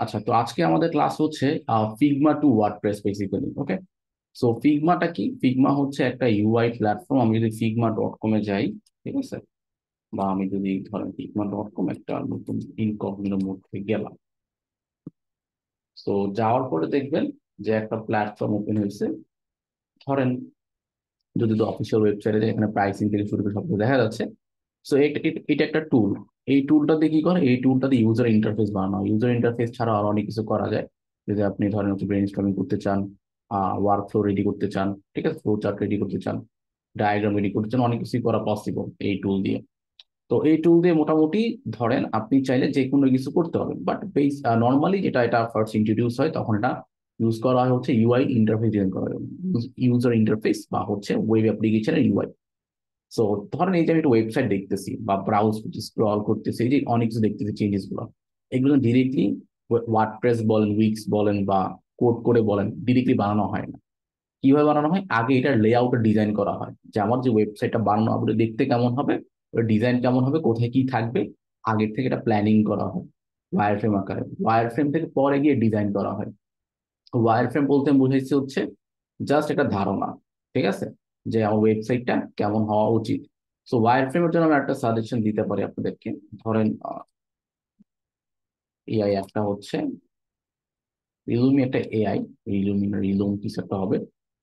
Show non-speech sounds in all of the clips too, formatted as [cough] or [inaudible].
আচ্ছা তো আজকে আমাদের ক্লাস হচ্ছে Figma to WordPress basically okay so ফিগমাটা কি ফিগমা হচ্ছে একটা ইউআই প্ল্যাটফর্ম আমি যদি ফিগমা ডট কমে যাই ঠিক আছে বা আমি যদি ধরেন ফিগমা ডট কম একটা নতুন ইনকমের মধ্যে গেলাম তো যাওয়ার পরে দেখবেন যে একটা প্ল্যাটফর্ম ওপেন হয়েছে ধরেন যদি অফিসিয়াল ওয়েবসাইটে এখানে প্রাইসিং থেকে শুরু করে সব দেখা যাচ্ছে সো এটা একটা টুল এই টুলটাতে কি করে এই টুলটাতে ইউজার ইন্টারফেস বানানো ইউজার ইন্টারফেস ছাড়া আরো অনেক কিছু করা যায় যদি আপনি ধরেন হচ্ছে ব্রেন স্টর্মিং করতে চান ওয়ার্ক ফ্লো রেডি করতে চান ঠিক আছে ফ্লো চার্ট রেডি করতে চান ডায়াগ্রাম রেডি করতে চান অনেক কিছুই করা পসিবল এই টুল দিয়ে তো এই টুল দিয়ে মোটামুটি ধরেন আপনি চাইলে যে কোনো কিছু করতে পারবেন বাট বেস নর্মালি যেটা এটা ফার্স্ট ইন্ট্রোডিউস হয় তখন এটা ইউজ করা হয় হচ্ছে ইউআই ইন্টারফেস ডিজাইন করা ইউজার ইন্টারফেস বা হচ্ছে ওয়েব অ্যাপ্লিকেশনের ইউআই সো ধরেন এই যে আমি একটা ওয়েবসাইট দেখতেছি বা ব্রাউজ স্ক্রল করতেছি এই যে অনেক কিছু দেখতেছি চেঞ্জেস গুলো এগুলো ডিরেক্টলি ওয়ার্ডপ্রেস বলেন উইক্স বলেন বা কোড করে বলেন ডিরেক্টলি বানানো হয় না কিভাবে বানানো হয় আগে এটার লেআউট ডিজাইন করা হয় যে আমার যে ওয়েবসাইটটা বানানো হবে দেখতে কেমন হবে ওটা ডিজাইন কেমন হবে কোথায় কি থাকবে আগের থেকে এটা প্ল্যানিং করা হয় ওয়ার ফ্রেম আকারে ওয়ার ফ্রেম থেকে পরে গিয়ে ডিজাইন করা হয় ওয়ার ফ্রেম বলতে আমি হচ্ছে জাস্ট একটা ধারণা ঠিক আছে যে আমার ওয়েবসাইটটা কেমন হওয়া উচিত সো ওয়ার ফ্রেমের জন্য আমরা একটা সাজেশন দিতে পারি আপনাদেরকে ধরেন এআই একটা হচ্ছে রিলুমি একটা এআই রিলুমি রিলুম কিছু একটা হবে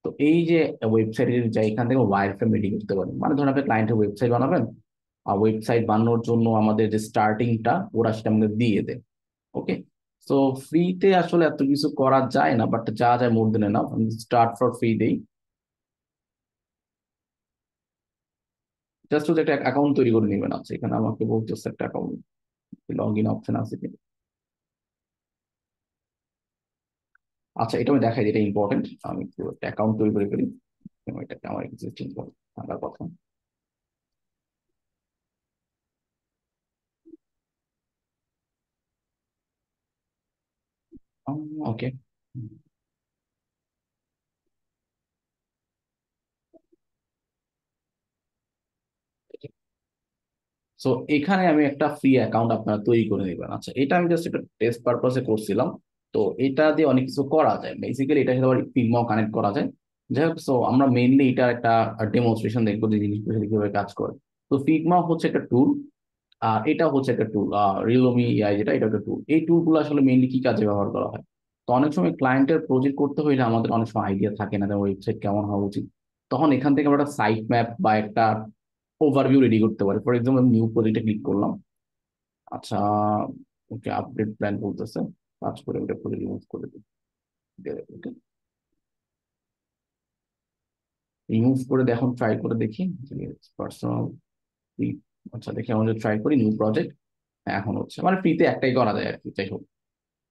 তো এই যে ওয়েবসাইটের যে এখান থেকে ওয়ার ফ্রেম রেডি করতে পারেন মানে ধরুন আপনি ক্লায়েন্টের ওয়েবসাইট বানাবেন আর ওয়েবসাইট বানানোর জন্য আমাদের যে স্টার্টিংটা ওরা সেটা আমাদের দিয়ে দেয় ওকে তো ফ্রিতে আসলে এত কিছু করা যায় না বাট যা যায় মোর দেন না স্টার্ট ফর ফ্রি দেই জাস্ট হচ্ছে একটা অ্যাকাউন্ট তৈরি করে নেবেন আছে এখানে আমাকে বলতেছে একটা অ্যাকাউন্ট লগ ইন অপশন আছে কিনা আচ্ছা এটা আমি দেখাই এটা ইম্পর্টেন্ট আমি একটা অ্যাকাউন্ট তৈরি করে ফেলি এটাকে আমার এক্সিস্টিং থাকার কথা ওকে সো এখানে আমি একটা ফ্রি অ্যাকাউন্ট আপনারা তৈরি করে নেবেন আচ্ছা এটা আমি জাস্ট একটা টেস্ট পারপাসে করছিলাম তো এটা দিয়ে অনেক কিছু করা যায় বেসিক্যালি এটা আবার ফিল্মও কানেক্ট করা যায় যাই হোক সো আমরা মেইনলি এটা একটা ডেমনস্ট্রেশন দেখবো যে জিনিসগুলো কিভাবে কাজ করে তো ফিগমা হচ্ছে একটা টুল আর এটা হচ্ছে একটা টুল রিলোমি এআই যেটা এটা একটা টুল এই টুলগুলো আসলে মেইনলি কি কাজে ব্যবহার করা হয় তো অনেক সময় ক্লায়েন্টের প্রজেক্ট করতে হইলে আমাদের অনেক সময় আইডিয়া থাকে না ওয়েবসাইট কেমন হওয়া উচিত তখন এখান থেকে আমরা একটা সাইট ম্যাপ বা একটা ওভারভিউ রেডি করতে পারে ফর এক্সাম্পল নিউ প্রজেক্টে ক্লিক করলাম আচ্ছা ওকে আপডেট প্ল্যান বলতেছে কাজ করে ওটা করে রিমুভ করে দিই রিমুভ করে দেখুন ট্রাই করে দেখি পার্সোনাল আচ্ছা দেখি আমরা ট্রাই করি নিউ প্রজেক্ট এখন হচ্ছে মানে ফ্রিতে একটাই করা যায় আর কি যাই হোক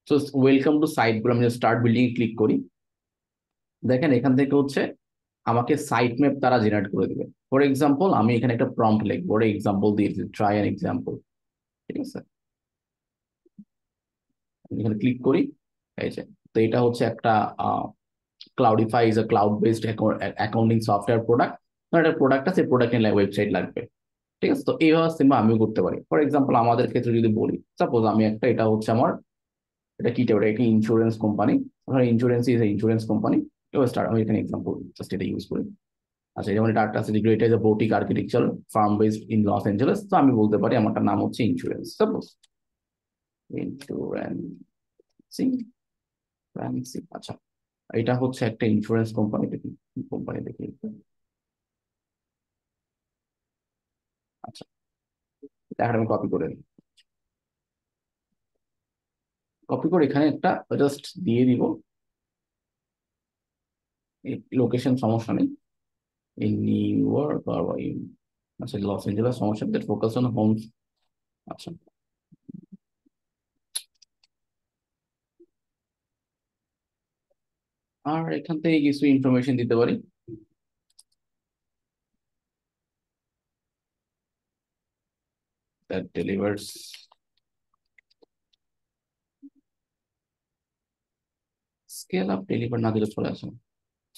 সো ওয়েলকাম টু সাইট গুলো আমি স্টার্ট বিল্ডিং ক্লিক করি দেখেন এখান থেকে হচ্ছে আমাকে সাইট ম্যাপ তারা জেনারেট করে দেবে ফর এক্সাম্পল আমি এখানে একটা প্রম্পট লিখবো ওর এক্সাম্পল দিয়েছি ট্রাই অ্যান এক্সাম্পল ঠিক আছে এখানে ক্লিক করি এই তো এটা হচ্ছে একটা Cloudify is a cloud based accounting software product একটা প্রোডাক্ট আছে প্রোডাক্ট ওয়েবসাইট লাগবে ঠিক আছে তো এইভাবে সিম্বা আমিও করতে পারি ফর এক্সাম্পল আমাদের ক্ষেত্রে যদি বলি সাপোজ আমি একটা এটা হচ্ছে আমার এটা কি টাইপের এটা insurance company insurance is insurance company to a Star American example, just এটা ইউজফুল আচ্ছা যেমন এটা একটা আছে যেগুলো এটা যে boutique architecture firm based in Los Angeles তো আমি বলতে পারি আমারটার নাম হচ্ছে ইন্স্যুরেন্স সাপোজ ইন্স্যুরেন্সিং ফ্রান্সি আচ্ছা এটা হচ্ছে একটা ইন্স্যুরেন্স কোম্পানি দেখি কোম্পানি দেখি আচ্ছা দেখাটা আমি কপি করে নিই কপি করে এখানে একটা জাস্ট দিয়ে দিব লোকেশন সমস্যা নেই এই নিউ ইয়র্ক আর ওই আচ্ছা লস অ্যাঞ্জেলেস সমস্যা দ্যাট ফোকাস অন হোমস আচ্ছা আর এখান থেকে কিছু ইনফরমেশন দিতে পারি that delivers scale up deliver না দিলে চলে আসুন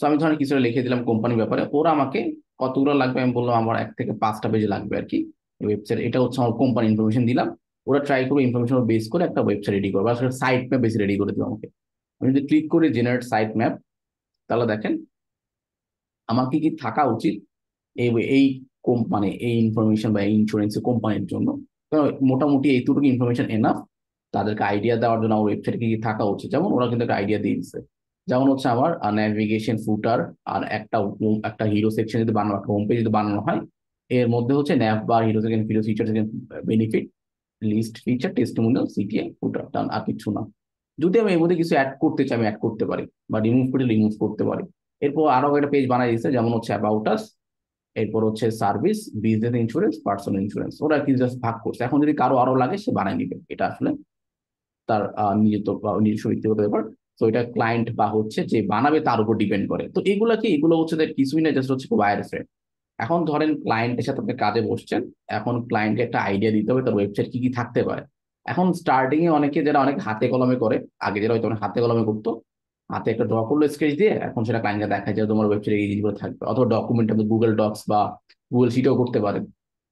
সো আমি ধরেন কিছুটা লিখে দিলাম কোম্পানির ব্যাপারে ওরা আমাকে কতগুলো লাগবে আমি বললাম আমার এক থেকে পাঁচটা পেজ লাগবে আর কি ওয়েবসাইট এটা হচ্ছে আমার কোম্পানি ইনফরমেশন দিলাম ওরা ট্রাই করে ইনফরমেশন বেস করে একটা ওয়েবসাইট রেডি করবে আসলে সাইট ম্যাপ বেশি রেডি করে দেবে আমাকে আমি যদি ক্লিক করি জেনারেট সাইট ম্যাপ তাহলে দেখেন আমাকে কি থাকা উচিত এই এই কোম্পানি এই ইনফরমেশন বা এই ইন্স্যুরেন্স কোম্পানির জন্য মোটামুটি এইটুকু ইনফরমেশন এনাফ তাদেরকে আইডিয়া দেওয়ার জন্য আমার ওয়েবসাইটে কি কি থাকা উচিত যেমন ওরা কিন্তু একটা আইডিয়া দিয়ে দিচ্ছে যেমন হচ্ছে আমার ন্যাভিগেশন ফুটার আর একটা একটা হিরো সেকশন যদি বানানো একটা হোম পেজ যদি বানানো হয় এর মধ্যে হচ্ছে ন্যাভ বা hero second hero feature second benefit list feature testimonial CTA footer টান আর কিছু না যদি আমি এর মধ্যে কিছু অ্যাড করতে চাই আমি অ্যাড করতে পারি বা রিমুভ করে রিমুভ করতে পারি এরপর আরও একটা পেজ বানাই দিচ্ছে যেমন হচ্ছে অ্যাবাউট আস এরপর হচ্ছে service business insurance personal insurance ওরা কিছু জাস্ট ভাগ করছে এখন যদি কারো আরো লাগে সে বানাই নিবে এটা আসলে তার নিজের নিজস্ব ব্যক্তিগত ব্যাপার তো এটা ক্লায়েন্ট বা হচ্ছে যে বানাবে তার উপর ডিপেন্ড করে তো এগুলো কি এগুলো হচ্ছে কিছুই না জাস্ট হচ্ছে ওয়ার ফ্রেম এখন ধরেন ক্লায়েন্টের সাথে আপনি কাজে বসছেন এখন ক্লায়েন্টকে একটা আইডিয়া দিতে হবে তার ওয়েবসাইট কি কি থাকতে পারে এখন স্টার্টিংয়ে অনেকে যারা অনেক হাতে কলমে করে আগে যারা হয়তো অনেক হাতে কলমে করতো হাতে একটা ড্র করলো স্কেচ দিয়ে এখন সেটা ক্লায়েন্টকে দেখা যায় তোমার ওয়েবসাইটে এই জিনিসগুলো থাকবে অথবা ডকুমেন্ট আপনি গুগল ডক্স বা গুগল শিটেও করতে পারেন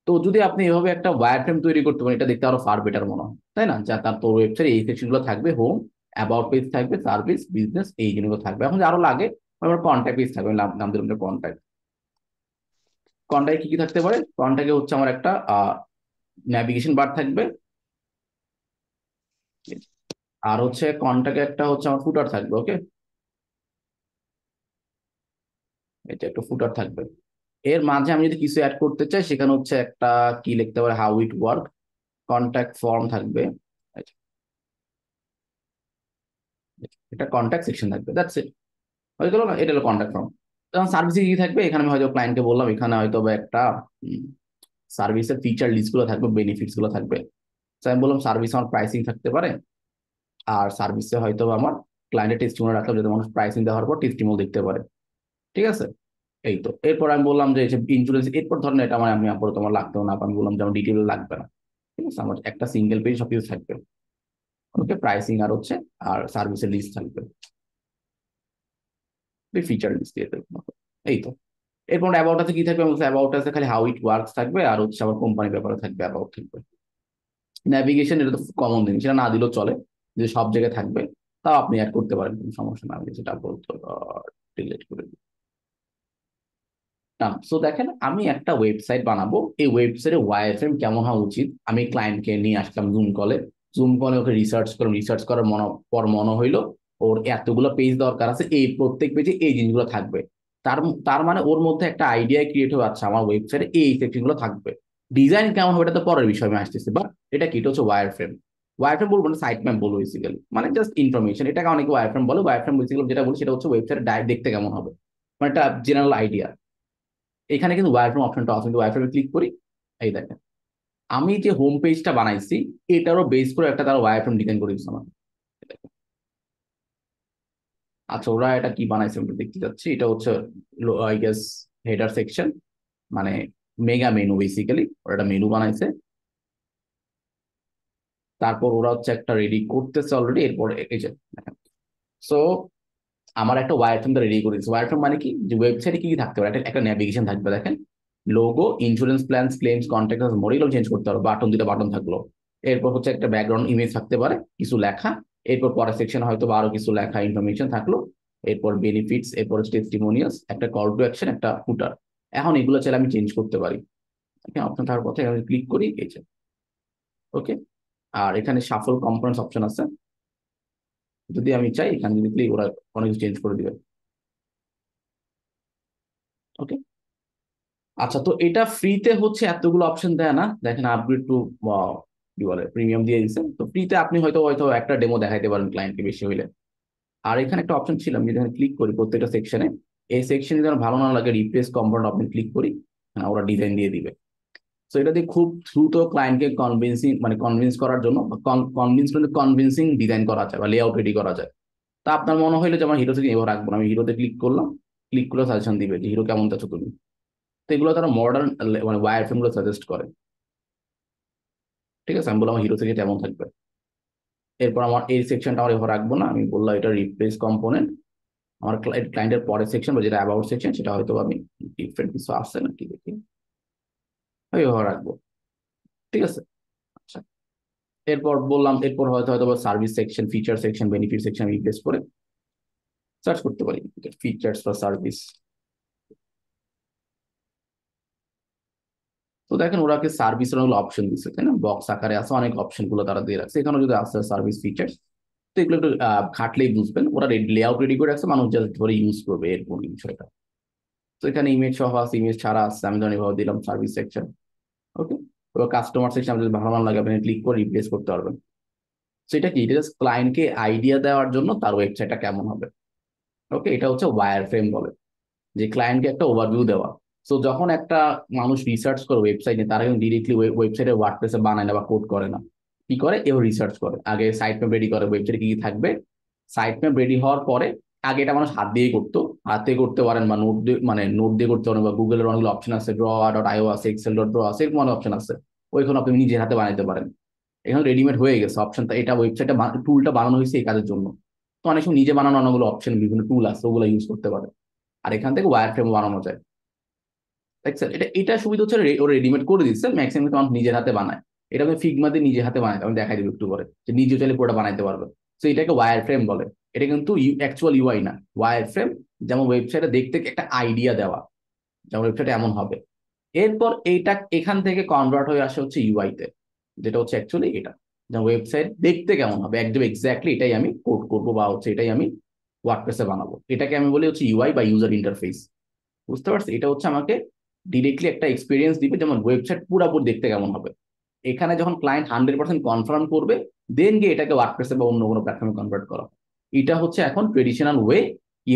তো যদি আপনি এভাবে একটা ওয়ার ফ্রেম তৈরি করতে পারেন এটা দেখতে আরো ফার বেটার মনে হয় তাই না যা তার তোর ওয়েবসাইটে এই সেকশনগুলো থাকবে হোম অ্যাবাউট পেজ থাকবে সার্ভিস বিজনেস এই জিনিসগুলো থাকবে এখন আরো লাগে আমার কন্ট্যাক্ট পেজ থাকবে নাম দিলাম কন্ট্যাক্ট কন্ট্যাক্ট কি কি থাকতে পারে কন্ট্যাক্টে হচ্ছে আমার একটা ন্যাভিগেশন বার থাকবে আর হচ্ছে কন্ট্যাক্টে একটা হচ্ছে আমার ফুটার থাকবে ওকে এটা একটা ফুটার থাকবে এর মাঝে আমি যদি কিছু অ্যাড করতে চাই সেখানে হচ্ছে একটা কি লিখতে পারে how it work contact form থাকবে এটা কন্ট্যাক্ট সেকশন থাকবে দ্যাটস ইট হয়ে গেল না এটা হলো কন্ট্যাক্ট ফর্ম তখন সার্ভিসে কি থাকবে এখানে আমি হয়তো ক্লায়েন্টকে বললাম এখানে হয়তো বা একটা সার্ভিসের ফিচার লিস্টগুলো থাকবে বেনিফিটসগুলো থাকবে আমি বললাম সার্ভিস আমার প্রাইসিং থাকতে পারে আর সার্ভিসে হয়তো আমার ক্লায়েন্টের টেস্টিমোনিয়াল রাখলাম যাতে মানুষ প্রাইসিং দেওয়ার পর টেস্টিমোনিয়াল দেখতে পারে ঠিক আছে এই তো এরপর আমি বললাম যে এইসব ইন্স্যুরেন্স এরপর ধরেন এটা আমার আমি আপাতত আমার লাগতেও না আমি বললাম যে আমার ডিটেল লাগবে না ঠিক আছে আমার একটা সিঙ্গেল পেজ সব কিছু থাকবে ওকে প্রাইসিং আর হচ্ছে আর সার্ভিসের লিস্ট থাকবে ফিচার লিস্ট দিয়ে দেবে এই তো এরপর অ্যাবাউট আছে কি থাকবে অ্যাবাউট আছে খালি হাউ ইট ওয়ার্কস থাকবে আর হচ্ছে আমার কোম্পানির ব্যাপারে থাকবে অ্যাবাউট থাকবে ন্যাভিগেশন এটা তো কমন জিনিস সেটা না দিলেও চলে যে সব জায়গায় থাকবে তাও আপনি অ্যাড করতে পারেন কোনো সমস্যা না আমি সেটা বলতো ডিলেট করে দিই না সো দেখেন আমি একটা ওয়েবসাইট বানাবো এই ওয়েবসাইটে ওয়াইএফএম কেমন হওয়া উচিত আমি ক্লায়েন্টকে নিয়ে আসলাম জুম কলে জুম করে ওকে রিসার্চ করলাম রিসার্চ করার মনে পর মনে হইলো ওর এতগুলো পেজ দরকার আছে এই প্রত্যেক পেজে এই জিনিসগুলো থাকবে তার তার মানে ওর মধ্যে একটা আইডিয়া ক্রিয়েট হয়ে যাচ্ছে আমার ওয়েবসাইটে এই সেকশনগুলো থাকবে ডিজাইন কেমন হবে এটা তো পরের বিষয় আমি আসতেছি বাট এটা কি হচ্ছে ওয়ার ফ্রেম ওয়ার ফ্রেম বলবো না সাইট ম্যাম বলবো বেসিক্যালি মানে জাস্ট ইনফরমেশন এটাকে অনেকে ওয়ার ফ্রেম বলে ওয়ার ফ্রেম বেসিক্যালি যেটা বলি সেটা হচ্ছে ওয়েবসাইট ডাই দেখতে কেমন হবে মানে একটা জেনারেল আইডিয়া এখানে কিন্তু ওয়ার ফ্রেম অপশনটা অপশন কিন্তু ওয়ার ফ্রেমে ক্লিক করি এই দেখেন আমি যে হোম পেজটা বানাইছি এটারও বেস করে একটা তার ওয়ারফ্রেম ডিজাইন করে দিচ্ছে আমার আচ্ছা ওরা এটা কি বানাইছে আমি দেখতে যাচ্ছি এটা হচ্ছে আই গেস হেডার সেকশন মানে মেগা মেনু বেসিক্যালি ওরা একটা মেনু বানাইছে তারপর ওরা হচ্ছে একটা রেডি করতেছে অলরেডি এরপর এই যে সো আমার একটা তো রেডি করে দিচ্ছে ওয়ারফ্রেম মানে কি যে ওয়েবসাইটে কি কি থাকতে পারে একটা ন্যাভিগেশন থাকবে দেখেন logo insurance plan claims contact মডেলও চেঞ্জ করতে পারো বাটন দুটা বাটন থাকলো এরপর হচ্ছে একটা ব্যাকগ্রাউন্ড ইমেজ থাকতে পারে কিছু লেখা এরপর পরের সেকশন হয়তো বা আরো কিছু লেখা ইনফরমেশন থাকলো এরপর বেনিফিটস এরপর টেস্টিমোনিয়াস একটা কল টু অ্যাকশন একটা ফুটার এখন এগুলো চাইলে আমি চেঞ্জ করতে পারি অপশন থাকার পথে এখানে ক্লিক করি এই ওকে আর এখানে সাফল কম্পোনেন্টস অপশন আছে যদি আমি চাই এখানে যদি ক্লিক ওরা অনেক কিছু চেঞ্জ করে দিবে ওকে আচ্ছা তো এটা ফ্রিতে হচ্ছে এতগুলো অপশন দেয় না দেখেন আপগ্রেড টু কি বলে প্রিমিয়াম দিয়ে দিচ্ছেন তো ফ্রিতে আপনি হয়তো হয়তো একটা ডেমো দেখাইতে পারেন ক্লায়েন্টকে বেশি হইলে আর এখানে একটা অপশন ছিল আমি যেখানে ক্লিক করি প্রত্যেকটা সেকশনে এই সেকশনে যেন ভালো না লাগে রিপ্লেস কম্পাউন্ড আপনি ক্লিক করি হ্যাঁ, ওরা ডিজাইন দিয়ে দিবে সো এটা দিয়ে খুব দ্রুত ক্লায়েন্টকে কনভিন্সিং মানে কনভিন্স করার জন্য কনভিন্স মানে কনভিন্সিং ডিজাইন করা যায় বা লেআউট রেডি করা যায় তা আপনার মনে হইলো যে আমার হিরো থেকে এভাবে রাখবো আমি হিরোতে ক্লিক করলাম ক্লিক করে সাজেশন দিবে যে হিরো কেমন চাচ্ছ তুমি তো এগুলো তারা মডার্ন মানে ওয়ার ফ্রেম গুলো সাজেস্ট করে ঠিক আছে আমি বললাম হিরো থেকে তেমন থাকবে এরপর আমার এই সেকশনটা আমার এভাবে রাখবো না আমি বললাম এটা রিপ্লেস কম্পোনেন্ট আমার ক্লায়েন্টের পরের সেকশন বা যেটা অ্যাবাউট সেকশন সেটা হয়তো আমি ডিফারেন্ট কিছু আসছে কি দেখি আমি এভাবে রাখবো ঠিক আছে আচ্ছা এরপর বললাম এরপর হয়তো হয়তো service section feature section benefit section replace করে সার্চ করতে পারি ফিচার্স বা সার্ভিস তো দেখেন ওরাকে সার্ভিস হলো অপশন দিচ্ছে তাই না বক্স আকারে আছে অনেক অপশন গুলো তারা দিয়ে রাখছে এখানে যদি আসছে সার্ভিস ফিচার্স তো এগুলো একটু খাটলেই বুঝবেন ওরা লেআউট রেডি করে রাখছে মানুষ জাস্ট ধরে ইউজ করবে এরকম বিষয়টা তো এখানে ইমেজ সহ আছে ইমেজ ছাড়া আসছে আমি ধরেন এভাবে দিলাম সার্ভিস সেকশন ওকে এবার কাস্টমার সেকশন আপনি যদি ভালো ভালো লাগে আপনি ক্লিক করে রিপ্লেস করতে পারবেন তো কি এটা জাস্ট ক্লায়েন্টকে আইডিয়া দেওয়ার জন্য তার ওয়েবসাইটটা কেমন হবে ওকে এটা হচ্ছে ওয়ার ফ্রেম বলে যে ক্লায়েন্টকে একটা ওভারভিউ দেওয়া সো যখন একটা মানুষ রিসার্চ করে ওয়েবসাইট নিয়ে তারা কিন্তু ডিরেক্টলি ওয়েবসাইটে ওয়ার্ডপ্রেসে বানায় না বা কোড করে না কি করে এবার রিসার্চ করে আগে সাইট ম্যাপ রেডি করে ওয়েবসাইটে কি কি থাকবে সাইট ম্যাপ রেডি হওয়ার পরে আগে এটা মানুষ হাত দিয়ে করতো হাতে করতে পারেন বা নোট দিয়ে মানে নোট দিয়ে করতে পারেন বা গুগলের অনেকগুলো অপশন আছে ড্র ডট আইও আছে এক্সেল ডট ড্র আছে এরকম অনেক অপশন আছে ওইখানে আপনি নিজের হাতে বানাতে পারেন এখন রেডিমেড হয়ে গেছে অপশনটা এটা ওয়েবসাইটটা টুলটা বানানো হয়েছে এই কাজের জন্য তো অনেক সময় নিজে বানানো অনেকগুলো অপশন বিভিন্ন টুল আছে ওগুলো ইউজ করতে পারে আর এখান থেকে ওয়ার ফ্রেম বানানো যায় স্যার এটা এটা সুবিধা হচ্ছে ও রেডিমেড করে দিচ্ছে ম্যাক্সিমাম তোমার নিজের হাতে বানায় এটা আপনি ফিগমা দিয়ে নিজের হাতে বানায় আমি দেখাই দেবো একটু পরে যে নিজে চাইলে পুরোটা বানাইতে পারবে তো এটাকে ওয়ার ফ্রেম বলে এটা কিন্তু অ্যাকচুয়াল ইউআই না ওয়ার ফ্রেম যেমন ওয়েবসাইটে দেখতে একটা আইডিয়া দেওয়া যেমন ওয়েবসাইট এমন হবে এরপর এইটা এখান থেকে কনভার্ট হয়ে আসে হচ্ছে ইউআইতে যেটা হচ্ছে অ্যাকচুয়ালি এটা যেমন ওয়েবসাইট দেখতে কেমন হবে একদম এক্স্যাক্টলি এটাই আমি কোড করবো বা হচ্ছে এটাই আমি ওয়ার্ডপ্রেসে বানাবো এটাকে আমি বলি হচ্ছে ইউআই বা ইউজার ইন্টারফেস বুঝতে পারছি এটা হচ্ছে আমাকে ডিরেক্টলি একটা এক্সপিরিয়েন্স দিবে যেমন ওয়েবসাইট পুরাপুরি দেখতে কেমন হবে এখানে যখন ক্লায়েন্ট হান্ড্রেড পার্সেন্ট কনফার্ম করবে দেন গিয়ে এটাকে ওয়ার্ডপ্রেসে বা অন্য কোনো প্ল্যাটফর্মে কনভার্ট করা এটা হচ্ছে এখন ট্রেডিশনাল ওয়ে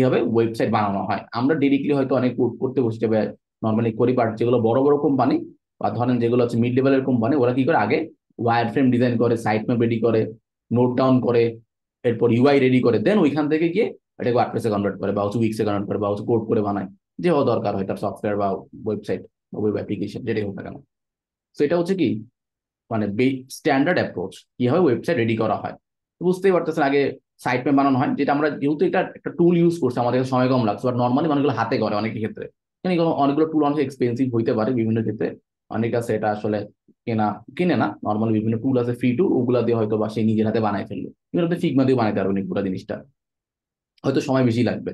হবে ওয়েবসাইট বানানো হয় আমরা ডিরেক্টলি হয়তো অনেক করতে বসে যাবে নর্মালি করি বাট যেগুলো বড় বড় কোম্পানি বা ধরেন যেগুলো হচ্ছে মিড লেভেলের কোম্পানি ওরা কি করে আগে ওয়ার ফ্রেম ডিজাইন করে সাইট ম্যাপ রেডি করে নোট ডাউন করে এরপর ইউআই রেডি করে দেন ওইখান থেকে গিয়ে এটাকে ওয়ার্ডপ্রেসে কনভার্ট করে বা হচ্ছে উইক্সে কনভার্ট করে বা হচ্ছে কোড করে বানায় হওয়া দরকার হয় তার সফটওয়্যার বা ওয়েবসাইট বা ওয়েব অ্যাপ্লিকেশন যেটাই হোক না কেন সো এটা হচ্ছে কি মানে স্ট্যান্ডার্ড অ্যাপ্রোচ কিভাবে ওয়েবসাইট রেডি করা হয় বুঝতেই পারতেছেন আগে সাইট পে বানানো হয় যেটা আমরা যেহেতু এটা একটা টুল ইউজ করছে আমাদের সময় কম লাগছে বাট নর্মালি অনেকগুলো হাতে করে অনেক ক্ষেত্রে অনেকগুলো টুল অনেক এক্সপেন্সিভ হইতে পারে বিভিন্ন ক্ষেত্রে অনেক কাছে এটা আসলে কেনা কিনে না নর্মালি বিভিন্ন টুল আছে ফ্রি টুল ওগুলো দিয়ে হয়তো বা সে নিজের হাতে বানায় ফেললো এগুলো ফিগমা দিয়ে বানাইতে পারবে পুরো জিনিসটা হয়তো সময় বেশি লাগবে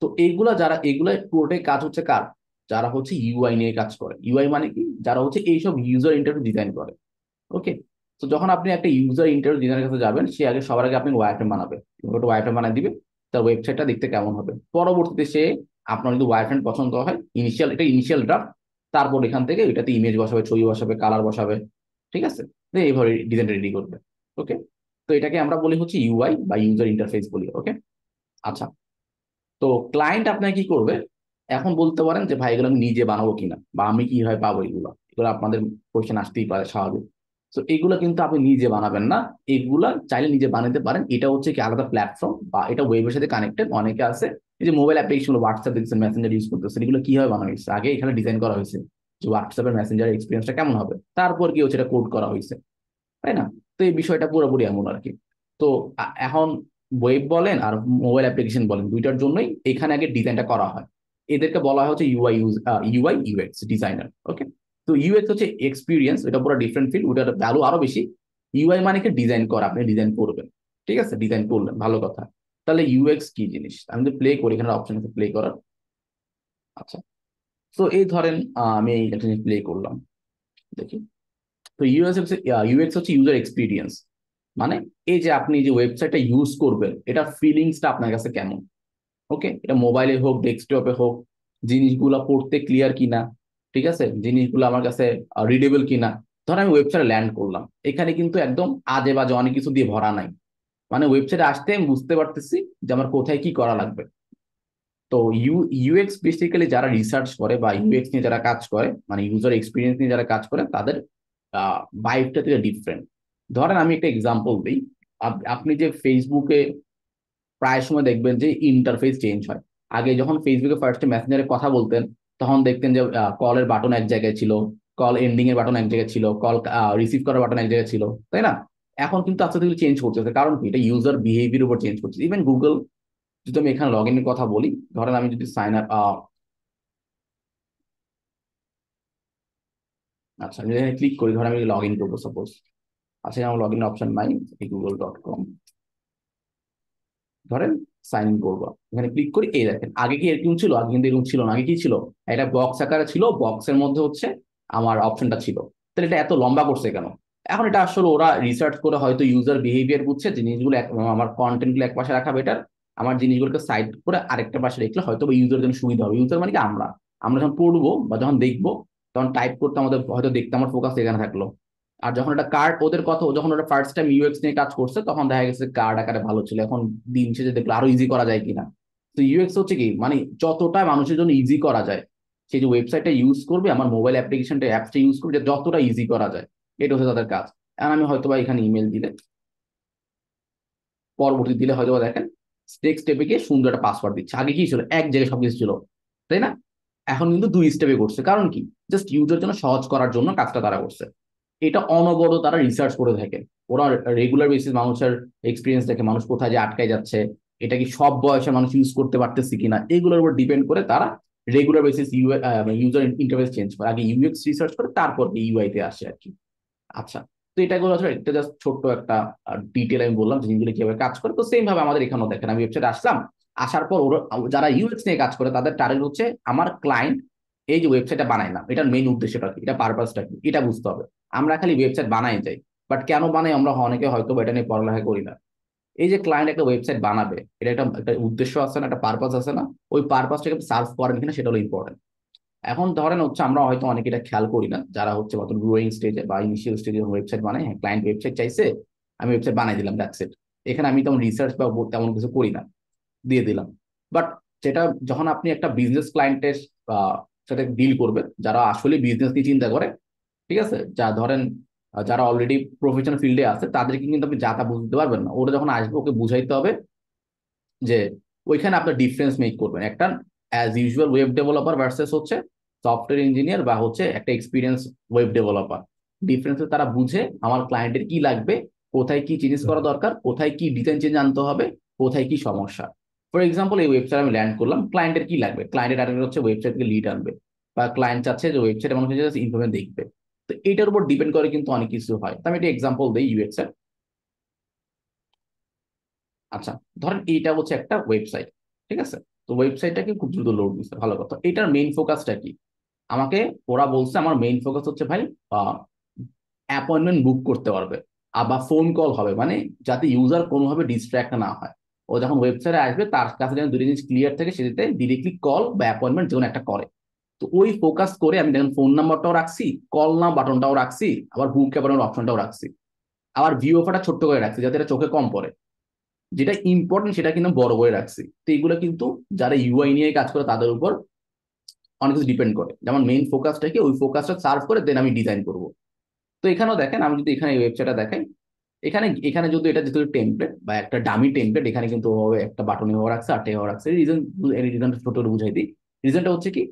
তো এইগুলা যারা এগুলা পুরোটাই কাজ হচ্ছে কার যারা হচ্ছে ইউআই নিয়ে কাজ করে ইউআই মানে কি যারা হচ্ছে এইসব ইউজার ইন্টারভিউ ডিজাইন করে ওকে তো যখন আপনি একটা ইউজার ইন্টারভিউ ডিজাইনের কাছে যাবেন সে আগে সবার আগে আপনি ওয়াইফ্রেম বানাবে ওটা ওয়াইফ্রেম বানিয়ে দিবে তার ওয়েবসাইটটা দেখতে কেমন হবে পরবর্তীতে সে আপনার যদি ওয়াইফ্রেন্ড পছন্দ হয় ইনিশিয়াল এটা ইনিশিয়াল ড্রাফট তারপর এখান থেকে এটাতে ইমেজ বসাবে ছবি বসাবে কালার বসাবে ঠিক আছে এইভাবে ডিজাইনটা রেডি করবে ওকে তো এটাকে আমরা বলি হচ্ছে ইউআই বা ইউজার ইন্টারফেস বলি ওকে আচ্ছা তো ক্লায়েন্ট আপনাকে কি করবে এখন বলতে পারেন যে ভাই এগুলো আমি নিজে বানাবো কিনা বা আমি কিভাবে পাবো এগুলো এগুলো আপনাদের কোয়েশন আসতেই পারে স্বাভাবিক তো এগুলো কিন্তু আপনি নিজে বানাবেন না এগুলা চাইলে নিজে বানাতে পারেন এটা হচ্ছে কি আলাদা প্ল্যাটফর্ম বা এটা ওয়েবের সাথে কানেক্টেড অনেকে আছে এই যে মোবাইল অ্যাপ্লিকেশন হোয়াটসঅ্যাপ দেখছেন মেসেঞ্জার ইউজ করতেছেন এগুলো কিভাবে বানানো হয়েছে আগে এখানে ডিজাইন করা হয়েছে যে হোয়াটসঅ্যাপের মেসেঞ্জার এক্সপিরিয়েন্সটা কেমন হবে তারপর কি হচ্ছে এটা কোড করা হয়েছে তাই না তো এই বিষয়টা পুরোপুরি এমন আর কি তো এখন ওয়েব বলেন আর মোবাইল অ্যাপ্লিকেশন বলেন দুইটার জন্যই এখানে আগে ডিজাইনটা করা হয় এদেরকে বলা হয় হচ্ছে UI use UI UX designer okay তো ইউএক্স হচ্ছে এক্সপিরিয়েন্স ওটা পুরো ডিফারেন্ট ফিল্ড ওটার ভ্যালু আরো বেশি ইউআই মানে কি ডিজাইন করা আপনি ডিজাইন করবেন ঠিক আছে ডিজাইন করলেন ভালো কথা তাহলে ইউএক্স কি জিনিস আমি তো প্লে করি এখানে অপশন আছে প্লে করার আচ্ছা তো এই ধরেন আমি এইটা প্লে করলাম দেখি তো ইউএস হচ্ছে ইউএক্স হচ্ছে ইউজার এক্সপিরিয়েন্স মানে এই যে আপনি যে ওয়েবসাইটটা ইউজ করবেন এটা ফিলিংসটা আপনার কাছে কেমন ওকে এটা মোবাইলে হোক ডেস্কটপে হোক জিনিসগুলা পড়তে ক্লিয়ার কিনা ঠিক আছে জিনিসগুলো আমার কাছে রিডেবল কিনা ধর আমি ওয়েবসাইটে ল্যান্ড করলাম এখানে কিন্তু একদম আজে বাজে অনেক কিছু দিয়ে ভরা নাই মানে ওয়েবসাইটে আসতে আমি বুঝতে পারতেছি যে আমার কোথায় কি করা লাগবে তো ইউ ইউএক্স বেসিক্যালি যারা রিসার্চ করে বা ইউএক্স নিয়ে যারা কাজ করে মানে ইউজার এক্সপিরিয়েন্স নিয়ে যারা কাজ করে তাদের বাইকটা থেকে ডিফারেন্ট ধরেন আমি একটা এক্সাম্পল দিই আপনি যে ফেসবুকে প্রায় সময় দেখবেন যে ইন্টারফেস চেঞ্জ হয় আগে যখন ফেসবুকে ফার্স্ট মেসেঞ্জারে কথা বলতেন তখন দেখতেন যে কলের বাটন এক জায়গায় ছিল কল এন্ডিং এর বাটন এক জায়গায় ছিল কল রিসিভ করার বাটন এক জায়গায় ছিল তাই না এখন কিন্তু আস্তে আস্তে চেঞ্জ করতেছে কারণ কি এটা ইউজার বিহেভিয়ার উপর চেঞ্জ করছে ইভেন গুগল যদি আমি এখানে লগ ইনের কথা বলি ধরেন আমি যদি সাইন আপ আচ্ছা আমি ক্লিক করি ধরেন আমি লগ ইন করবো সাপোজ আছে আমার লগ ইন অপশন নাই গুগল ডট কম ধরেন সাইন ইন করবো এখানে ক্লিক করি এই দেখেন আগে কি এরকম ছিল আগে কিন্তু এরকম ছিল না আগে কি ছিল এটা বক্স আকারে ছিল বক্সের মধ্যে হচ্ছে আমার অপশনটা ছিল তাহলে এটা এত লম্বা করছে কেন এখন এটা আসলে ওরা রিসার্চ করে হয়তো ইউজার বিহেভিয়ার বুঝছে জিনিসগুলো আমার কন্টেন্টগুলো এক পাশে রাখা বেটার আমার জিনিসগুলোকে সাইড করে আরেকটা পাশে রেখলে হয়তো বা ইউজার জন্য সুবিধা হবে ইউজার মানে কি আমরা আমরা যখন পড়বো বা যখন দেখবো তখন টাইপ করতে আমাদের হয়তো দেখতে আমার ফোকাস এখানে থাকলো আর যখন একটা কার্ড ওদের কথা যখন ওটা ফার্স্ট টাইম ইউএক্স নিয়ে কাজ করছে তখন দেখা গেছে কার্ড আকারে ভালো ছিল এখন দিন শেষে দেখলো আরো ইজি করা যায় কিনা তো ইউএক্স হচ্ছে কি মানে যতটা মানুষের জন্য ইজি করা যায় সেই যে ওয়েবসাইটটা ইউজ করবে আমার মোবাইল অ্যাপ্লিকেশনটা অ্যাপসটা ইউজ করবে যতটা ইজি করা যায় এটা হচ্ছে তাদের কাজ এখন আমি হয়তো বা এখানে ইমেল দিলে পরবর্তী দিলে হয়তো বা দেখেন নেক্সট স্টেপে গিয়ে সুন্দর একটা পাসওয়ার্ড দিচ্ছে আগে কি ছিল এক জায়গায় কিছু ছিল তাই না এখন কিন্তু দুই স্টেপে করছে কারণ কি জাস্ট ইউজের জন্য সহজ করার জন্য কাজটা তারা করছে এটা অনবরত তারা রিসার্চ করে থাকে ওরা রেগুলার বেসিস মানুষের এক্সপিরিয়েন্স দেখে মানুষ কোথায় যে আটকায় যাচ্ছে এটা কি সব বয়সের মানুষ ইউজ করতে পারতেছে কিনা এগুলোর উপর ডিপেন্ড করে তারা regular basis user interface change করে আগে ইউএক্স রিসার্চ করে তারপর ইউআই তে আসে আর কি আচ্ছা তো এটা গুলো আসলে একটা জাস্ট ছোট্ট একটা ডিটেল আমি বললাম যে কিভাবে কাজ করে তো সেম ভাবে আমাদের এখানেও দেখেন আমি ওয়েবসাইট আসলাম আসার পর ওরা যারা ইউএক্স নিয়ে কাজ করে তাদের টার্গেট হচ্ছে আমার ক্লায়েন্ট এই যে ওয়েবসাইটটা বানাইলাম এটার মেইন উদ্দেশ্যটা কি এটা পারপাসটা কি এটা বুঝতে হবে আমরা খালি ওয়েবসাইট বানাই যাই বাট কেন বানাই আমরা অনেকে হয়তো এটা নিয়ে পড়ালেখা করি না এই যে ক্লায়েন্ট একটা ওয়েবসাইট বানাবে এটা একটা একটা উদ্দেশ্য আছে না একটা পারপাস আছে না ওই পারপাসটাকে সার্ভ করেন কিনা সেটা হলো ইম্পর্টেন্ট এখন ধরেন হচ্ছে আমরা হয়তো অনেকে এটা খেয়াল করি না যারা হচ্ছে মতন গ্রোয়িং স্টেজে বা ইনিশিয়াল স্টেজে ওয়েবসাইট বানায় হ্যাঁ ক্লায়েন্ট ওয়েবসাইট চাইছে আমি ওয়েবসাইট বানাই দিলাম দ্যাটস ইট এখানে আমি তেমন রিসার্চ বা তেমন কিছু করি না দিয়ে দিলাম বাট যেটা যখন আপনি একটা বিজনেস ক্লায়েন্টের সাথে ডিল করবে যারা আসলে বিজনেস নিয়ে চিন্তা করে ঠিক আছে যা ধরেন যারা অলরেডি প্রফেশনাল ফিল্ডে আছে তাদেরকে কিন্তু আপনি যা তা বুঝতে পারবেন না ওটা যখন আসবে ওকে বুঝাইতে হবে যে ওইখানে আপনার ডিফারেন্স মেক করবেন একটা as usual web developer versus হচ্ছে সফটওয়্যার ইঞ্জিনিয়ার বা হচ্ছে একটা এক্সপিরিয়েন্স ওয়েব ডেভেলপার ডিফারেন্স তারা বুঝে আমার ক্লায়েন্টের কি লাগবে কোথায় কি চেঞ্জ করা দরকার কোথায় কি ডিজাইন চেঞ্জ আনতে হবে কোথায় কি সমস্যা ফর এক্সাম্পল এই ওয়েবসাইট আমি ল্যান্ড করলাম ক্লায়েন্টের কি লাগবে ক্লায়েন্টের টার্গেট হচ্ছে ওয়েবসাইট থেকে লিড আনবে বা ক্লায়েন্ট চাচ্ছে যে ওয়েবসাইটে মানুষ জাস্ট ইনফরমেশন দেখবে তো এটার উপর ডিপেন্ড করে কিন্তু অনেক কিছু হয় আমি একটা এক্সাম্পল দিই ইউএক্স এর আচ্ছা ধরেন এটা হচ্ছে একটা ওয়েবসাইট ঠিক আছে তো ওয়েবসাইটটাকে খুব দ্রুত লোড দিচ্ছে ভালো কথা এটার মেইন ফোকাসটা কি আমাকে ওরা বলছে আমার মেইন ফোকাস হচ্ছে ভাই অ্যাপয়েন্টমেন্ট বুক করতে পারবে আবার ফোন কল হবে মানে যাতে ইউজার কোনোভাবে ডিস্ট্র্যাক্ট না হয় ও যখন ওয়েবসাইটে আসবে তার কাছে যেন দুটো জিনিস ক্লিয়ার থাকে সেটাতে ডিরেক্টলি কল বা অ্যাপয়েন্টমেন্ট যেমন একটা করে তো ওই ফোকাস করে আমি দেখেন ফোন নাম্বারটাও রাখছি কল না বাটনটাও রাখছি আবার বুক ক্যাপানোর অপশনটাও রাখছি আবার ভিউ অফারটা ছোট্ট করে রাখছি যাতে এটা চোখে কম পড়ে যেটা ইম্পর্টেন্ট সেটা কিন্তু বড় করে রাখছি তো এগুলো কিন্তু যারা ইউআই নিয়ে কাজ করে তাদের উপর অনেক কিছু ডিপেন্ড করে যেমন মেইন ফোকাসটাকে ওই ফোকাসটা সার্ভ করে দেন আমি ডিজাইন করব তো এখানেও দেখেন আমি যদি এখানে ওয়েবসাইটটা দেখাই এখানে এখানে যদি এটা যেহেতু টেমপ্লেট বা একটা ডামি টেমপ্লেট এখানে কিন্তু একটা বাটনে হওয়া রাখছে আটে হওয়া রাখছে রিজন রিজনটা ছোট বুঝাই দিই রিজনটা হচ্ছে কি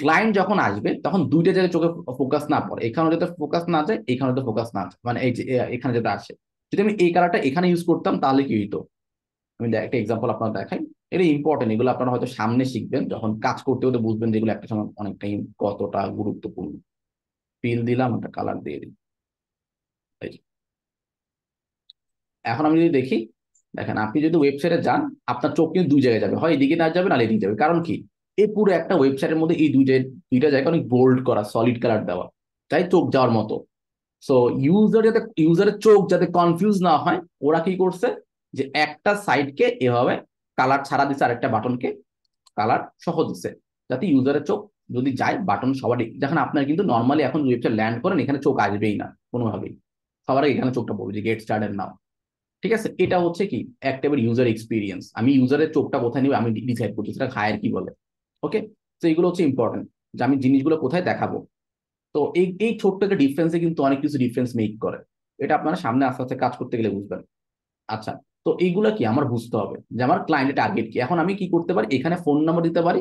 ক্লায়েন্ট যখন আসবে তখন দুইটা জায়গায় চোখে ফোকাস না পড়ে এখানে যাতে ফোকাস না যায় এখানে যাতে ফোকাস না যায় মানে এই যে এখানে যাতে আসে যদি আমি এই কালারটা এখানে ইউজ করতাম তাহলে কি হইতো আমি একটা এক্সাম্পল আপনার দেখাই এটা ইম্পর্টেন্ট এগুলো আপনারা হয়তো সামনে শিখবেন যখন কাজ করতে হতে বুঝবেন যেগুলো একটা সময় অনেকটাই কতটা গুরুত্বপূর্ণ ফিল দিলাম একটা কালার দিয়ে দিই এখন আমি যদি দেখি দেখেন আপনি যদি ওয়েবসাইটে যান আপনার চোখ কিন্তু দুই জায়গায় যাবে হয় এদিকে না যাবে না এদিকে যাবে কারণ কি এ পুরো একটা ওয়েবসাইটের মধ্যে এই দুইটা দুইটা জায়গা অনেক বোল্ড করা সলিড কালার দেওয়া তাই চোখ যাওয়ার মতো সো ইউজার যাতে ইউজারের চোখ যাতে কনফিউজ না হয় ওরা কি করছে যে একটা সাইডকে এভাবে কালার ছাড়া দিছে আরেকটা বাটনকে কালার সহ দিছে যাতে ইউজারের চোখ যদি যায় বাটন সবারই দেখেন আপনার কিন্তু নর্মালি এখন ওয়েবসাইট ল্যান্ড করেন এখানে চোখ আসবেই না কোনোভাবেই সবার এখানে চোখটা পড়বে যে গেট স্টার্টের নাও ঠিক আছে এটা হচ্ছে কি একটা এবার ইউজার এক্সপিরিয়েন্স আমি ইউজারের চোখটা কোথায় নিবে আমি ডিসাইড করছি সেটা হায়ার কি বলে ওকে তো এগুলো হচ্ছে ইম্পর্টেন্ট যে আমি জিনিসগুলো কোথায় দেখাবো তো এই এই ছোট্ট একটা ডিফারেন্সে কিন্তু অনেক কিছু ডিফারেন্স মেক করে এটা আপনারা সামনে আস্তে আস্তে কাজ করতে গেলে বুঝবেন আচ্ছা তো এইগুলো কি আমার বুঝতে হবে যে আমার ক্লায়েন্টের টার্গেট কি এখন আমি কি করতে পারি এখানে ফোন নাম্বার দিতে পারি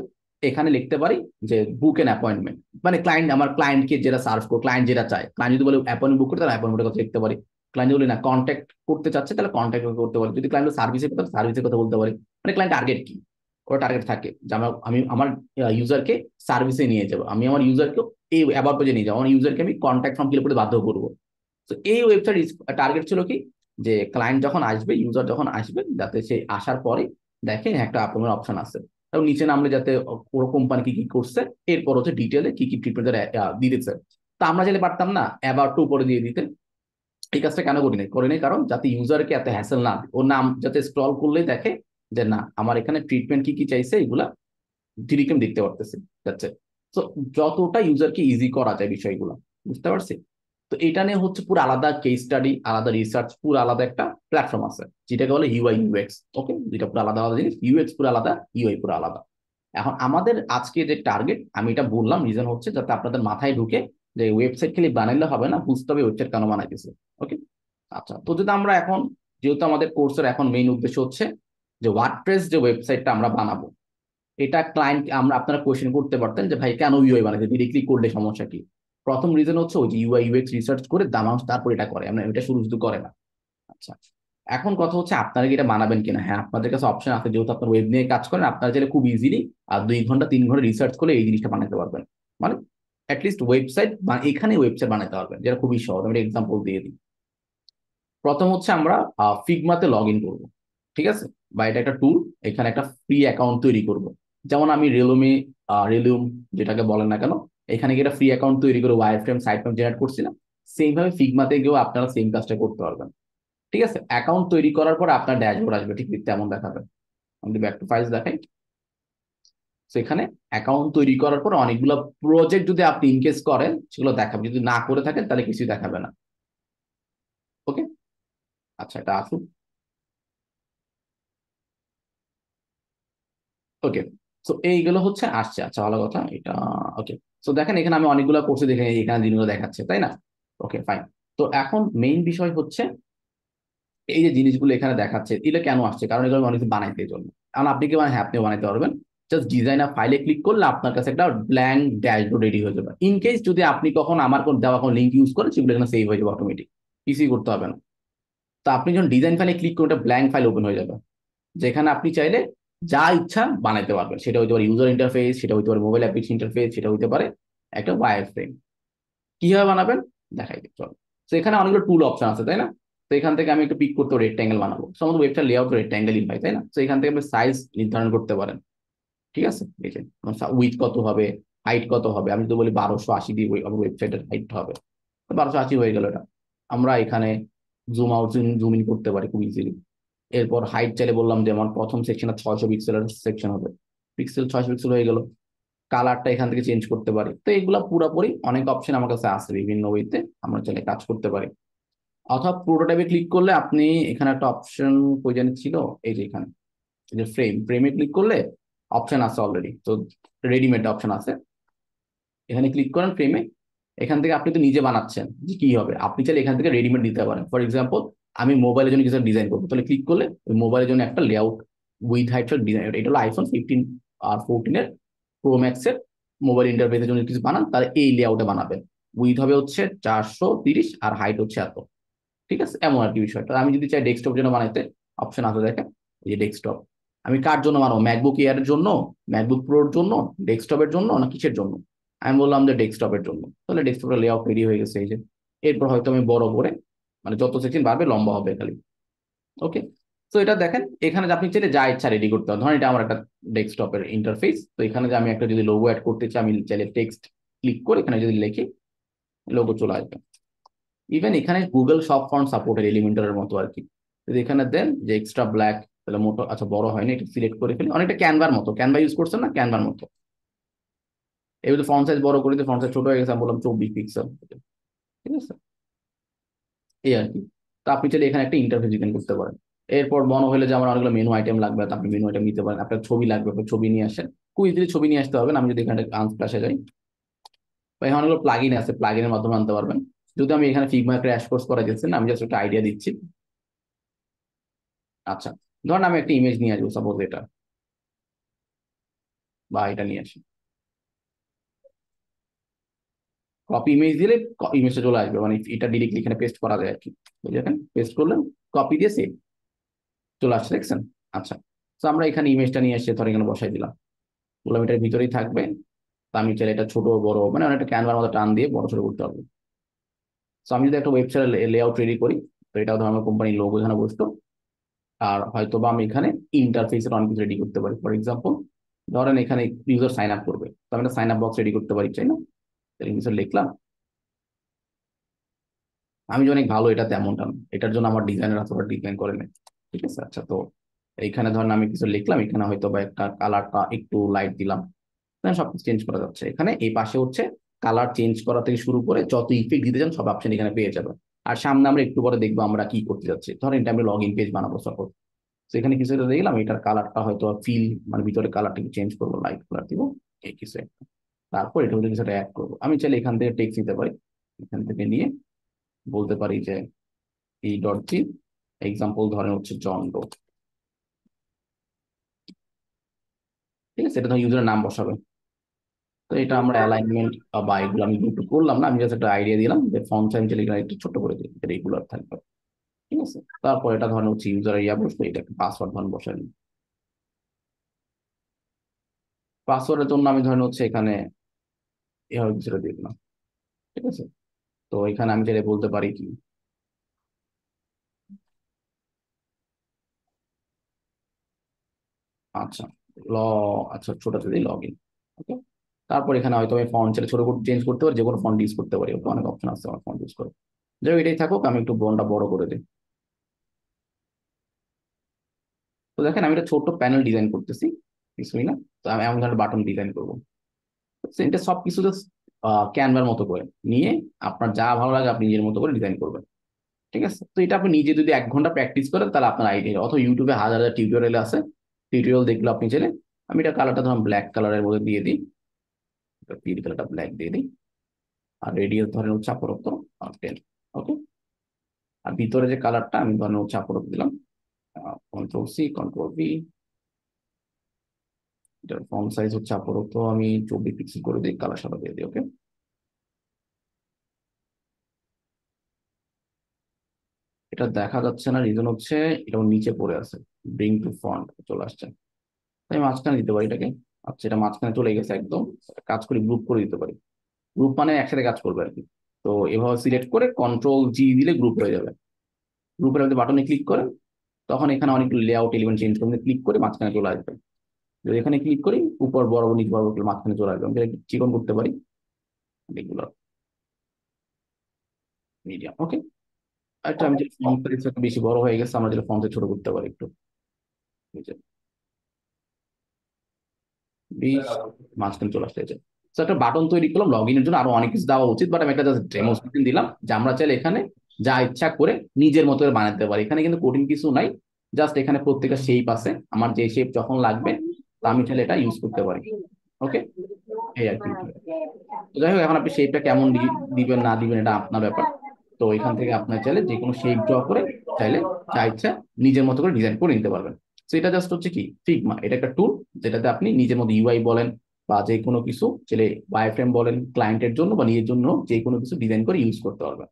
এখানে লিখতে পারি যে বুক এন অ্যাপয়েন্টমেন্ট মানে ক্লায়েন্ট আমার ক্লায়েন্টকে যেটা সার্ভ করো ক্লায়েন্ট যেটা চায় ক্লায়েন্ট যদি বলে অ্যাপয়েন্টমেন্ট বুক করতে তাহলে অ্যাপয়েন্টমেন্টের কথা লিখতে পারি ক্লায়েন্ট যদি না কন্ট্যাক্ট করতে চাচ্ছে তাহলে কন্ট্যাক্ট করতে পারি যদি ক্লায়েন্ট সার্ভিসের কথা সার্ভিসের কথা বলতে পারি মানে ক্লায়েন্ট টার্গেট কি ওরা টার্গেট থাকে যে আমার আমি আমার ইউজারকে সার্ভিসে নিয়ে যাবো আমি আমার ইউজারকে এই অ্যাবার পেজে নিয়ে যাবো আমার ইউজারকে আমি কন্ট্যাক্ট ফর্ম ফিল করে বাধ্য করবো তো এই ওয়েবসাইট টার্গেট ছিল কি যে ক্লায়েন্ট যখন আসবে ইউজার যখন আসবে যাতে সে আসার পরে দেখে একটা আপনার অপশন আসে এবং নিচে নামলে যাতে ওর কোম্পানি কি কি করছে এরপর হচ্ছে ডিটেলে কি কি দিয়ে দিতেছে তা আমরা চাইলে পারতাম না অ্যাবার টু করে দিয়ে দিতে এই কাজটা কেন করি নাই করি নাই কারণ যাতে ইউজারকে এত হ্যাসেল না ওর নাম যাতে স্ক্রল করলেই দেখে যে না আমার এখানে ট্রিটমেন্ট কি কি চাইছে এগুলা থ্রিকেম দেখতে পারতেছি যাচ্ছে তো যতটা ইউজারকে ইজি করা যায় বিষয়গুলো বুঝতে পারছি তো এটা নিয়ে হচ্ছে পুরো আলাদা কেস স্টাডি আলাদা রিসার্চ পুরো আলাদা একটা প্ল্যাটফর্ম আছে যেটাকে বলে ইউআই ইউএক্স ওকে যেটা পুরো আলাদা আলাদা জিনিস ইউএক্স পুরো আলাদা ইউআই পুরো আলাদা এখন আমাদের আজকে যে টার্গেট আমি এটা বললাম রিজন হচ্ছে যাতে আপনাদের মাথায় ঢুকে যে ওয়েবসাইট খালি বানাইলে হবে না বুঝতে হবে ওয়েবসাইট কেন বানাইতেছে ওকে আচ্ছা তো যদি আমরা এখন যেহেতু আমাদের কোর্সের এখন মেইন উদ্দেশ্য হচ্ছে যে ওয়ার্ডপ্রেস যে ওয়েবসাইটটা আমরা বানাবো এটা ক্লায়েন্ট আমরা আপনারা কোয়েশ্চেন করতে পারতেন যে ভাই কেন ইউআই বানাতে ডিরেক্টলি করলে সমস্যা কি প্রথম রিজন হচ্ছে ওই যে ইউআই ইউএক্স রিসার্চ করে দামাউন্স তারপর এটা করে আমরা এটা শুরু শুধু করে না আচ্ছা এখন কথা হচ্ছে আপনারা কি এটা বানাবেন কিনা হ্যাঁ আপনাদের কাছে অপশন আছে যেহেতু আপনার ওয়েব নিয়ে কাজ করেন আপনারা চাইলে খুব ইজিলি আর দুই ঘন্টা তিন ঘন্টা রিসার্চ করে এই জিনিসটা বানাতে পারবেন মানে অ্যাটলিস্ট ওয়েবসাইট বা এখানে ওয়েবসাইট বানাতে পারবেন যেটা খুবই সহজ আমি এক্সাম্পল দিয়ে দিই প্রথম হচ্ছে আমরা ফিগমাতে লগ ইন করবো ঠিক আছে বা এটা একটা টুল এখানে একটা ফ্রি অ্যাকাউন্ট তৈরি করব যেমন আমি রেলুমি রেলুম যেটাকে বলেন না কেন এখানে গিয়ে একটা ফ্রি অ্যাকাউন্ট তৈরি করে wire frame site frame generate করছিলাম সেইভাবে ফিগমাতে গিয়েও আপনারা সেম কাজটা করতে পারবেন ঠিক আছে অ্যাকাউন্ট তৈরি করার পর আপনার ড্যাশবোর্ড আসবে ঠিক তেমন দেখাবে আমি ব্যাক টু ফাইলস দেখাই সেখানে অ্যাকাউন্ট তৈরি করার পর অনেকগুলো প্রজেক্ট যদি আপনি ইনকেস করেন সেগুলো দেখাবেন যদি না করে থাকেন তাহলে কিছুই দেখাবে না ওকে আচ্ছা এটা আসুক ওকে তো এইগুলো হচ্ছে আসছে আচ্ছা ভালো কথা এটা ওকে তো দেখেন এখানে আমি অনেকগুলো কোর্সে দেখে এখানে দিনগুলো দেখাচ্ছে তাই না ওকে ফাইন তো এখন মেইন বিষয় হচ্ছে এই যে জিনিসগুলো এখানে দেখাচ্ছে এটা কেন আসছে কারণ এগুলো অনেক বানাইতে জন্য কারণ আপনি কি মানে হ্যাঁ আপনিও বানাইতে পারবেন জাস্ট ডিজাইনার ফাইলে ক্লিক করলে আপনার কাছে একটা ব্ল্যাঙ্ক ড্যাশবোর্ড রেডি হয়ে যাবে ইন কেস যদি আপনি কখন আমার কোন দেওয়া কোনো লিঙ্ক ইউজ করেন সেগুলো এখানে সেভ হয়ে যাবে অটোমেটিক কিছুই করতে হবে না তো আপনি যখন ডিজাইন ফাইলে ক্লিক একটা ব্ল্যাঙ্ক ফাইল ওপেন হয়ে যাবে যেখানে আপনি চাইলে যা ইচ্ছা বানাইতে পারবেন সেটা হইতে পারে ইউজার ইন্টারফেস সেটা হইতে পারে মোবাইল অ্যাপ্লিকেশন ইন্টারফেস সেটা হইতে পারে একটা ওয়ার ফ্রেম কিভাবে বানাবেন দেখাই চলো তো এখানে অনেকগুলো টুল অপশন আছে তাই না তো এখান থেকে আমি একটু পিক করতে রেক্ট্যাঙ্গেল বানাবো সমস্ত ওয়েবসাইট লেআউট রেক্ট্যাঙ্গেলই পাই তাই না তো এখান থেকে আপনি সাইজ নির্ধারণ করতে পারেন ঠিক আছে দেখেন উইথ কত হবে হাইট কত হবে আমি যদি বলি বারোশো আশি দিয়ে আমার ওয়েবসাইটের হাইট হবে বারোশো আশি হয়ে গেল এটা আমরা এখানে জুম আউট জুম ইন করতে পারি খুব ইজিলি এরপর হাইট চাইলে বললাম যে আমার প্রথম সেকশনে ছয়শো পিক্সেলের সেকশন হবে পিক্সেল ছয়শো পিক্সেল হয়ে গেল কালারটা এখান থেকে চেঞ্জ করতে পারি তো এগুলা পুরোপুরি অনেক অপশন আমার কাছে আসে বিভিন্ন ওয়েতে আমরা চাইলে কাজ করতে পারি অথবা প্রোটোটাইপে ক্লিক করলে আপনি এখানে একটা অপশন প্রয়োজন জানি ছিল এই যে এখানে এই যে ফ্রেম ফ্রেমে ক্লিক করলে অপশন আছে অলরেডি তো রেডিমেড অপশন আছে এখানে ক্লিক করেন ফ্রেমে এখান থেকে আপনি তো নিজে বানাচ্ছেন যে কি হবে আপনি চাইলে এখান থেকে রেডিমেড দিতে পারেন ফর এক্সাম্পল আমি মোবাইলের জন্য কিছু ডিজাইন করবো তাহলে ক্লিক করলে ওই মোবাইলের জন্য একটা লেআউট উইথ হাইট ডিজাইন এটা হলো আইফোন ফিফটিন আর ফোরটিনের প্রো ম্যাক্সের মোবাইল ইন্টারফেসের জন্য কিছু বানান তাহলে এই লেআউটে বানাবেন উইথ হবে হচ্ছে চারশো তিরিশ আর হাইট হচ্ছে এত ঠিক আছে এমন আর কি বিষয়টা আমি যদি চাই ডেস্কটপ জন্য বানাইতে অপশন আছে দেখেন এই যে ডেস্কটপ আমি কার জন্য বানাবো ম্যাকবুক এর জন্য ম্যাকবুক প্রোর জন্য ডেস্কটপের জন্য না কিসের জন্য আমি বললাম যে ডেস্কটপের জন্য তাহলে ডেস্কটপের লেআউট রেডি হয়ে গেছে এই যে এরপর হয়তো আমি বড় করে মানে যত সেকশন বাড়বে লম্বা হবে খালি ওকে তো এটা দেখেন এখানে আপনি চাইলে যা ইচ্ছা রেডি করতে হবে ধরেন এটা আমার একটা ডেস্কটপের ইন্টারফেস তো এখানে যে আমি একটা যদি লোগো অ্যাড করতে চাই আমি চাইলে টেক্সট ক্লিক করে এখানে যদি লিখি লোগো চলে আসবে ইভেন এখানে গুগল সফট ফন্ট সাপোর্টেড এলিমেন্টারের মতো আর কি যদি এখানে দেন যে এক্সট্রা ব্ল্যাক তাহলে মোটো আচ্ছা বড় হয় না এটা সিলেক্ট করে ফেলি অনেকটা ক্যানভার মতো ক্যানভা ইউজ করছেন না ক্যানভার মতো এবার যদি ফন্ট সাইজ বড় করে দিই ফন্ট সাইজ ছোট হয়ে গেছে আমি বললাম চব্বিশ পিক্সেল ঠিক আছে এই আর কি তো আপনি চাইলে এখানে একটা ইন্টারফেস ডিজাইন করতে পারেন এরপর মনে হলে যে আমার অনেকগুলো মেনু আইটেম লাগবে আপনি মেনু আইটেম নিতে পারেন আপনার ছবি লাগবে আপনার ছবি নিয়ে আসেন খুব ইজিলি ছবি নিয়ে আসতে পারবেন আমি যদি এখানে ক্লাসে যাই বা এখানে অনেকগুলো প্লাগিন আছে প্লাগিনের মাধ্যমে আনতে পারবেন যদি আমি এখানে ফিগমা ক্র্যাশ কোর্স করা যাচ্ছে না আমি জাস্ট একটা আইডিয়া দিচ্ছি আচ্ছা ধরেন আমি একটা ইমেজ নিয়ে আসবো সাপোজ এটা বা এটা নিয়ে আসি কপি ইমেজ দিলে ইমেজটা চলে আসবে মানে এটা ডিরেক্টলি এখানে পেস্ট করা যায় আর কি বুঝলেন পেস্ট করলাম কপি দিয়ে সেভ চলে আসছে দেখছেন আচ্ছা তো আমরা এখানে ইমেজটা নিয়ে এসে ধর এখানে বসাই দিলাম বললাম এটার ভিতরেই থাকবে তো আমি চাইলে এটা ছোট বড় মানে অনেকটা ক্যানভার মতো টান দিয়ে বড় ছোট করতে পারবো তো আমি যদি একটা লে লেআউট রেডি করি তো এটাও ধর আমার কোম্পানির লোক এখানে বসতো আর হয়তো বা আমি এখানে ইন্টারফেসের অনেক কিছু রেডি করতে পারি ফর এক্সাম্পল ধরেন এখানে ইউজার সাইন আপ করবে তো আমি একটা সাইন আপ বক্স রেডি করতে পারি চাই না কিছু লিখলাম আমি অনেক ভালো এটা তেমনটা না এটার জন্য আমার ডিজাইনের অতটা ডিজাইন করে নেই ঠিক আছে আচ্ছা তো এইখানে ধরেন আমি কিছু লিখলাম এখানে হয়তো বা একটা কালারটা একটু লাইট দিলাম সবকিছু চেঞ্জ করা যাচ্ছে এখানে এই পাশে হচ্ছে কালার চেঞ্জ করা থেকে শুরু করে যত ইফেক্ট দিতে চান সব অপশন এখানে পেয়ে যাবেন আর সামনে আমরা একটু পরে দেখবো আমরা কি করতে যাচ্ছি ধরেন এটা আমি লগ ইন পেজ বানাবো সাপোজ তো এখানে কিছু দেখলাম এটার কালারটা হয়তো ফিল মানে ভিতরে কালারটাকে চেঞ্জ করবো লাইট কালার দিবো এই কিছু একটা তারপর এটা ওদের সাথে অ্যাড করবো আমি চাইলে এখান থেকে টেক্সট নিতে পারি এখান থেকে নিয়ে বলতে পারি যে এই ডট জি এক্সাম্পল ধরে হচ্ছে জন ডো ঠিক আছে এটা ধর ইউজারের নাম বসাবে তো এটা আমরা অ্যালাইনমেন্ট বা এগুলো আমি একটু করলাম না আমি জাস্ট একটা আইডিয়া দিলাম যে ফর্ম সাইম চাইলে এখানে একটু ছোট করে দিই রেগুলার থাকবে ঠিক আছে তারপর এটা ধরেন হচ্ছে ইউজার ইয়া বসবে এটা পাসওয়ার্ড ধরে বসাবেন পাসওয়ার্ডের জন্য আমি ধরেন হচ্ছে এখানে এভাবে কিছুটা দিয়ে ঠিক আছে তো এখানে আমি যেটা বলতে পারি কি আচ্ছা ল আচ্ছা ছোটতে দিই লগ ইন ওকে তারপর এখানে হয়তো আমি ফন্ট ছেড়ে ছোট চেঞ্জ করতে পারি যে কোনো ফন্ট ইউজ করতে পারি ওকে অনেক অপশন আছে আমার ফন্ট ইউজ করে যাই এটাই থাকুক আমি একটু বনটা বড় করে দিই তো দেখেন আমি একটা ছোট্ট প্যানেল ডিজাইন করতেছি কিছুই না তো আমি এমন ধরনের বাটন ডিজাইন করবো সেন্টার সব কিছু ক্যানভার মতো করে নিয়ে আপনার যা ভালো লাগে আপনি নিজের মতো করে ডিজাইন করবেন ঠিক আছে তো এটা আপনি নিজে যদি এক ঘন্টা প্র্যাকটিস করেন তাহলে আপনার আইডিয়া অথবা ইউটিউবে হাজার হাজার টিউটোরিয়াল আছে টিউটোরিয়াল দেখলো আপনি চাইলে আমি এটা কালারটা ধরুন ব্ল্যাক কালারের মধ্যে দিয়ে দিই পিল কালারটা ব্ল্যাক দিয়ে দিই আর রেডিয়াস ধরেন হচ্ছে ওকে আর ভিতরে যে কালারটা আমি ধরেন হচ্ছে দিলাম কন্ট্রোল সি কন্ট্রোল বি এটার ফন্ট সাইজ হচ্ছে আপাতত আমি চব্বিশ পিক্সেল করে দিই কালার সাদা দিয়ে দিই ওকে এটা দেখা যাচ্ছে না রিজন হচ্ছে এটা নিচে পড়ে আছে ব্রিং টু ফন্ট চলে আসছে তাই মাঝখানে দিতে পারি এটাকে আচ্ছা এটা মাঝখানে চলে গেছে একদম কাজ করি গ্রুপ করে দিতে পারি গ্রুপ মানে একসাথে কাজ করবে আর কি তো এভাবে সিলেক্ট করে কন্ট্রোল জি দিলে গ্রুপ হয়ে যাবে গ্রুপের মধ্যে বাটনে ক্লিক করে তখন এখানে অনেক লেআউট এলিমেন্ট চেঞ্জ করে ক্লিক করে মাঝখানে চলে আসবে যদি এখানে ক্লিক করি উপর বরাবর নিচ বরাবর মাঝখানে চলে আসবে আমি চিকন করতে পারি রেগুলার মিডিয়াম ওকে আচ্ছা আমি যেটা ফন্ট সাইজ বেশি বড় হয়ে গেছে আমরা যেটা ফন্ট ছোট করতে পারি একটু হ্যাঁ, মাঝখানে চলে আসতে একটা বাটন তৈরি করলাম লগ ইনের জন্য আরো অনেক কিছু দেওয়া উচিত বাট আমি জাস্ট দিলাম যে আমরা চাইলে এখানে যা ইচ্ছা করে নিজের মতো বানাতে পারি এখানে কিন্তু কঠিন কিছু নাই জাস্ট এখানে প্রত্যেকটা শেপ আমার যে শেপ যখন লাগবে তা আমি চাইলে এটা ইউজ করতে পারি ওকে এই আর কি তো যাই হোক এখন আপনি শেপটা কেমন দিবেন না দিবেন এটা আপনার ব্যাপার তো এখান থেকে আপনার চাইলে যে কোনো শেপ ড্র করে চাইলে চাইছে ইচ্ছা নিজের মতো করে ডিজাইন করে নিতে পারবেন তো এটা জাস্ট হচ্ছে কি ফিগমা এটা একটা টুল যেটাতে আপনি নিজের মতো ইউআই বলেন বা যে কোনো কিছু ছেলে বায়োফ্রেম বলেন ক্লায়েন্টের জন্য বা নিজের জন্য যে কোনো কিছু ডিজাইন করে ইউজ করতে পারবেন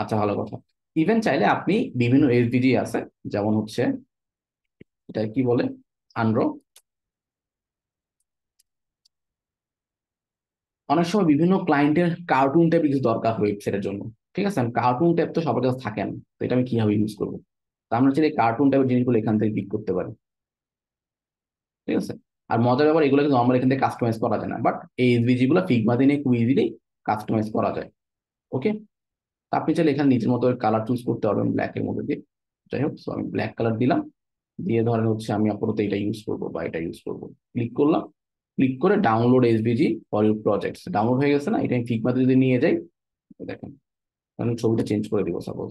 আচ্ছা ভালো কথা ইভেন চাইলে আপনি বিভিন্ন এসডিজি আছে যেমন হচ্ছে এটা কি বলে আনরো অনেক সময় বিভিন্ন ক্লায়েন্টের কার্টুন টাইপ কিছু দরকার হয় ওয়েবসাইটের জন্য ঠিক আছে কার্টুন টাইপ তো সবার কাছে থাকে না তো এটা আমি কিভাবে ইউজ করবো তা আমরা চাইলে কার্টুন টাইপের জিনিসগুলো এখান থেকে পিক করতে পারি ঠিক আছে আর মজার ব্যাপার এগুলো কিন্তু নর্মাল এখান থেকে কাস্টমাইজ করা যায় না বাট এই এসবিজি গুলো ফিগমা দিনে খুব ইজিলি কাস্টমাইজ করা যায় ওকে আপনি চাইলে এখানে নিজের মতো কালার চুজ করতে পারবেন ব্ল্যাকের মধ্যে দিয়ে যাই হোক সো আমি ব্ল্যাক কালার দিলাম দিয়ে ধরেন হচ্ছে আমি আপাতত এটা ইউজ করবো বা এটা ইউজ করবো ক্লিক করলাম ক্লিক করে ডাউনলোড এসবিজি ফর ইউর প্রজেক্টস ডাউনলোড হয়ে গেছে না এটা আমি ফিগমাতে যদি নিয়ে যাই দেখেন আমি ছবিটা চেঞ্জ করে দিব সাপোজ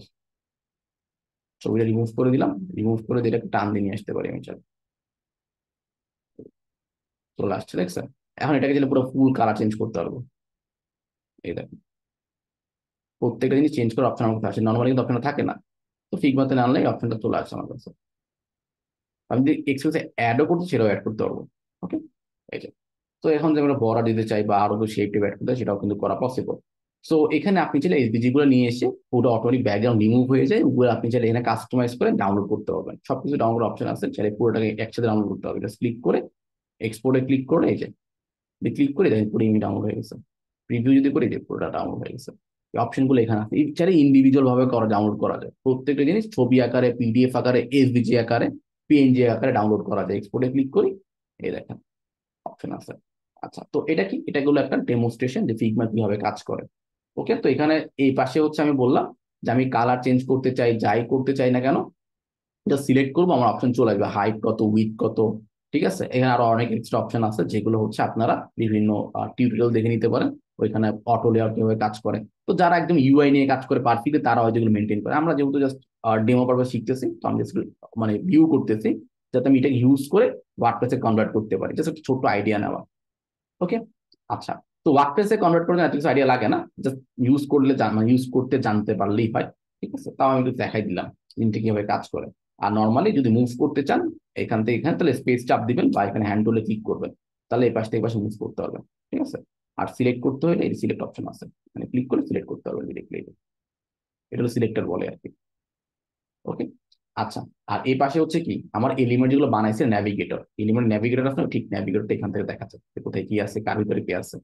ছবিটা রিমুভ করে দিলাম রিমুভ করে দিয়ে একটা টান দিয়ে নিয়ে আসতে পারি আমি চাই চলে আসছে দেখ স্যার এখন এটাকে দিলে পুরো ফুল কালার চেঞ্জ করতে পারবো এই দেখেন প্রত্যেকটা জিনিস চেঞ্জ করার অপশন আমার কাছে আসে নর্মালি কিন্তু অপশনটা থাকে না তো ফিগমাতে না আনলে এই অপশনটা চলে আসছে আমার কাছে আমি যদি এক্সপ্রেসে অ্যাডও করতে সেটাও অ্যাড করতে পারবো ওকে এই তো এখন যে আমরা বড়া দিতে চাই বা আরো বেশি এফেক্টিভ অ্যাড করতে সেটাও কিন্তু করা পসিবল সো এখানে আপনি চাইলে এসবিজি গুলো নিয়ে এসে পুরো অটোমেটিক ব্যাকগ্রাউন্ড রিমুভ হয়ে যায় ওগুলো আপনি চাইলে এখানে কাস্টমাইজ করে ডাউনলোড করতে পারবেন সবকিছু ডাউনলোড অপশন আছে চাইলে পুরোটাকে একসাথে ডাউনলোড করতে হবে জাস্ট ক্লিক করে এক্সপোর্টে ক্লিক করে এই যে ক্লিক করে দেখেন পুরো ইমি ডাউনলোড হয়ে গেছে প্রিভিউ যদি করে যে পুরোটা ডাউনলোড হয়ে গেছে অপশনগুলো এখানে আছে চাইলে ইন্ডিভিজুয়াল ভাবে করা ডাউনলোড করা যায় প্রত্যেকটা জিনিস ছবি আকারে পিডিএফ আকারে এসবিজি আকারে পিএনজি আকারে ডাউনলোড করা যায় এক্সপোর্টে ক্লিক করি এই দেখেন অপশন আছে আচ্ছা তো এটা কি এটা একটা ডেমোস্ট্রেশন যে ফিগমা কিভাবে কাজ করে ওকে তো এখানে এই পাশে হচ্ছে আমি বললাম যে আমি কালার চেঞ্জ করতে চাই যাই করতে চাই না কেন এটা সিলেক্ট করবো আমার অপশন চলে আসবে হাইট কত উইথ কত ঠিক আছে এখানে আরো অনেক এক্সট্রা অপশন আছে যেগুলো হচ্ছে আপনারা বিভিন্ন টিউটোরিয়াল দেখে নিতে পারেন ওইখানে অটো লেয়ার কিভাবে কাজ করে তো যারা একদম ইউআই নিয়ে কাজ করে পারফেক্টলি তারা হয়তো এগুলো মেনটেন করে আমরা যেহেতু জাস্ট ডেমো পারপাস শিখতেছি তো আমি মানে ভিউ করতেছি যাতে আমি এটা ইউজ করে ওয়ার্ডপ্রেসে কনভার্ট করতে পারি জাস্ট একটা ছোট্ট আইডিয়া নেওয়া ওকে আচ্ছা তো ওয়ার্ডপ্রেসে কনভার্ট করতে এত কিছু আইডিয়া লাগে না জাস্ট ইউজ করলে মানে ইউজ করতে জানতে পারলেই হয় ঠিক আছে তাও আমি একটু দেখাই দিলাম লিঙ্কটা কিভাবে কাজ করে আর নর্মালি যদি মুভ করতে চান এখান থেকে এখানে তাহলে স্পেস চাপ দিবেন বা এখানে হ্যান্ডলে ক্লিক করবেন তাহলে এই পাশ থেকে পাশে মুভ করতে পারবেন ঠিক আছে আর সিলেক্ট করতে হলে এই সিলেক্ট অপশন আছে মানে ক্লিক করে সিলেক্ট করতে পারবেন ডিরেক্টলি এটা হলো সিলেক্টর বলে আর কি ওকে আচ্ছা আর এই পাশে হচ্ছে কি আমার এলিমেন্ট যেগুলো বানাইছে ন্যাভিগেটর এলিমেন্ট ন্যাভিগেটর আছে ঠিক ন্যাভিগেটরটা এখান থেকে দেখা যাচ্ছে কোথায় কি আছে কার ভিতরে কি আছে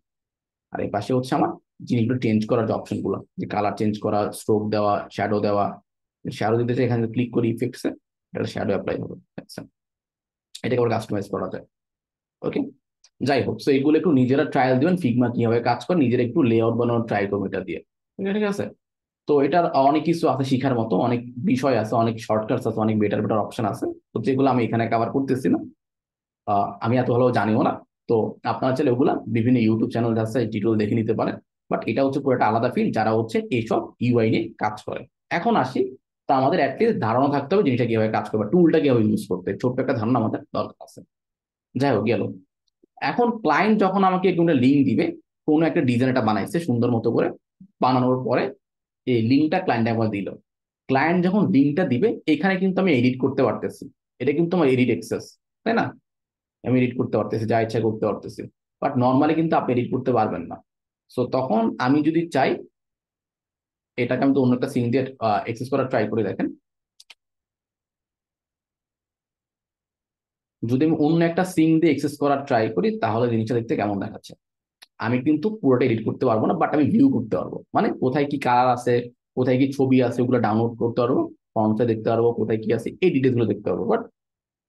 আর এই পাশে হচ্ছে আমার জিনিসগুলো চেঞ্জ করার যে গুলো যে কালার চেঞ্জ করা স্ট্রোক দেওয়া শ্যাডো দেওয়া শ্যাডো দিতে চাই এখানে ক্লিক করি ইফেক্টসে এটা শ্যাডো অ্যাপ্লাই হবে আচ্ছা, এটাকে আবার কাস্টমাইজ করা যায় ওকে যাই হোক তো এগুলো একটু নিজেরা ট্রায়াল দিবেন ফিগমা কিভাবে কাজ করে নিজেরা একটু লেআউট বানানোর ট্রাই করবেন এটা দিয়ে ঠিক আছে তো এটার অনেক কিছু আছে শিখার মতো অনেক বিষয় আছে অনেক শর্টকাটস আছে অনেক বেটার বেটার অপশন আছে তো যেগুলো আমি এখানে কভার করতেছি না আমি এত ভালো জানিও না তো আপনারা চাইলে ওগুলা বিভিন্ন ইউটিউব চ্যানেল আছে ডিটেল দেখে নিতে পারেন বাট এটা হচ্ছে পুরো একটা আলাদা ফিল্ড যারা হচ্ছে এইসব ইউআই নিয়ে কাজ করে এখন আসি তা আমাদের অ্যাটলিস্ট ধারণা থাকতে হবে জিনিসটা কিভাবে কাজ করবে টুলটা কিভাবে ইউজ করতে ছোট্ট একটা ধারণা আমাদের দরকার আছে যাই হোক গেল এখন ক্লায়েন্ট যখন আমাকে কোনো লিঙ্ক দিবে কোনো একটা ডিজাইন এটা বানাইছে সুন্দর মতো করে বানানোর পরে এই লিঙ্কটা ক্লায়েন্ট আমার দিল ক্লায়েন্ট যখন লিঙ্কটা দিবে এখানে কিন্তু আমি এডিট করতে পারতেছি এটা কিন্তু আমার এডিট এক্সেস তাই না আমি এডিট করতে পারতেছি যা ইচ্ছা করতে পারতেছি বাট নর্মালি কিন্তু আপনি এডিট করতে পারবেন না সো তখন আমি যদি চাই এটাকে আমি তো অন্য একটা সিং দিয়ে এক্সেস করার ট্রাই করে দেখেন যদি আমি অন্য একটা সিং দিয়ে এক্সেস করার ট্রাই করি তাহলে জিনিসটা দেখতে কেমন দেখাচ্ছে আমি কিন্তু পুরোটা এডিট করতে পারবো না বাট আমি ভিউ করতে পারবো মানে কোথায় কি কালার আছে কোথায় কি ছবি আছে ওগুলো ডাউনলোড করতে পারবো ফর্মটা দেখতে পারবো কোথায় কি আছে এই ডিটেলসগুলো দেখতে পারবো বাট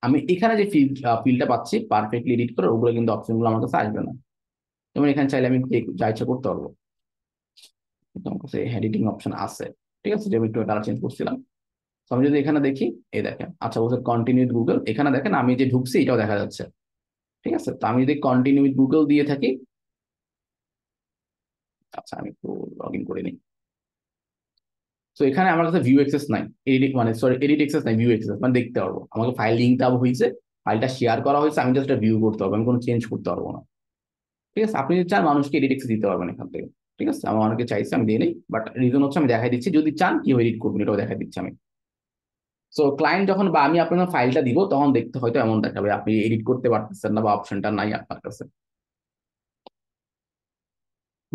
আমি এখানে যে ফিল ফিলটা পাচ্ছি পারফেক্টলি এডিট করে ওগুলো কিন্তু অপশনগুলো আমার কাছে আসবে না যেমন এখানে চাইলে আমি যা ইচ্ছা করতে পারবো আমার কাছে এডিটিং অপশন আছে ঠিক আছে যে আমি একটু কালার চেঞ্জ করছিলাম তো আমি যদি এখানে দেখি এই দেখেন আচ্ছা বলছে কন্টিনিউ গুগল এখানে দেখেন আমি যে ঢুকছি এটাও দেখা যাচ্ছে ঠিক আছে তো আমি যদি কন্টিনিউ গুগল দিয়ে থাকি আচ্ছা আমি একটু লগ ইন করে নিই তো এখানে আমার কাছে ভিউ এক্সেস নাই এডিট মানে সরি এডিট এক্সেস নাই ভিউ এক্সেস মানে দেখতে পারবো আমাকে ফাইল দেওয়া হয়েছে ফাইলটা শেয়ার করা হয়েছে আমি জাস্ট ভিউ করতে পারবো আমি কোনো চেঞ্জ করতে পারবো না ঠিক আছে আপনি যদি চান মানুষকে এডিট এক্সেস দিতে পারবেন এখান থেকে ঠিক আছে আমার অনেকে চাইছে আমি দিয়ে নিই বাট রিজন হচ্ছে আমি দেখাই দিচ্ছি যদি চান কি এডিট করবেন এটাও দেখাই দিচ্ছি আমি সো ক্লায়েন্ট যখন বা আমি আপনার ফাইলটা দিব তখন দেখতে হয়তো এমন দেখাবে আপনি এডিট করতে পারতেছেন না বা অপশনটা নাই আপনার কাছে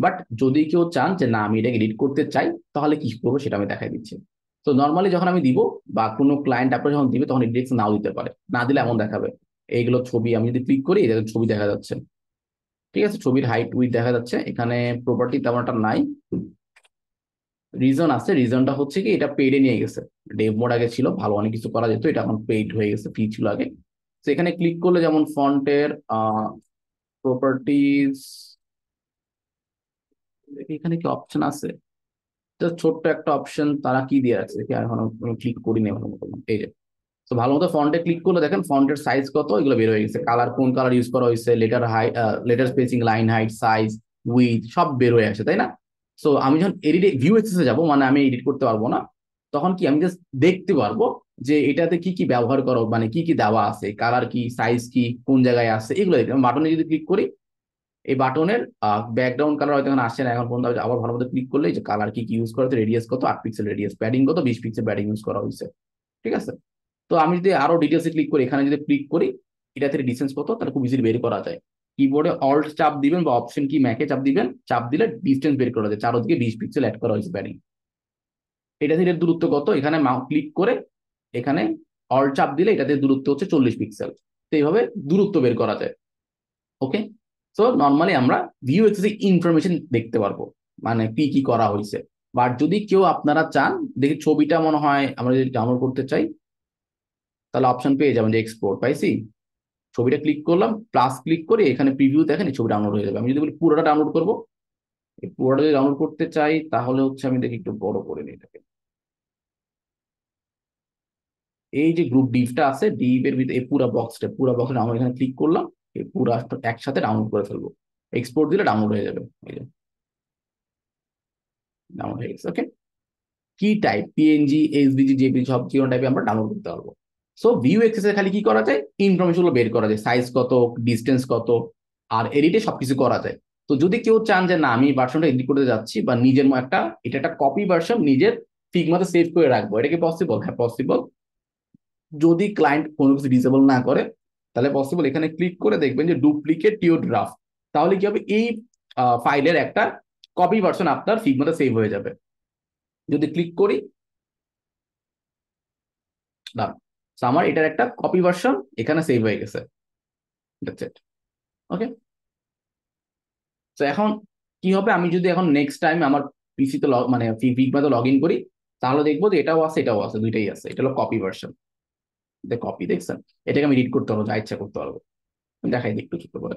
বাট যদি কেউ চান যে না আমি এটাকে এডিট করতে চাই তাহলে কি করবো সেটা আমি দেখাই দিচ্ছি তো নর্মালি যখন আমি দিব বা কোনো ক্লায়েন্ট আপনার যখন দিবে তখন এডিটেক্স নাও দিতে পারে না দিলে এমন দেখাবে এইগুলো ছবি আমি যদি ক্লিক করি ছবি দেখা যাচ্ছে ঠিক আছে ছবির হাইট উইথ দেখা যাচ্ছে এখানে প্রপার্টি তেমন একটা নাই রিজন আছে রিজনটা হচ্ছে কি এটা পেডে নিয়ে গেছে ডেভ মোড আগে ছিল ভালো অনেক কিছু করা যেত এটা এখন পেইড হয়ে গেছে ফ্রি ছিল আগে তো এখানে ক্লিক করলে যেমন ফন্টের প্রপার্টিস এখানে কি অপশন আছে ছোট্ট একটা অপশন তারা কি দিয়ে আছে দেখি এখন ক্লিক করিনি এখন এই যে তো ভালো মতো ফন্টে ক্লিক করলে দেখেন ফন্টের সাইজ কত এগুলো বের হয়ে গেছে কালার কোন কালার ইউজ করা হয়েছে letter high letter spacing line height size with সব বের হয়ে আসে তাই না সো আমি যখন এডিট ভিউ এক্সেসে যাবো মানে আমি এডিট করতে পারবো না তখন কি আমি জাস্ট দেখতে পারবো যে এটাতে কি কি ব্যবহার করো মানে কি কি দেওয়া আছে কালার কি সাইজ কি কোন জায়গায় আছে এগুলো দেখতে বাটনে যদি ক্লিক করি এই বাটনের ব্যাকগ্রাউন্ড কালার হয়তো এখন আসছে না এখন পর্যন্ত আবার ভালো মতো ক্লিক করলে যে কালার কি কি ইউজ করা রেডিয়াস কত আট পিক্সেল রেডিয়াস প্যাডিং কত বিশ পিক্সেল প্যাডিং ইউজ করা হয়েছে ঠিক আছে তো আমি যদি আরো ডিটেলসে ক্লিক করি এখানে যদি ক্লিক করি এটা থেকে ডিসেন্স কত তাহলে খুব ইজিলি বের করা যায় কিবোর্ডে অল্ট চাপ দিবেন বা অপশন কি ম্যাকে চাপ দিবেন চাপ দিলে ডিস্টেন্স বের করা যায় চারোদিকে বিশ পিক্সেল অ্যাড করা হয়েছে প্যাডিং এটা থেকে দূরত্ব কত এখানে ক্লিক করে এখানে অল্ট চাপ দিলে এটাতে দূরত্ব হচ্ছে চল্লিশ পিক্সেল তো এইভাবে দূরত্ব বের করা যায় ওকে সো নর্মালি আমরা ভিউ এক্সেসে ইনফরমেশন দেখতে পারবো মানে কি কি করা হয়েছে বাট যদি কেউ আপনারা চান দেখি ছবিটা মনে হয় আমরা যদি ডাউনলোড করতে চাই তাহলে অপশন পেয়ে যাবেন যে এক্সপোর্ট পাইছি ছবিটা ক্লিক করলাম প্লাস ক্লিক করে এখানে প্রিভিউ দেখেন ছবি ডাউনলোড হয়ে যাবে আমি যদি বলি পুরোটা ডাউনলোড করবো এই পুরোটা যদি ডাউনলোড করতে চাই তাহলে হচ্ছে আমি দেখি একটু বড় করে নিই এটাকে এই যে গ্রুপ ডিভটা আছে ডিভের ভিতরে এই পুরো বক্সটা পুরো বক্সটা আমরা এখানে ক্লিক করলাম পুরো একসাথে ডাউনলোড করে ফেলবো এক্সপোর্ট দিলে ডাউনলোড হয়ে যাবে এই যে ডাউনলোড হয়ে গেছে ওকে কি টাইপ পিএনজি এসবিজি জেপিজি সব জীবন টাইপে আমরা ডাউনলোড করতে পারবো সো ভিউ এক্সেসে খালি কি করা যায় ইনফরমেশন গুলো বের করা যায় সাইজ কত ডিস্টেন্স কত আর এডিটে সবকিছু করা যায় তো যদি কেউ চান যে না আমি ভার্সনটা এডিট করতে যাচ্ছি বা নিজের একটা এটা একটা কপি ভার্সন নিজের ঠিক মতো সেভ করে রাখবো এটা কি পসিবল হ্যাঁ পসিবল যদি ক্লায়েন্ট কোনো কিছু ডিসেবল না করে তাহলে পসিবল এখানে ক্লিক করে দেখবেন যে ডুপ্লিকেট টিও ড্রাফট তাহলে কি হবে এই ফাইলের একটা কপি ভার্সন আপনার ফিগমাতে সেভ হয়ে যাবে যদি ক্লিক করি না আমার এটার একটা কপি ভার্সন এখানে সেভ হয়ে গেছে ওকে তো এখন কি হবে আমি যদি এখন নেক্সট টাইম আমার পিসিতে মানে ফিগমাতে লগ ইন করি তাহলে দেখবো যে এটাও আছে এটাও আছে দুইটাই আছে এটা হলো কপি ভার্সন কপি দেখছেন এটাকে আমি রিড করতে পারবো যা ইচ্ছা করতে পারবো দেখাই দিই একটু ছোট করে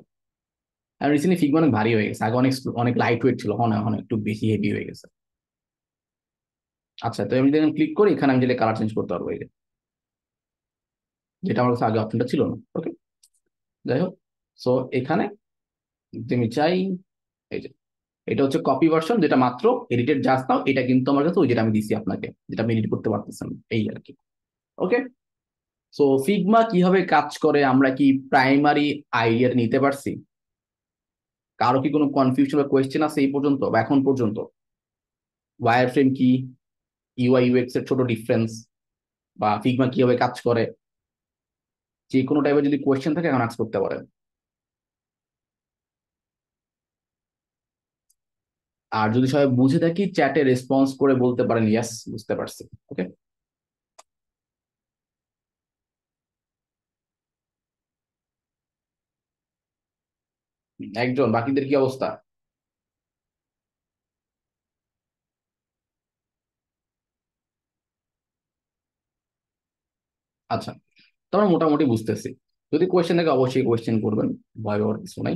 আর রিসেন্টলি ফিগ অনেক ভারী হয়ে গেছে আগে অনেক অনেক লাইট ওয়েট ছিল হন এখন একটু বেশি হেভি হয়ে গেছে আচ্ছা তো আমি যদি ক্লিক করি এখানে আমি যেটা কালার চেঞ্জ করতে পারবো এই যে যেটা আমার কাছে আগে অপশনটা ছিল না ওকে যাই হোক সো এখানে তুমি চাই এই যে এটা হচ্ছে কপি ভার্সন যেটা মাত্র এডিটেড জাস্ট নাও এটা কিন্তু আমার কাছে ওই যেটা আমি দিছি আপনাকে যেটা আমি এডিট করতে পারতেছেন এই আর কি ওকে সো ফিগমা কিভাবে কাজ করে আমরা কি প্রাইমারি আইডিয়া নিতে পারছি কারো কি কোনো কনফিউশন বা কোয়েশ্চেন আছে এই পর্যন্ত বা এখন পর্যন্ত ওয়ার ফ্রেম কি ইউআই ইউএক্স এর ছোট ডিফারেন্স বা ফিগমা কিভাবে কাজ করে যে কোনো টাইপের যদি কোয়েশ্চেন থাকে এখন আজ করতে পারেন আর যদি সবাই বুঝে থাকি চ্যাটে রেসপন্স করে বলতে পারেন ইয়াস বুঝতে পারছি ওকে একজন বাকিদের কি অবস্থা আচ্ছা তোমরা মোটামুটি বুঝতেছি যদি কোয়েশ্চেন থাকে অবশ্যই কোয়েশ্চেন করবেন ভয় পাওয়ার কিছু নাই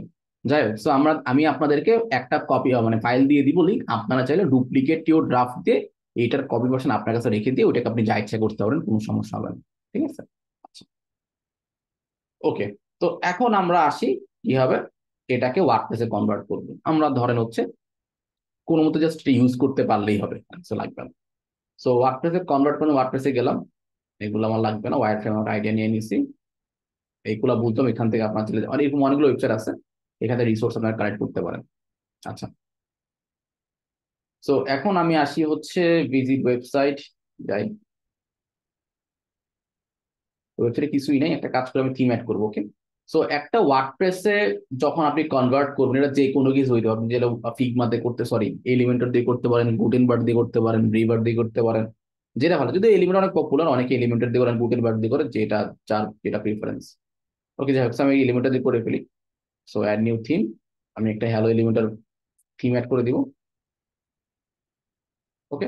যাই হোক সো আমরা আমি আপনাদেরকে একটা কপি মানে ফাইল দিয়ে দিব লিঙ্ক আপনারা চাইলে ডুপ্লিকেটটিও ড্রাফট দিয়ে এইটার কপি পার্সন আপনার কাছে রেখে দিয়ে ওটাকে আপনি যা ইচ্ছা করতে পারেন কোনো সমস্যা হবে না ঠিক আছে ওকে আচ্ছা। তো এখন আমরা আসি কি হবে এটাকে ওয়ার্ক প্লেসে কনভার্ট করব আমরা ধরেন হচ্ছে কোনো মতো জাস্ট ইউজ করতে পারলেই হবে লাগবে না সো ওয়ার্ক কনভার্ট করে ওয়ার্ক গেলাম এগুলো আমার লাগবে না ওয়ার ফ্রেম আইডিয়া নিয়ে নিছি এইগুলো বুঝলাম এখান থেকে আপনার চলে আর এরকম অনেকগুলো ওয়েবসাইট আছে এখানে রিসোর্স আপনারা কালেক্ট করতে পারেন আচ্ছা সো এখন আমি আসি হচ্ছে ভিজিট ওয়েবসাইট যাই ওয়েবসাইটে কিছুই নেই একটা কাজ করে আমি থিম অ্যাড করবো ওকে সো একটা ওয়ার্ডপ্রেসে যখন আপনি কনভার্ট করবেন এটা যে কোনো কিছু হইতে আপনি যেটা দিয়ে করতে সরি এলিমেন্টর দিয়ে করতে পারেন বার্ড দিয়ে করতে পারেন রিভার দিয়ে করতে পারেন যেটা ভালো যদি এলিমেন্ট অনেক পপুলার অনেকে এলিমেন্টের দিয়ে করেন বার্ড দিয়ে করেন যেটা যার যেটা প্রিফারেন্স ওকে যাই হোক আমি এলিমেন্টার দিয়ে করে ফেলি সো অ্যাড নিউ থিম আমি একটা হ্যালো এলিমেন্টার থিম অ্যাড করে দিব ওকে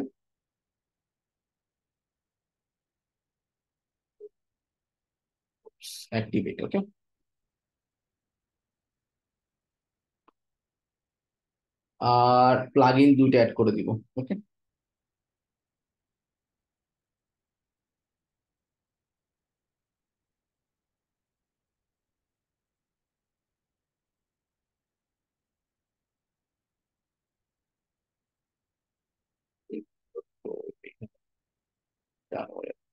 অ্যাক্টিভেট ওকে আর প্লাগ ইন দুইটা অ্যাড করে দিব ওকে oh yeah.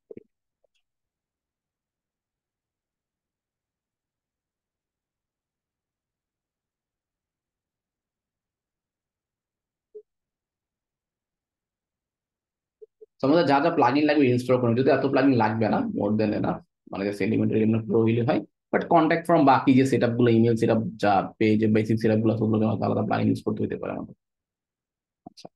তোমাদের যা যা প্লাগিন লাগবে ইনস্টল করবে যদি এত প্লাগিন লাগবে না মোর দেন না মানে জাস্ট এলিমেন্টার এলিমেন্ট প্রো হইলে হয় বাট কন্ট্যাক্ট ফ্রম বাকি যে সেট আপগুলো ইমেল সেট আপ যা পেজ বেসিক সেট আপগুলো সেগুলোকে আলাদা আলাদা প্লাগিন ইউজ করতে হইতে পারে আমাদের আচ্ছা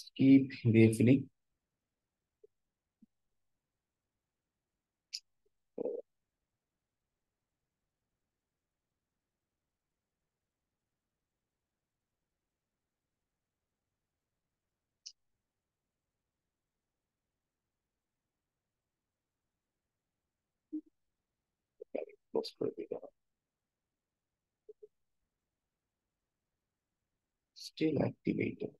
skip refiling Still activated.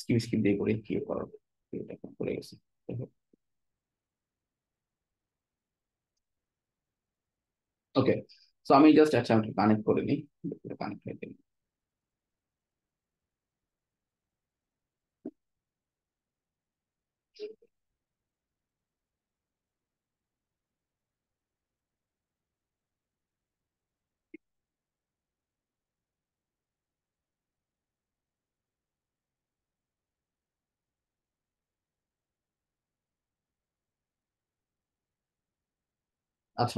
Skip skip দিয়ে করে কি করবে এরকম সো আমি জাস্ট আচ্ছা ওটা কানেক্ট করে নিই কানেক্ট হয়ে গেল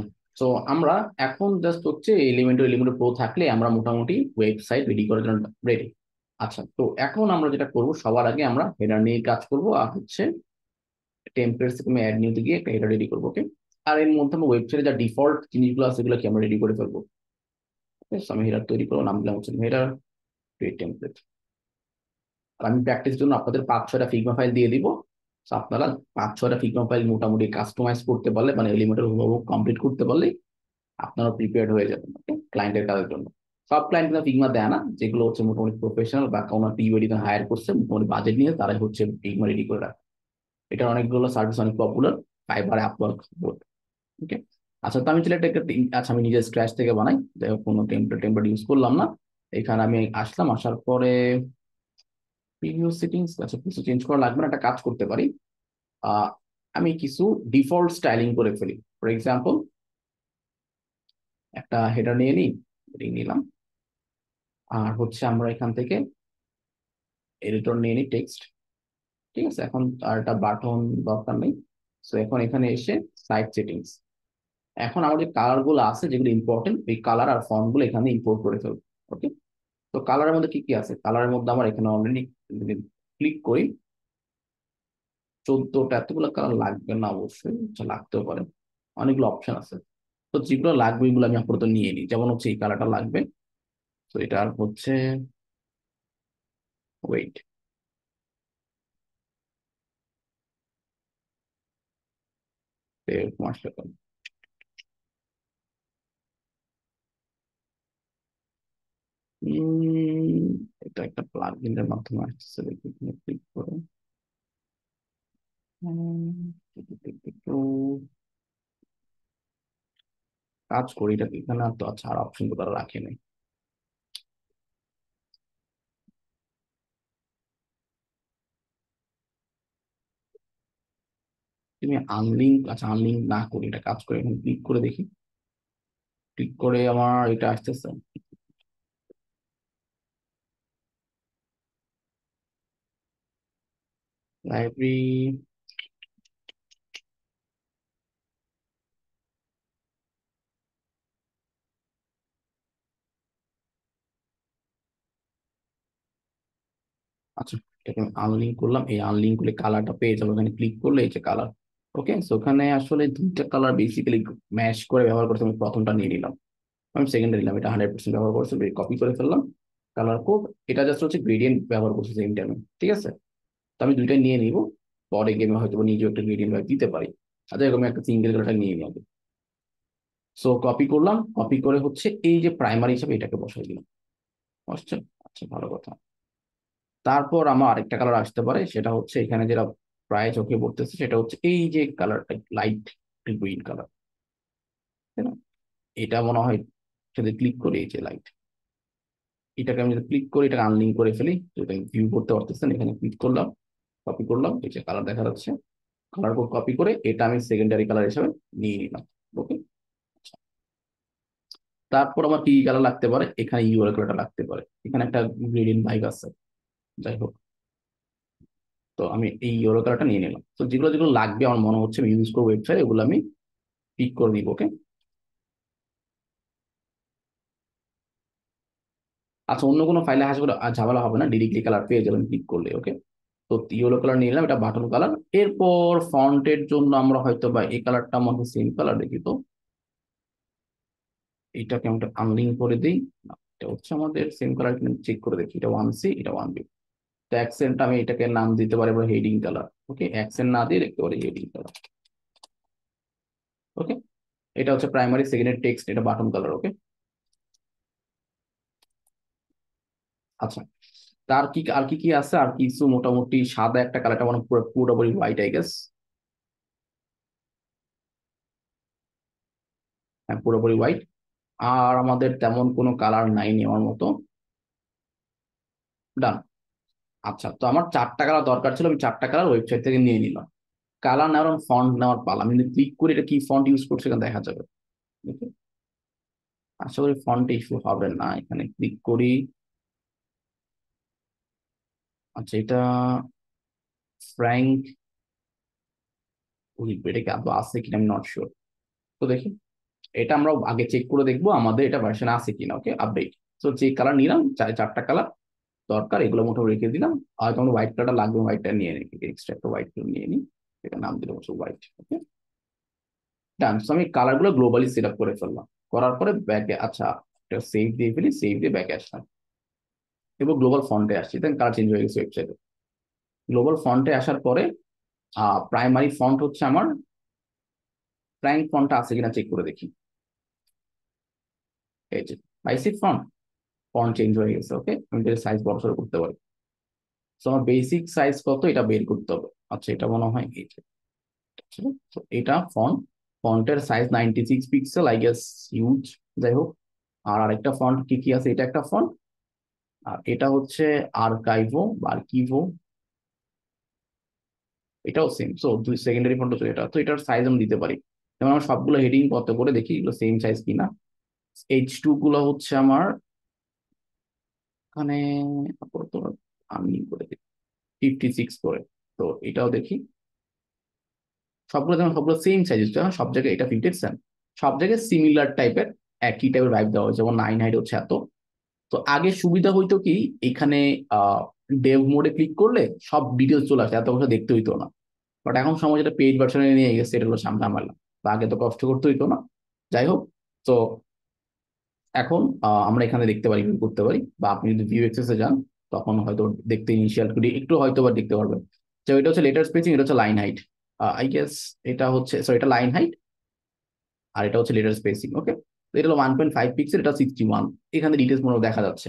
আচ্ছা সো আমরা এখন জাস্ট হচ্ছে এলিমেন্টো এলিমেন্টো প্রো থাকলে আমরা মোটামুটি ওয়েবসাইট রেডি করার জন্য রেডি আচ্ছা তো এখন আমরা যেটা করব সবার আগে আমরা হেডার নিয়ে কাজ করব আর হচ্ছে টেম্পলেটস থেকে অ্যাড নিউতে গিয়ে একটা হেডার রেডি করবো ওকে আর এর মধ্যে আমরা ওয়েবসাইটে যা ডিফল্ট জিনিসগুলো আছে সেগুলোকে আমরা রেডি করে ফেলবো আমি হেডার তৈরি করবো নাম দিলাম হচ্ছে হেডার ক্রিয়েট টেম্পলেট আর আমি প্র্যাকটিসের জন্য আপনাদের পাঁচ ছয়টা ফিগমা ফাইল দিয়ে দিব আপনারা পাঁচ ছয়টা ফিগমা ফাইল মোটামুটি কাস্টমাইজ করতে পারলে মানে এলিমেন্টের অভিভাবক কমপ্লিট করতে পারলে আপনারা প্রিপেয়ার্ড হয়ে যাবেন ওকে ক্লায়েন্টের কাজের জন্য সব ক্লায়েন্ট কিন্তু ফিগমা দেয় না যেগুলো হচ্ছে মোটামুটি প্রফেশনাল বা কোনো টিউবি হায়ার করছে মোটামুটি বাজেট নিয়ে তারাই হচ্ছে ফিগমা রেডি করে রাখে এটার অনেকগুলো সার্ভিস অনেক popular Fiverr Upwork board okay আচ্ছা তো আমি চাইলে একটা আচ্ছা আমি নিজের স্ক্র্যাচ থেকে বানাই যাই হোক কোনো টেম্পলেট টেম্পলেট ইউজ করলাম না এখানে আমি আসলাম আসার পরে প্রিভিউ সেটিংস আচ্ছা কিছু চেঞ্জ করা লাগবে না একটা কাজ করতে পারি আমি কিছু ডিফল্ট স্টাইলিং করে ফেলি ফর এক্সাম্পল একটা হেডার নিয়ে নিই হেডিং নিলাম আর হচ্ছে আমরা এখান থেকে এডিটর নিয়ে নিই টেক্সট ঠিক আছে এখন আর একটা বাটন দরকার নেই সো এখন এখানে এসে সাইট সেটিংস এখন আমাদের কালারগুলো আছে যেগুলো ইম্পর্টেন্ট ওই কালার আর ফর্মগুলো এখানে ইম্পোর্ট করে ফেলবো ওকে তো কালারের মধ্যে কি কি আছে কালারের মধ্যে আমার এখানে অলরেডি ক্লিক করি চোদ্দটা এতগুলো কালার লাগবে না অবশ্যই আচ্ছা লাগতেও পারে অনেকগুলো অপশন আছে তো যেগুলো লাগবে এগুলো আমি আপাতত নিয়ে নিই যেমন হচ্ছে এই কালারটা লাগবে তো এটা আর হচ্ছে ওয়েট উম এটা একটা প্লাগইন এর মাধ্যমে আসছে দেখি এখানে ক্লিক করে কাজ করি এটা এখানে আর তো আচ্ছা আর অপশন তো তারা রাখে নাই তুমি আনলিঙ্ক আচ্ছা আনলিঙ্ক না করি এটা কাজ করে এখন ক্লিক করে দেখি ক্লিক করে আমার এটা আসতেছে library আচ্ছা করলাম এই পেয়ে ক্লিক করলে এই যে কালার ওকে ওখানে আসলে দুইটা কালার ম্যাশ করে ব্যবহার আমি প্রথমটা নিয়ে নিলাম আমি নিলাম এটা হান্ড্রেড পার্সেন্ট ব্যবহার কপি করে ফেললাম কালার এটা জাস্ট হচ্ছে ব্যবহার ঠিক আছে তো আমি দুইটা নিয়ে নিব পরে গেমে হয়তো নিজেও একটা গ্রিড ইনভাইট দিতে পারি আচ্ছা এরকম একটা সিঙ্গেল গেলটা নিয়ে নিব সো কপি করলাম কপি করে হচ্ছে এই যে প্রাইমারি হিসাবে এটাকে বসাই দিলাম বুঝছো আচ্ছা ভালো কথা তারপর আমার আরেকটা কালার আসতে পারে সেটা হচ্ছে এখানে যেটা প্রায় চোখে পড়তেছে সেটা হচ্ছে এই যে কালারটা লাইট গ্রিন কালার তাই না এটা মনে হয় যদি ক্লিক করি এই যে লাইট এটাকে আমি যদি ক্লিক করি এটাকে আনলিঙ্ক করে ফেলি তো এটা ভিউ করতে পারতেছেন এখানে ক্লিক করলাম কপি করলাম এই যে কালার দেখা যাচ্ছে কালার কোড কপি করে এটা আমি সেকেন্ডারি কালার হিসেবে নিয়ে নিলাম ওকে আচ্ছা। তারপর আমার কি কালার লাগতে পারে এখানে ইউআর কালারটা লাগতে পারে এখানে একটা গ্রেডিয়েন্ট বাইক আছে যাই হোক তো আমি এই ইউরো কালারটা নিয়ে নিলাম তো যেগুলো যেগুলো লাগবে আমার মনে হচ্ছে আমি ইউজ করবো ওয়েবসাইট এগুলো আমি পিক করে নিব ওকে আচ্ছা অন্য কোনো ফাইলে আসবে ঝামেলা হবে না ডিরেক্টলি কালার পেয়ে যাবেন পিক করলে ওকে তো ইয়েলো কালার নিলাম এটা বাটন কালার এরপর ফন্টের জন্য আমরা হয়তো বা এই কালারটা আমাকে সেম কালার দেখি তো এটাকে আমরা আনলিং করে দিই এটা হচ্ছে আমাদের সেম কালার চেক করে দেখি এটা ওয়ান সি এটা ওয়ান বি তো অ্যাকসেন্ট আমি এটাকে নাম দিতে পারি এবার হেডিং কালার ওকে অ্যাকসেন্ট না দিয়ে দেখতে পারি হেডিং কালার ওকে এটা হচ্ছে প্রাইমারি সেকেন্ডারি টেক্সট এটা বাটন কালার ওকে আচ্ছা তার কি আর কি কি আছে আর কিছু মোটামুটি সাদা একটা কালারটা মানে পুরোপুরি হোয়াইট আই গেস হ্যাঁ পুরোপুরি হোয়াইট আর আমাদের তেমন কোনো কালার নাই নেওয়ার মতো ডান আচ্ছা তো আমার চারটা কালার দরকার ছিল আমি চারটা কালার ওয়েবসাইট থেকে নিয়ে নিলাম কালার নেওয়ার ফন্ট নেওয়ার পালাম কিন্তু ক্লিক করে এটা কি ফন্ট ইউজ করছে এখানে দেখা যাবে আশা করি ফন্ট ইস্যু হবে না এখানে ক্লিক করি আচ্ছা এটা ফ্র্যাঙ্ক উইলপ এটা কি আদৌ আছে কিনা আমি নট শিওর তো দেখি এটা আমরা আগে চেক করে দেখবো আমাদের এটা ভার্সন আছে কিনা ওকে আপডেট তো যে কালার নিলাম চারটা কালার দরকার এগুলো মোটামুটি রেখে দিলাম আর তোমার হোয়াইট কালারটা লাগবে হোয়াইটটা নিয়ে নিই এক্সট্রা একটা হোয়াইট নিয়ে নিই এটা নাম দিলাম হচ্ছে হোয়াইট ওকে ডান সো আমি কালারগুলো গ্লোবালি সেট আপ করে ফেললাম করার পরে ব্যাকে আচ্ছা একটা সেভ দিয়ে ফেলি সেভ দিয়ে ব্যাকে আসলাম এবং গ্লোবাল ফন্টে আসছি দেন কালার চেঞ্জ হয়ে গেছে ওয়েবসাইটে গ্লোবাল ফন্টে আসার পরে প্রাইমারি ফন্ট হচ্ছে আমার প্রাইম ফন্টটা আছে কিনা চেক করে দেখি এই যে বাইসিক ফন্ট ফন্ট চেঞ্জ হয়ে গেছে ওকে আমি সাইজ বড় সড়ো করতে পারি তো আমার বেসিক সাইজ কত এটা বের করতে হবে আচ্ছা এটা মনে হয় এই যে আচ্ছা, এটা ফন্ট ফন্টের size ninety six pixel I guess huge যাই হোক আর আরেকটা ফন্ট কি কি আছে এটা একটা ফন্ট আর এটা হচ্ছে আর্কাইভো বা আর্কিভো এটাও সেম সো দুই সেকেন্ডারি ফন্ট হচ্ছে এটা তো এটার সাইজ আমি দিতে পারি যেমন আমার সবগুলো হেডিং কত করে দেখি এগুলো সেম সাইজ কিনা এইচ টু গুলো হচ্ছে আমার এখানে আমি করে দিই ফিফটি সিক্স করে তো এটাও দেখি সবগুলো যেমন সবগুলো সেম সাইজ হচ্ছে হ্যাঁ, সব জায়গায় এটা ফিফটি সেম সব জায়গায় সিমিলার টাইপের একই টাইপের ভাইব দেওয়া হয় যেমন নাইন হাইট হচ্ছে এত তো আগে সুবিধা হইতো কি এখানে ডেভ মোডে ক্লিক করলে সব ডিটেলস চলে আসে এত কথা দেখতে হইতো না বাট এখন সময় যেটা পেইড ভার্সনে নিয়ে গেছে এটা হলো সামনে আমার আগে তো কষ্ট করতে হইতো না যাই হোক তো এখন আমরা এখানে দেখতে পারি করতে পারি বা আপনি যদি ভিউ এক্সেসে যান তখন হয়তো দেখতে ইনিশিয়াল করি একটু হয়তো বা দেখতে পারবেন তো এটা হচ্ছে লেটার স্পেসিং এটা হচ্ছে লাইন হাইট আই গেস এটা হচ্ছে সরি এটা লাইন হাইট আর এটা হচ্ছে লেটার স্পেসিং ওকে এটা হলো ওয়ান পয়েন্ট ফাইভ পিক্সেল এটা সিক্সটি ওয়ান এখানে ডিটেলস মোটামুটি দেখা যাচ্ছে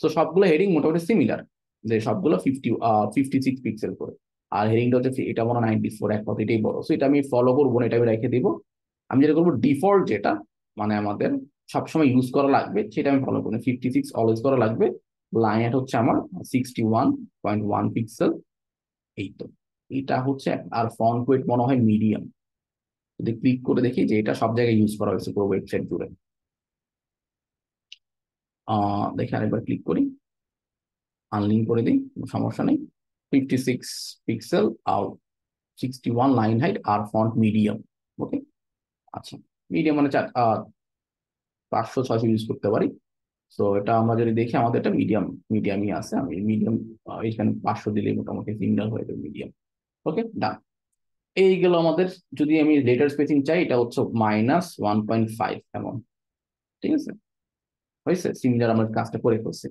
তো সবগুলো হেডিং মোটামুটি সিমিলার যে সবগুলো ফিফটি ফিফটি সিক্স পিক্সেল করে আর হেডিংটা হচ্ছে এটা মনে নাইনটি ফোর এক কথা এটাই বড় সো এটা আমি ফলো করবো এটা আমি রেখে দিব আমি যেটা করবো ডিফল্ট যেটা মানে আমাদের সবসময় ইউজ করা লাগবে সেটা আমি ফলো করবো ফিফটি সিক্স অলওয়েজ করা লাগবে লাইন হচ্ছে আমার sixty one point one pixel এই তো এটা হচ্ছে আর ফন্ট কোয়েট মনে হয় মিডিয়াম যদি ক্লিক করে দেখি যে এটা সব জায়গায় ইউজ করা হয়েছে পুরো ওয়েবসাইট জুড়ে দেখি আরেকবার ক্লিক করি আনলিঙ্ক করে দিই সমস্যা নেই ফিফটি সিক্স পিক্সেল আর সিক্সটি ওয়ান লাইন হাইট আর ফন্ট মিডিয়াম ওকে আচ্ছা মিডিয়াম মানে চার পাঁচশো ছয়শো ইউজ করতে পারি সো এটা আমরা যদি দেখি আমাদের এটা মিডিয়াম মিডিয়ামই আছে আমি মিডিয়াম এইখানে পাঁচশো দিলে মোটামুটি সিগন্যাল হয়ে যাবে মিডিয়াম ওকে ডান এই গেল আমাদের যদি আমি লেটার স্পেসিং চাই এটা হচ্ছে মাইনাস ওয়ান পয়েন্ট ফাইভ এমন ঠিক আছে হয়েছে সিমিলার আমার কাজটা করে করছে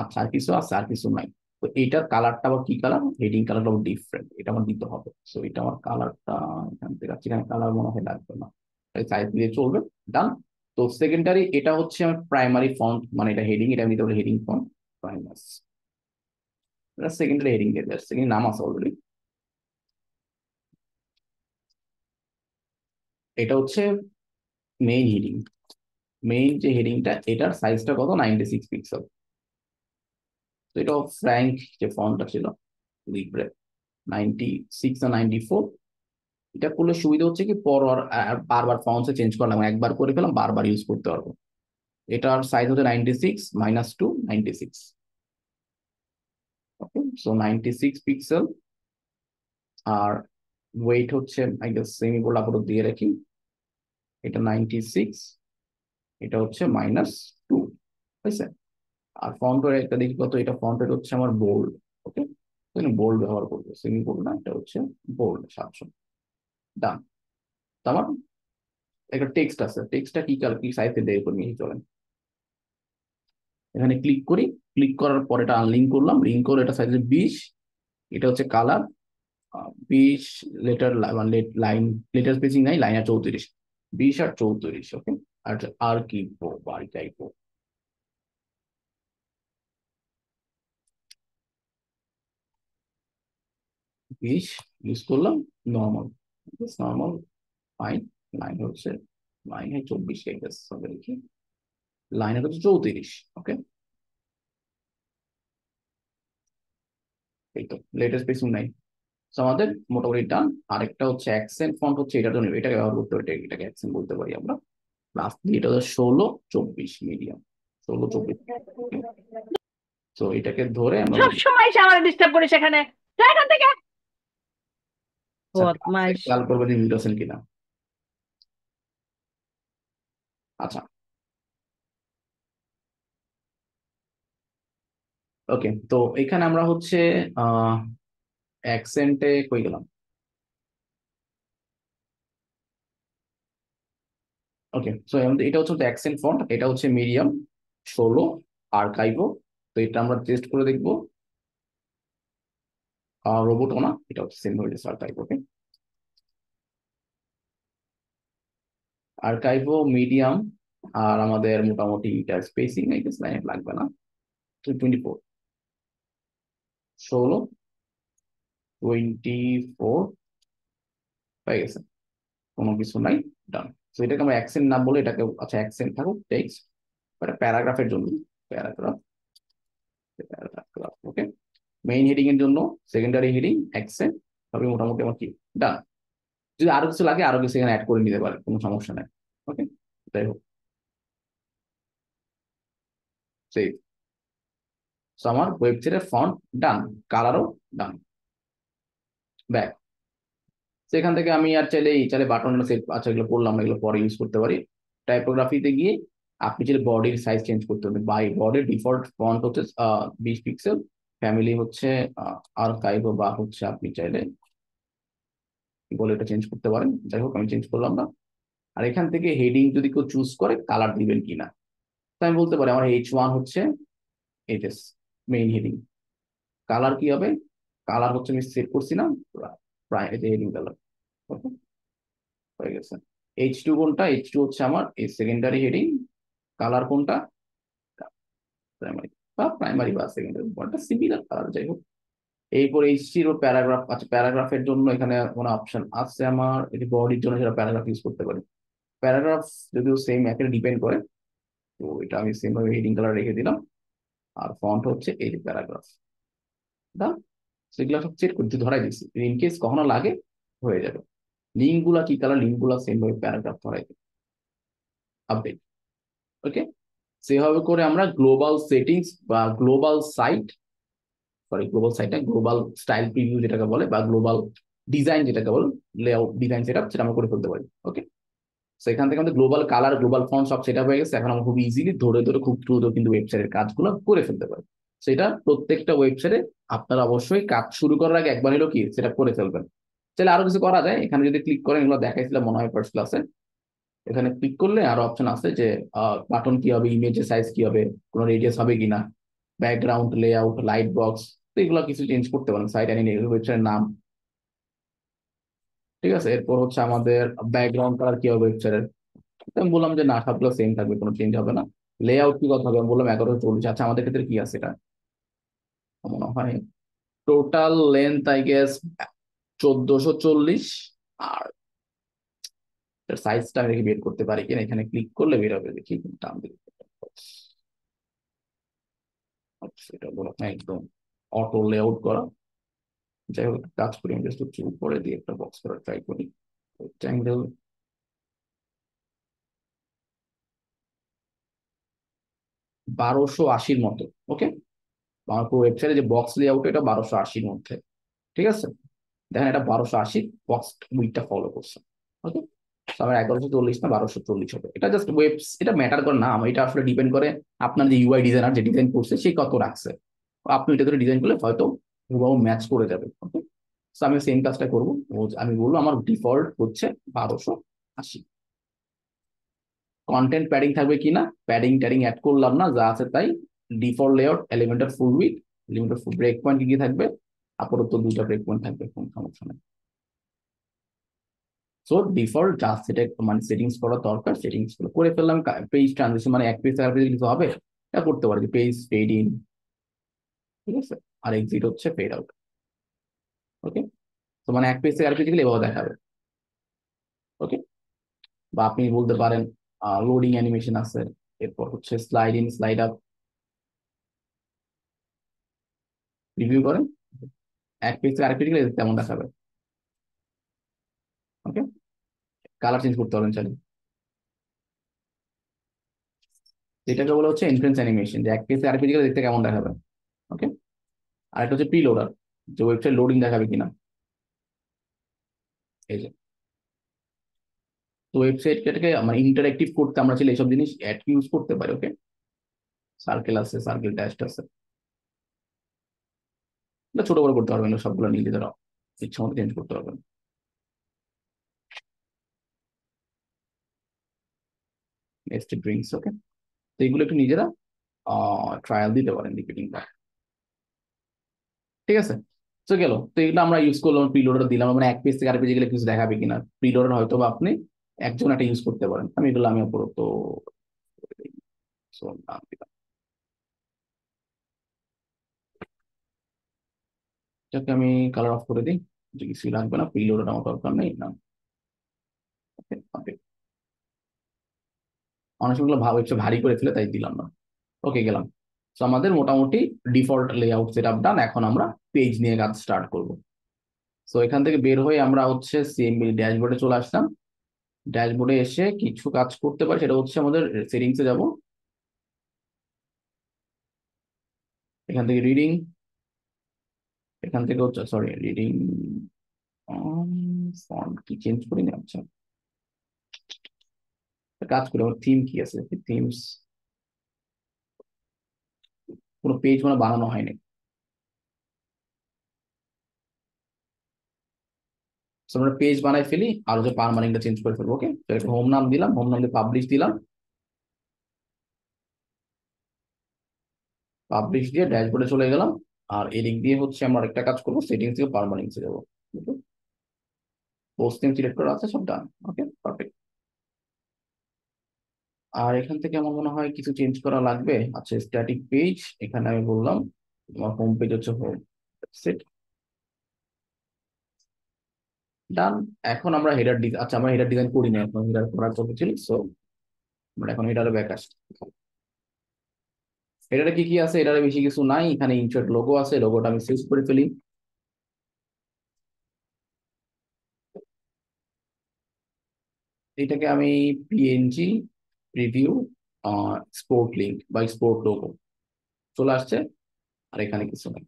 আচ্ছা আর কিছু আছে আর কিছু নাই তো এইটার কালারটা আবার কি কালার হেডিং কালারটা ডিফারেন্ট এটা আমার দিতে হবে সো এটা আমার কালারটা এখান থেকে এখানে কালার মনে হয় লাগবে না সাইজ দিয়ে চলবে ডান তো সেকেন্ডারি এটা হচ্ছে আমার প্রাইমারি ফন্ট মানে এটা হেডিং এটা আমি পারি হেডিং ফন্ট প্রাইমাস এটা সেকেন্ডারি হেডিং দিয়ে সেকেন্ড নাম আছে অলরেডি এটা হচ্ছে মেইন হেডিং মেইন যে হেডিংটা এটার সাইজটা কত নাইনটি সিক্স পিক্সেল তো এটা ফ্র্যাঙ্ক যে ফর্মটা ছিল লিব্রে নাইনটি সিক্স আর নাইনটি ফোর এটা করলে সুবিধা হচ্ছে কি পর বারবার ফর্মসে চেঞ্জ করলাম একবার করে ফেলাম বারবার ইউজ করতে পারবো এটার সাইজ হচ্ছে ninety six minus two ninety six okay so ninety six pixel আর ওয়েট হচ্ছে আই গেস সেমি বলে দিয়ে রাখি এটা নাইনটি সিক্স এটা হচ্ছে মাইনাস টু বুঝছে আর ফন্টের একটা দেখি কত এটা ফন্টের হচ্ছে আমার বোল্ড ওকে বোল্ড ব্যবহার করবো সেমি বোল্ড না এটা হচ্ছে বোল্ড সাতশো ডান আমার একটা টেক্সট আছে টেক্সটটা কি কাল কি সাইজে দেয় করে নিয়ে চলেন এখানে ক্লিক করি ক্লিক করার পর এটা আনলিঙ্ক করলাম লিঙ্ক করে এটা সাইজে বিশ এটা হচ্ছে কালার বিশ লেটার মানে লাইন লেটার স্পেসিং নাই লাইন আর চৌত্রিশ বিশ আর চৌত্রিশ ওকে আর আর কি বাড়িটাই পো বিশ ইউজ করলাম নর্মাল নর্মাল ফাইন লাইন হচ্ছে লাইনে চব্বিশ সঙ্গে লাইন লাইনে হচ্ছে চৌত্রিশ ওকে এই তো লেটেস্ট পেছন নাই আমাদের মোটামুটি ডান আরেকটা হচ্ছে অ্যাক্সেন্ট ফন্ট হচ্ছে এটার জন্য এটাকে ব্যবহার করতে পারি এটাকে অ্যাকসেন্ট বলতে পারি আমরা লাস্ট এটা হচ্ছে ষোলো চব্বিশ মিডিয়াম ষোলো চব্বিশ তো এটাকে ধরে আমরা সব আমার ডিস্টার্ব করিস এখানে এখান থেকে খেয়াল করবেন মিউট আছেন কিনা আচ্ছা ওকে তো এখানে আমরা হচ্ছে আহ অ্যাকসেন্টে কই গেলাম ওকে সো এটা হচ্ছে অ্যাকসেন্ট ফন্ট এটা হচ্ছে মিডিয়াম ষোলো আর্কাইভো তো এটা আমরা টেস্ট করে দেখবো রোবট ওনা এটা হচ্ছে সেম হয়ে গেছে আর্কাইভ আর্কাইভো মিডিয়াম আর আমাদের মোটামুটি এটা স্পেসিং আই গেস লাগবে না টোয়েন্টি ফোর ষোলো টোয়েন্টি ফোর গেছে কোনো কিছু ডান এটাকে অ্যাকসেন্ট নাম বলে আচ্ছা অ্যাকসেন্ট থাকুক প্যারাগ্রাফের জন্য ওকে মেইন জন্য সেকেন্ডারি মোটামুটি আমার কি ডান যদি আরো কিছু লাগে আরো কিছু এখানে অ্যাড করে নিতে পারে কোনো সমস্যা নাই ওকে যাই হোক সেই আমার ওয়েবসাইটের ফন্ট ডান কালারও ডান ব্যাক সেখান থেকে আমি আর চাইলে এই চাইলে বাটন সেট আচ্ছা এগুলো করলাম এগুলো পরে ইউজ করতে পারি টাইপোগ্রাফিতে গিয়ে আপনি চাইলে বডির সাইজ চেঞ্জ করতে পারবেন বাই বডির ডিফল্ট ফন্ট হচ্ছে বিশ পিক্সেল ফ্যামিলি হচ্ছে আর কাইব বা হচ্ছে আপনি চাইলে বলে এটা চেঞ্জ করতে পারেন যাই হোক আমি চেঞ্জ করলাম না আর এখান থেকে হেডিং যদি কেউ চুজ করে কালার দিবেন কিনা তা আমি বলতে পারি আমার এইচ ওয়ান হচ্ছে এইচএস মেইন হেডিং কালার কি হবে কালার হচ্ছে আমি সেট করছিলাম হয়ে গেছে এইচ টু কোনটা এইচ টু হচ্ছে আমার এই সেকেন্ডারি হেডিং কালার কোনটা প্রাইমারি বা প্রাইমারি বা সেকেন্ডারি কোনটা সিমিলার কালার যাই হোক এরপর এইচ টিরও প্যারাগ্রাফ আচ্ছা প্যারাগ্রাফের জন্য এখানে কোনো অপশন আছে আমার এটি বডির জন্য সেটা প্যারাগ্রাফ ইউজ করতে পারি প্যারাগ্রাফ যদিও সেম একে ডিপেন্ড করে তো এটা আমি সেমভাবে ভাবে হেডিং কালার রেখে দিলাম আর ফন্ট হচ্ছে এই প্যারাগ্রাফ ডান সেগুলো সব সেট করে ধরাই দিচ্ছি ইন কখনো লাগে হয়ে যাবে লিঙ্কগুলা কি তারা লিঙ্কগুলা সেম ভাবে প্যারাগ্রাফ ধরাই দেবে আপডেট ওকে সেভাবে করে আমরা গ্লোবাল সেটিংস বা গ্লোবাল সাইট সরি গ্লোবাল সাইটটা গ্লোবাল স্টাইল প্রিভিউ যেটাকে বলে বা গ্লোবাল ডিজাইন যেটাকে বলে লেআউট ডিজাইন সেট সেটা আমরা করে ফেলতে পারি ওকে সেখান থেকে আমাদের গ্লোবাল কালার গ্লোবাল ফন্ট সব সেট হয়ে গেছে এখন আমরা খুব ইজিলি ধরে ধরে খুব দ্রুত কিন্তু ওয়েবসাইটের কাজগুলো করে ফেলতে পারি সেটা প্রত্যেকটা ওয়েবসাইটে আপনারা অবশ্যই কাজ শুরু করার আগে একবার হলেও কি সেটা করে ফেলবেন তাহলে আরো কিছু করা যায় এখানে যদি ক্লিক করেন এগুলো দেখাইছিলাম মনে হয় ফার্স্ট ক্লাসে এখানে ক্লিক করলে আরো অপশন আছে যে বাটন কি হবে ইমেজের সাইজ কি হবে কোনো রেডিয়াস হবে কিনা ব্যাকগ্রাউন্ড লেআউট লাইট বক্স তো এগুলো কিছু চেঞ্জ করতে পারেন সাইট অ্যানি ওয়েবসাইটের নাম ঠিক আছে এরপর হচ্ছে আমাদের ব্যাকগ্রাউন্ড কালার কি হবে ওয়েবসাইটের আমি বললাম যে না সবগুলো সেম থাকবে কোনো চেঞ্জ হবে না লেআউট কি কথা হবে আমি বললাম এগারো চল্লিশ আচ্ছা আমাদের ক্ষেত্রে কি আছে এটা মনে হয় টোটাল লেন্থ আই গেস চোদ্দশো চল্লিশ আর সাইজটা আমি বের করতে পারি কিনা এখানে ক্লিক করলে বের হবে দেখি আচ্ছা, একদম অটো লেআউট করা যাই হোক কাজ করি আমি জাস্ট হচ্ছে উপরে দিয়ে একটা বক্স করার ট্রাই করি ট্যাঙ্গেল বারোশো আশির মতো ওকে পুরো ওয়েবসাইটে যে বক্স লেআউট এটা বারোশো আশির মধ্যে ঠিক আছে দেখেন এটা বারোশো আশি বক্স উইকটা ফলো করছে ওকে আমার এগারোশো চল্লিশ না বারোশো চল্লিশ হবে এটা জাস্ট ওয়েব এটা ম্যাটার করে না আমার এটা আসলে ডিপেন্ড করে আপনার যে ইউআই ডিজাইনার যে ডিজাইন করছে সে কত রাখছে আপনি এটা ধরে ডিজাইন করলে হয়তো হুবাহু ম্যাচ করে যাবে ওকে তো আমি সেম কাজটা করবো আমি বলবো আমার ডিফল্ট হচ্ছে বারোশো আশি কন্টেন্ট প্যাডিং থাকবে কিনা প্যাডিং ট্যাডিং অ্যাড করলাম না যা আছে তাই default layout Elementor full with এলিমেন্টের ফুল ব্রেক পয়েন্ট কি থাকবে আপাতত দুইটা ব্রেক পয়েন্ট থাকবে কোন সমস্যা নেই সো ডিফল্ট জাস্ট সেটা মানে সেটিংস করা দরকার সেটিংস গুলো করে ফেললাম পেজ ট্রানজিশন মানে এক পেজ আর পেজ কিছু হবে এটা করতে পারি পেজ ফেড ইন ঠিক আছে আর এক্সিট হচ্ছে ফেড আউট ওকে তো মানে এক পেজ থেকে আর পেজ গেলে এভাবে দেখাবে ওকে বা আপনি বলতে পারেন লোডিং অ্যানিমেশন আছে এরপর হচ্ছে slide in slide up review করেন এক পেজ থেকে আরেক পেজ গেলে তেমন দেখাবে ওকে কালার চেঞ্জ করতে পারবেন চাইলে এটাকে বলা হচ্ছে ইনফ্লুয়েন্স অ্যানিমেশন যে এক পেজ থেকে আরেক পেজ গেলে দেখতে কেমন দেখাবে ওকে আর একটা হচ্ছে প্রি লোডার যে ওয়েবসাইট লোডিং দেখাবে কিনা এই যে তো ওয়েবসাইটটাকে মানে ইন্টারেক্টিভ করতে আমরা চাইলে এইসব জিনিস অ্যাড ইউজ করতে পারি ওকে সার্কেল আছে সার্কেল ড্যাশ আছে না ছোট বড় করতে পারবেন সবগুলো নিয়ে নিজেরা ইচ্ছা মতো চেঞ্জ করতে পারবেন নেক্সট ড্রিঙ্কস ওকে তো একটু নিজেরা ট্রায়াল দিতে পারেন রিপিটিংটা ঠিক আছে তো গেল তো এগুলো আমরা ইউজ করলাম প্রিলোডার দিলাম মানে এক পেজ থেকে আর পেজে গেলে কিছু দেখাবে কিনা প্রিলোডার হয়তো বা আপনি একজন একটা ইউজ করতে পারেন আমি এগুলো আমি উপর তো নাম দিলাম এটাকে আমি কালার অফ করে দিই যে কিছু লাগবে না পিলোড আমার দরকার নেই না অনেক সময় ভাব একটু ভারী করে ফেলে তাই দিলাম না ওকে গেলাম তো আমাদের মোটামুটি default layout set up done এখন আমরা পেজ নিয়ে কাজ স্টার্ট করব সো এখান থেকে বের হয়ে আমরা হচ্ছে সিএমবি ড্যাশবোর্ডে চলে আসতাম ড্যাশবোর্ডে এসে কিছু কাজ করতে পারি সেটা হচ্ছে আমাদের সেটিংসে যাব এখান থেকে রিডিং এখান থেকে হচ্ছে সরি রিডিং ফন্ট কি চেঞ্জ করি না আচ্ছা কাজ করি আমার থিম কি আছে থিমস কোনো পেজ মানে বানানো হয়নি আমরা পেজ বানাই ফেলি আর যে পারমানেন্টটা চেঞ্জ করে ফেলবো ওকে হোম নাম দিলাম হোম নাম দিয়ে পাবলিশ দিলাম পাবলিশ দিয়ে ড্যাশবোর্ডে চলে গেলাম আর এদিক দিয়ে হচ্ছে আমরা একটা কাজ করবো সেটিংস থেকে এ যাবো পোস্ট নেম সিলেক্ট করা আছে সব ডান ওকে পারফেক্ট আর এখান থেকে আমার মনে হয় কিছু চেঞ্জ করা লাগবে আচ্ছা স্ট্যাটিক পেজ এখানে আমি বললাম তোমার হোম পেজ হচ্ছে হোম সেট ডান এখন আমরা হেডার আচ্ছা আমরা হেডার ডিজাইন করি না এখন হেডার করার চলেছিল সো আমরা এখন হেডারে ব্যাক আসছি এটারে কি কি আছে এটারে বেশি কিছু নাই এখানে ইনশর্ট লোগো আছে লোগোটা আমি সেভ করে ফেলি এটাকে আমি পিএনজি প্রিভিউ স্পোর্ট লিঙ্ক বা স্পোর্ট লোগো চলে আসছে আর এখানে কিছু নাই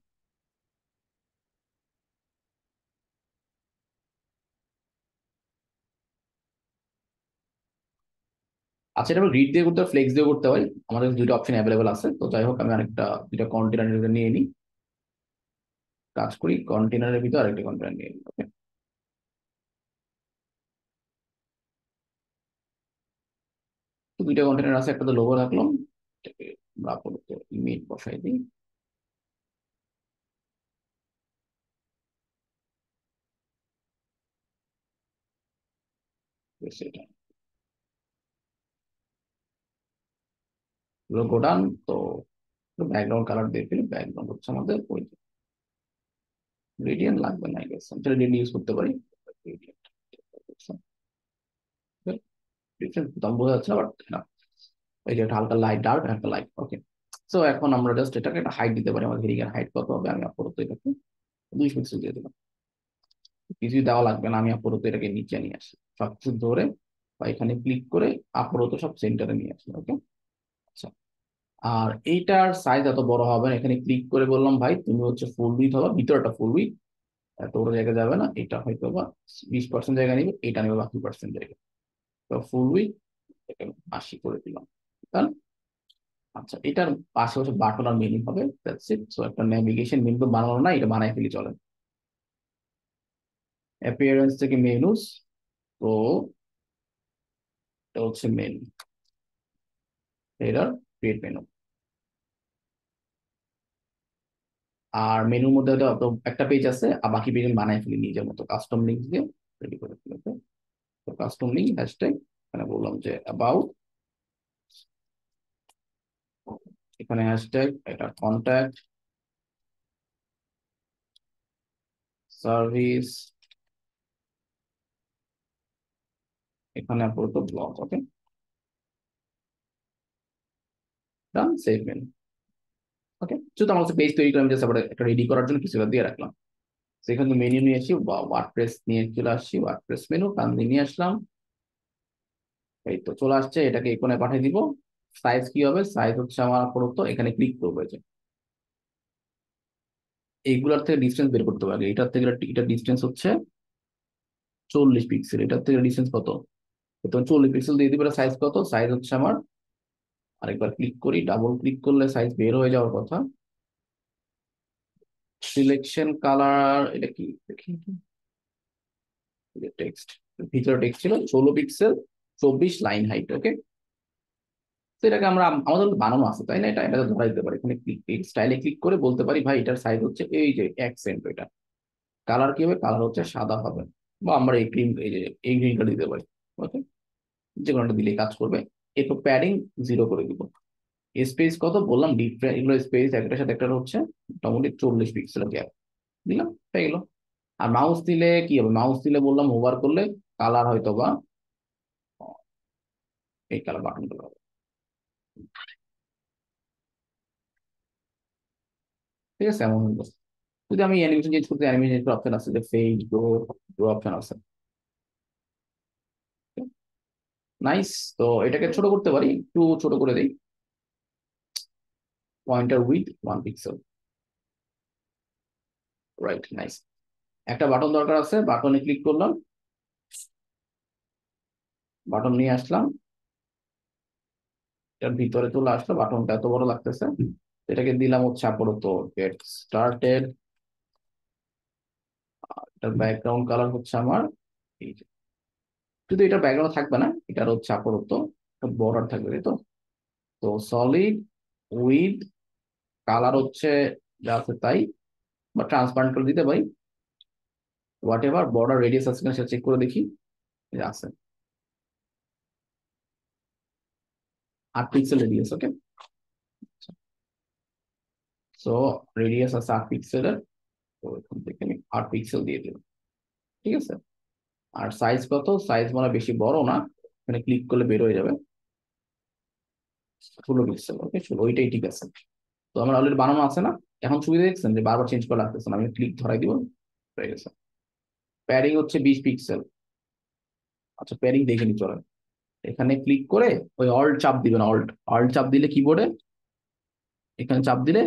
আচ্ছা এটা গ্রিড দিয়ে করতে হয় ফ্লেক্স দিয়ে করতে হয় আমাদের দুটো অপশন অ্যাভেলেবল আছে তো যাই হোক আমি আরেকটা দুইটা কন্টেনার নিয়ে নিই কাজ করি কন্টেনারের ভিতরে আরেকটা কন্টেনার নিয়ে নিই ওকে তো দুইটা কন্টেনার আছে একটা তো লোগো রাখলাম আমরা ইমেজ বসাই দিই সেটা we'll তো background colour the background color হচ্ছে আমাদের প্রয়োজন লাগবে না ইউজ করতে পারি দাম বোঝা যাচ্ছে হালকা লাইট হালকা লাইট ওকে এখন আমরা জাস্ট এটাকে একটা হাইট দিতে পারি হাইট কত হবে আমি আপাতত এটাকে দিয়ে দিলাম কিছুই দেওয়া লাগবে না আমি এটাকে নিচে নিয়ে আসি সবকিছু ধরে বা এখানে ক্লিক করে আপরত সব সেন্টারে নিয়ে আসি ওকে আচ্ছা। আর এইটার সাইজ এত বড় হবে না এখানে ক্লিক করে বললাম ভাই তুমি হচ্ছে ফুল উইথ হবে ভিতরটা ফুল উইথ এত বড় জায়গা যাবে না এটা হয়তো বা বিশ পার্সেন্ট জায়গা নিবে এটা নেবে বাকি পার্সেন্ট জায়গা তো ফুল উইথ আশি করে দিলাম আচ্ছা এটার পাশাপাশি বাটন আর মেনু হবে দ্যাটস ইট সো একটা নেভিগেশন মেনু বানানো না এটা বানায় ফেলি চলে অ্যাপিয়ারেন্স থেকে মেনুস তো এটা হচ্ছে মেনু হেডার ক্রিয়েট মেনু আর মেনুর মধ্যে হয়তো একটা পেজ আছে আর বাকি পেজ বানাই ফেলি নিজের মতো কাস্টম লিঙ্ক দিয়ে রেডি করে ফেলেছে তো কাস্টম লিঙ্ক হ্যাশট্যাগ এখানে বললাম যে অ্যাবাউট এখানে হ্যাশট্যাগ এটা কন্ট্যাক্ট সার্ভিস এখানে আপাতত blog okay done save menu okay শুধু আমার পেজ তৈরি করলাম জাস্ট আবার একটা রেডি করার জন্য কিছু দিয়ে রাখলাম সেখান থেকে মেনু নিয়ে আসি ওয়ার্ডপ্রেস নিয়ে চলে আসছি ওয়ার্ডপ্রেস মেনু কান্দি নিয়ে আসলাম এই তো চলে আসছে এটাকে এই কোণে পাঠিয়ে দিব সাইজ কি হবে সাইজ হচ্ছে আমার আপাতত এখানে ক্লিক করবো যে এইগুলার থেকে ডিস্টেন্স বের করতে হবে এটার থেকে এটা ডিস্টেন্স হচ্ছে চল্লিশ পিক্সেল এটার থেকে ডিস্টেন্স কত চল্লিশ পিক্সেল দিয়ে দিবে সাইজ কত সাইজ হচ্ছে আমার আরেকবার ক্লিক করি ডাবল ক্লিক করলে সাইজ বের হয়ে যাওয়ার কথা সিলেকশন কালার এটা কি দেখি টেক্সট ভিতরে টেক্সট ছিল ষোলো পিক্সেল চব্বিশ লাইন হাইট ওকে তো এটাকে আমরা আমাদের বানানো আছে তাই না এটা এটা ধরা দিতে পারি এখানে ক্লিক স্টাইলে ক্লিক করে বলতে পারি ভাই এটার সাইজ হচ্ছে এই যে এক সেন্ট এটা কালার কি হবে কালার হচ্ছে সাদা হবে বা আমরা এই গ্রিন এই যে এই গ্রিনটা দিতে পারি ওকে যে কোনোটা দিলে কাজ করবে এরপর প্যাডিং জিরো করে দিব স্পেস কত বললাম ডিফারেন্ট এগুলো স্পেস একটার সাথে একটা হচ্ছে মোটামুটি চল্লিশ পিক্সেল গ্যাপ দিলাম পেয়ে গেল আর মাউস দিলে কি হবে মাউস দিলে বললাম ওভার করলে কালার হয়তো বা এই কালার বাটনগুলো হবে ঠিক আছে এমন যদি আমি অ্যানিমেশন চেঞ্জ করতে অ্যানিমেশন চেঞ্জ করতে অপশন আছে যে ফেজ গ্রো গ্রো অপশন আছে নাইস তো এটাকে ছোট করতে পারি একটু ছোট করে দিই pointer with one pixel right nice একটা বাটন দরকার আছে বাটনে ক্লিক করলাম বাটন নিয়ে আসলাম এটার ভিতরে চলে আসলো বাটনটা এত বড় লাগতেছে এটাকে দিলাম হচ্ছে আপাতত গেট স্টার্টেড এটার ব্যাকগ্রাউন্ড কালার হচ্ছে আমার এই যে কিন্তু এটা ব্যাকগ্রাউন্ড থাকবে না এটার হচ্ছে আপাতত বর্ডার থাকবে তাই তো তো সলিড উইথ কালার হচ্ছে যা আছে তাই বা ট্রান্সপারেন্ট করে দিতে পারি হোয়াট এভার বর্ডার রেডিয়াস আছে কিনা সেটা চেক করে দেখি আছে আট pixel radius okay so radius আছে আট পিক্সেলের থেকে আমি আট পিক্সেল দিয়ে দিলাম ঠিক আছে আর সাইজ কত সাইজ মানে বেশি বড় না মানে ক্লিক করলে বের হয়ে যাবে ষোলো পিক্সেল ওকে ষোলো ওইটাই ঠিক আছে তো আমার অলরেডি বানানো আছে না এখন সুবিধা দেখছেন যে বারবার চেঞ্জ করা লাগতেছে না আমি ক্লিক ধরাই দিব হয়ে গেছে প্যারিং হচ্ছে বিশ পিক্সেল আচ্ছা প্যারিং দেখে নি চলেন এখানে ক্লিক করে ওই অল্ট চাপ দিবেন অল্ট অল্ট চাপ দিলে কিবোর্ডে এখানে চাপ দিলে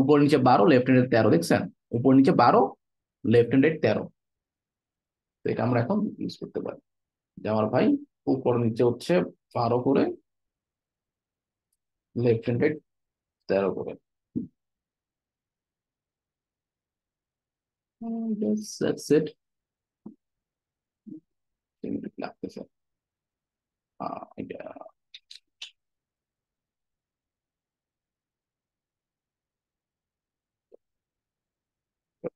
উপর নিচে বারো লেফট হ্যান্ডের তেরো দেখছেন উপর নিচে বারো লেফট হ্যান্ডের তেরো তো এটা আমরা এখন ইউজ করতে পারি যে আমার ভাই উপর নিচে হচ্ছে বারো করে লেফট হ্যান্ডেড তেরো করে hmm, that's it. লাগতেছে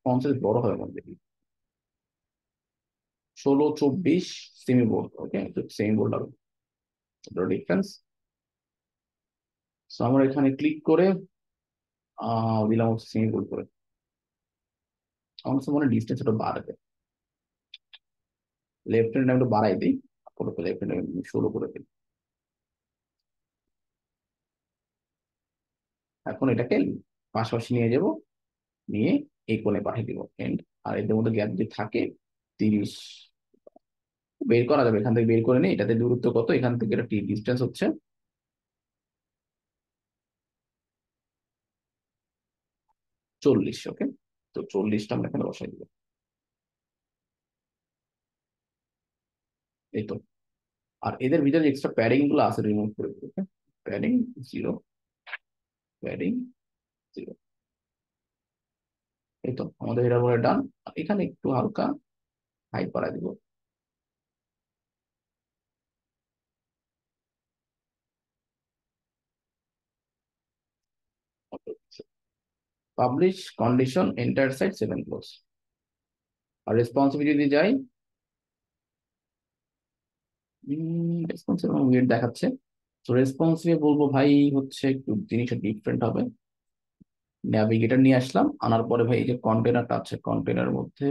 পঞ্চাশ বড় হয় দেখি ষোলো চব্বিশ semi bold okay semi bold হবে ডিফারেন্স সো আমরা এখানে ক্লিক করে দিলাম হচ্ছে সেমি বোর্ড করে আমার মনে ডিস্টেন্স একটু বাড়বে লেফট হ্যান্ড একটু বাড়াই দিই তারপরে লেফট হ্যান্ড ষোলো করে দিই এখন এটাকে পাশাপাশি নিয়ে যাব নিয়ে এই কোণে পাঠিয়ে দিব এন্ড আর এদের মধ্যে গ্যাপ যদি থাকে তিরিশ বের করা যাবে এখান থেকে বের করে নিই এটাতে দূরত্ব কত এখান থেকে এটা টি ডিস্টেন্স হচ্ছে চল্লিশ ওকে তো চল্লিশটা আমরা এখানে বসাই দিব এই তো আর এদের ভিতরে যে এক্সট্রা প্যাডিং গুলো আছে রিমুভ করে দিব okay padding zero padding zero এই তো আমাদের এটা বলে ডান এখানে একটু হালকা হাই পাড়া দিব publish condition enter side seven close আর রেসপন্সিবিলিটি যাই দেখাচ্ছে তো রেসপন্সিভ বলবো ভাই হচ্ছে একটু জিনিসটা ডিফারেন্ট হবে ন্যাভিগেটার নিয়ে আসলাম আনার পরে ভাই এই যে কন্টেনারটা আছে কন্টেনার মধ্যে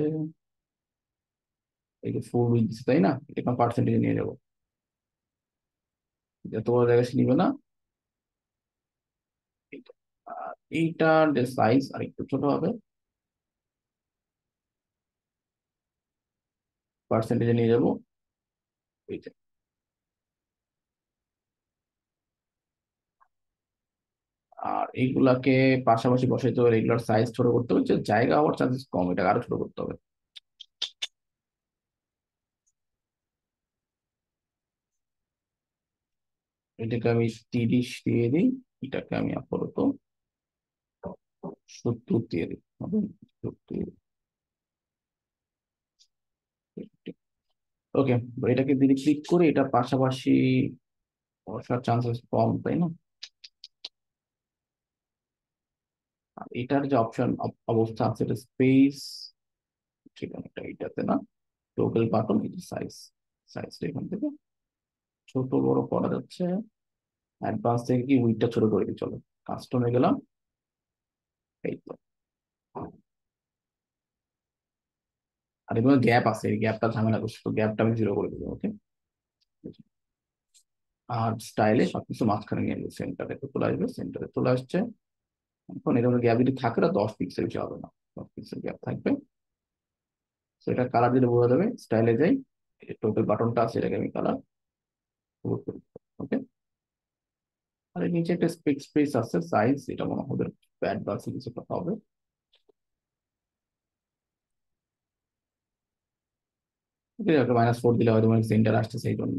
এই যে ফুল উইথ তাই না এটা পার্সেন্টেজ নিয়ে যাবো যত বড় জায়গা সে নিবে না এইটার যে সাইজ আর একটু ছোট হবে পার্সেন্টেজে নিয়ে যাবো আর এইগুলাকে পাশাপাশি বসে তো রেগুলার সাইজ ছোট করতে হবে জায়গা হওয়ার চান্সেস কম এটাকে আরো ছোট করতে হবে এটাকে আমি তিরিশ দিয়ে দিই এটাকে আমি আপাতত সত্তর ওকে এটাকে যদি ক্লিক করে এটা পাশাপাশি বসার চান্সেস কম তাই না আর এটার যে অপশন অবস্থা আছে এটা স্পেস ঠিকানাটা এটাতে না টোটাল বাটন এটা সাইজ সাইজটা এখান থেকে ছোট বড় করা যাচ্ছে অ্যাডভান্স থেকে কি উইডটা ছোট করে দিয়ে চলো কাস্টমে গেলাম আর কোনো গ্যাপ আছে এই গ্যাপটা ঝামেলা করছে তো গ্যাপটা আমি জিরো করে দেবো ওকে আর স্টাইলে সবকিছু মাঝখানে নিয়ে আসবে সেন্টারে তো চলে আসবে সেন্টারে চলে আসছে এখন এরকম গ্যাপ যদি থাকে না দশ পিক্সেল বেশি হবে না দশ পিক্সেল গ্যাপ থাকবে তো এটা কালার দিলে বোঝা যাবে স্টাইলে যাই টোটাল বাটনটা আছে এটাকে আমি কালার ওকে আর এর নিচে একটা স্পেস স্পেস আছে সাইজ এটা মনে হবে প্যাড বা কিছু কথা হবে মাইনাস ফোর দিলে হয়তো সেন্টার মানে আসছে সেই জন্য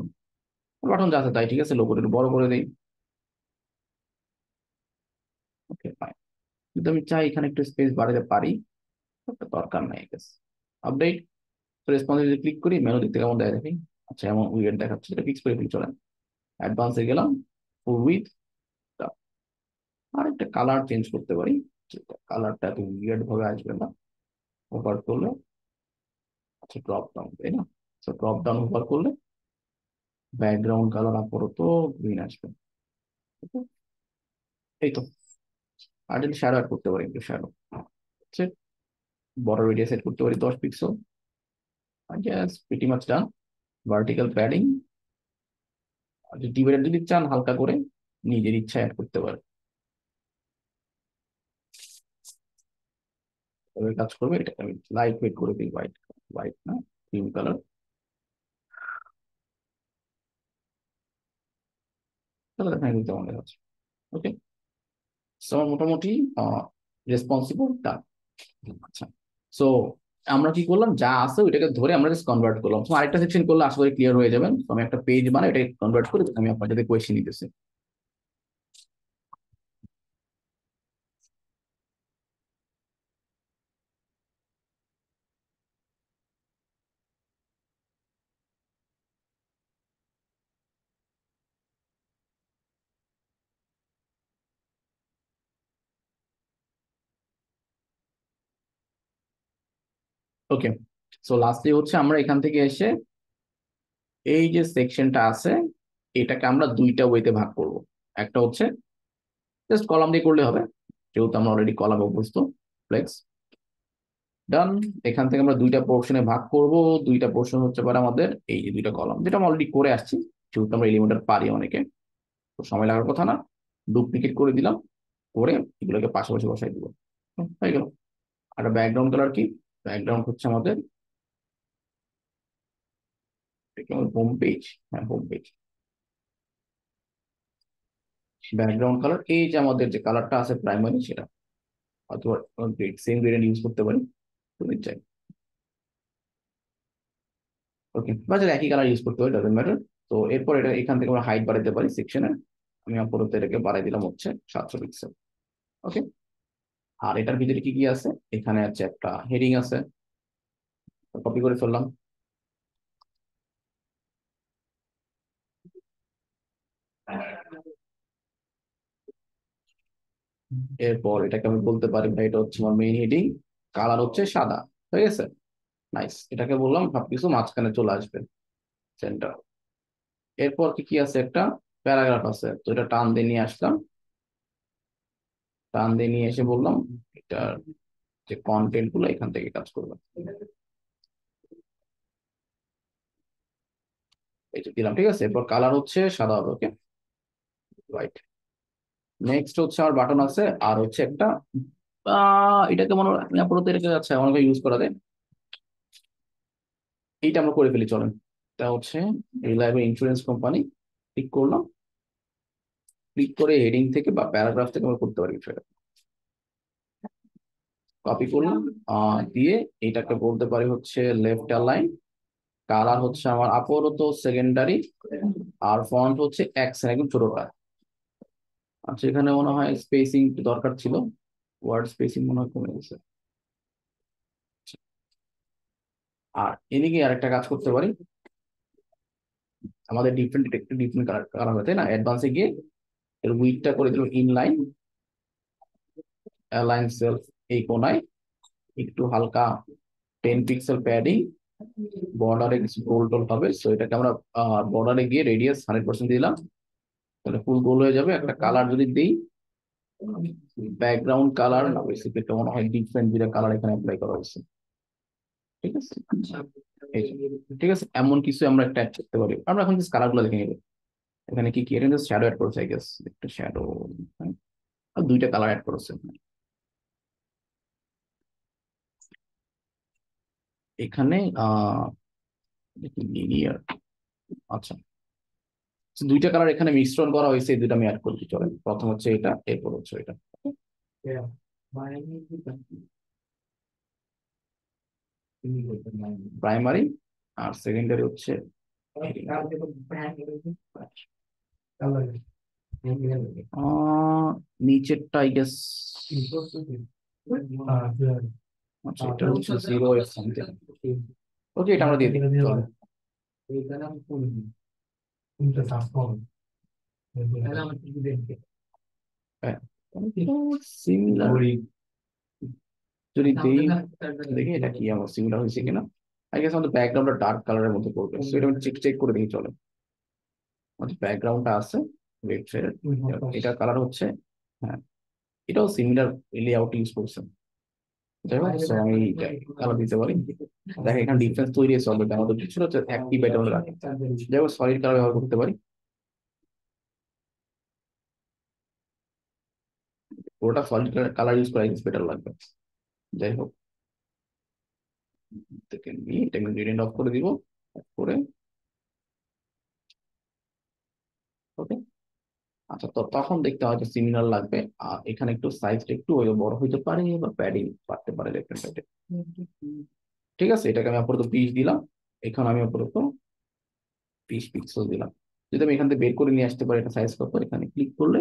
বাটন যা আছে তাই ঠিক আছে লোকটা একটু বড় করে দিই ওকে ফাইন যদি আমি চাই এখানে একটু স্পেস বাড়াতে পারি দরকার নাই আপডেট রেসপন্স যদি ক্লিক করি মেনু দেখতে কেমন দেয় দেখি আচ্ছা এমন উইয়েট দেখাচ্ছে এটা ফিক্স করে ফেলি চলেন অ্যাডভান্সে গেলাম ফুল উইথ আর একটা কালার চেঞ্জ করতে পারি কালারটা এত উইয়ার্ড ভাবে আসবে না ওভার করলে আচ্ছা ড্রপ ডাউন তাই না তো ড্রপ ডাউন ওভার করলে ব্যাকগ্রাউন্ড কালার আপাতত গ্রিন আসবে এই তো আর যদি শ্যাডো অ্যাড করতে পারি একটু শ্যাডো বড় রেডিয়াস সেট করতে পারি দশ পিক্সেল আর গেস পিটি মাছ ডান ভার্টিক্যাল প্যাডিং আর ডিভাইডার যদি চান হালকা করে নিজের ইচ্ছা অ্যাড করতে পারে কালারের কাজ করবে এটা আমি লাইট ওয়েট করে দিই হোয়াইট হোয়াইট না ক্রিম কালার তাহলে দেখেন কিন্তু আমাদের আছে ওকে সো মোটামুটি রেসপন্সিবল ডান আচ্ছা সো আমরা কি করলাম যা আছে ওইটাকে ধরে আমরা জাস্ট কনভার্ট করলাম আরেকটা সেকশন করলে আশা করি ক্লিয়ার হয়ে যাবেন আমি একটা পেজ বানাই ওটাকে কনভার্ট করে আমি আপনার যাতে কোয়েশ্চেন নিতেছি ওকে সো লাস্টে হচ্ছে আমরা এখান থেকে এসে এই যে সেকশনটা আছে এটাকে আমরা দুইটা ওয়েতে ভাগ করব একটা হচ্ছে জাস্ট কলাম দিয়ে করলে হবে যেহেতু আমরা অলরেডি কলাম অভ্যস্ত ফ্লেক্স ডান এখান থেকে আমরা দুইটা পোর্শনে ভাগ করব দুইটা পোর্শন হচ্ছে পারে আমাদের এই যে দুইটা কলাম যেটা আমরা অলরেডি করে আসছি যেহেতু আমরা এলিমেন্টার পারি অনেকে তো সময় লাগার কথা না ডুপ্লিকেট করে দিলাম করে এগুলোকে পাশাপাশি বসাই দিব হয়ে গেল আর ব্যাকগ্রাউন্ড কালার কি ব্যাকগ্রাউন্ড হচ্ছে আমাদের হোম পেজ হ্যাঁ হোম পেজ ব্যাকগ্রাউন্ড কালার এই যে আমাদের যে কালারটা আছে প্রাইমারি সেটা অথবা সেম গ্রেডিয়েন্ট ইউজ করতে পারি তুমি চাই ওকে বা একই কালার ইউজ করতে পারি ডাজেন্ট ম্যাটার তো এরপর এটা এখান থেকে আমরা হাইট বাড়াতে পারি সেকশনে আমি আপাতত এটাকে বাড়াই দিলাম হচ্ছে সাতশো পিক্সেল ওকে আর এটার ভিতরে কি কি আছে এখানে আছে একটা হেডিং আছে কপি করে ফেললাম এরপর এটাকে আমি বলতে পারি ভাই এটা হচ্ছে আমার মেইন হেডিং কালার হচ্ছে সাদা ঠিক আছে নাইস এটাকে বললাম সবকিছু মাঝখানে চলে আসবে সেন্টার এরপর কি কি আছে একটা প্যারাগ্রাফ আছে তো এটা টান দিয়ে নিয়ে আসলাম টান দিয়ে নিয়ে এসে বললাম এটার যে কন্টেন্ট গুলো এখান থেকে কাজ করবে এই যে দিলাম ঠিক আছে এরপর কালার হচ্ছে সাদা হবে ওকে রাইট নেক্সট হচ্ছে আর বাটন আছে আর হচ্ছে একটা এটাকে মনে হয় আমি আপাতত রেখে যাচ্ছে অনেকে ইউজ করা যায় এইটা আমরা করে ফেলি চলেন এটা হচ্ছে রিলায়েবল ইন্স্যুরেন্স কোম্পানি ঠিক করলাম ক্লিক করে হেডিং থেকে বা প্যারাগ্রাফ থেকে আমরা করতে পারি সেটা কপি করলাম দিয়ে এটাকে বলতে পারি হচ্ছে লেফট লাইন কালার হচ্ছে আমার আপাতত সেকেন্ডারি আর ফন্ট হচ্ছে অ্যাকশন মানে একদম কাজ আচ্ছা এখানে মনে হয় স্পেসিং দরকার ছিল ওয়ার্ড স্পেসিং মনে হয় কমে গেছে আর এদিকে আরেকটা কাজ করতে পারি আমাদের ডিফারেন্ট ডিফারেন্ট কালার হয় তাই না অ্যাডভান্সে গিয়ে এর উইকটা করে দিলাম ইনলাইন অ্যালাইন সেলফ এই কোনায় একটু হালকা টেন পিক্সেল প্যাডিং বর্ডারে কিছু গোল টোল হবে সো এটাকে আমরা বর্ডারে গিয়ে রেডিয়াস হান্ড্রেড পার্সেন্ট দিলাম তাহলে ফুল গোল হয়ে যাবে একটা কালার যদি দিই ব্যাকগ্রাউন্ড কালার না সেক্ষেত্রে মনে হয় ডিফারেন্ট দুটা কালার এখানে অ্যাপ্লাই করা হয়েছে ঠিক আছে আচ্ছা। ঠিক আছে এমন কিছু আমরা ট্যাগ করতে পারি আমরা এখন কালার গুলো দেখে নেবো এখানে কি কি এটা শ্যাডো অ্যাড করেছে আই গেস একটা শ্যাডো আর দুইটা কালার অ্যাড করেছে এখানে লিনিয়ার আচ্ছা দুইটা কালার এখানে মিশ্রণ করা হয়েছে এই দুইটা আমি অ্যাড করছি চলেন প্রথম হচ্ছে এটা এরপর হচ্ছে এটা প্রাইমারি আর সেকেন্ডারি হচ্ছে নিচেরটা আই এর ওকে এটা আমরা যদি দেখি এটা কি আমার সিমিলার হয়েছে কিনা আই গেস আমাদের ব্যাকগ্রাউন্ডটা ডার্ক কালারের মধ্যে পড়বে চেক চেক করে দেখি চলে ব্যাকগ্রাউন্ডটা আছে রেড শেড এটা কালার হচ্ছে হ্যাঁ এটাও সিমিলার লেআউট ইউজ করছেন ডিফারেন্স তৈরি অ্যাক্টিভ রাখে যাই হোক সলিড ব্যবহার করতে পারি কালার ইউজ করা লাগবে যাই হোক নিয়ে অফ করে দিব করে ওকে আচ্ছা তো তখন দেখতে হয়তো সিমিলার লাগবে আর এখানে একটু সাইজটা একটু বড় হইতে পারে বা প্যাডিং পারতে পারে লেফট সাইডে ঠিক আছে এটাকে আমি আপাতত পিস দিলাম এখানে আমি আপাতত পিস পিক্সেল দিলাম যদি আমি এখান থেকে বের করে নিয়ে আসতে পারি এটা সাইজ কত এখানে ক্লিক করলে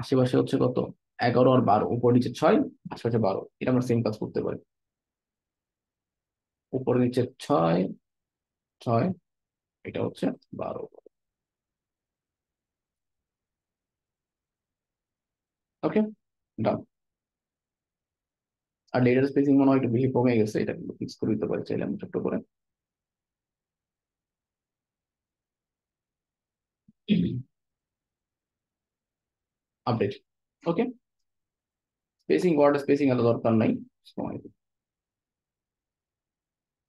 আশেপাশে হচ্ছে কত এগারো আর বারো উপর নিচে ছয় আশেপাশে বারো এটা আমরা সেম কাজ করতে পারি উপর নিচে ছয় ছয় এটা হচ্ছে বারো ওকে ডান আর ডেটার স্পেসিং মনে হয় একটু বেশি কমে গেছে এটা কিন্তু ফিক্স করে দিতে পারি চাইলে আমি ছোট্ট করে update okay spacing word spacing এত দরকার নাই সময়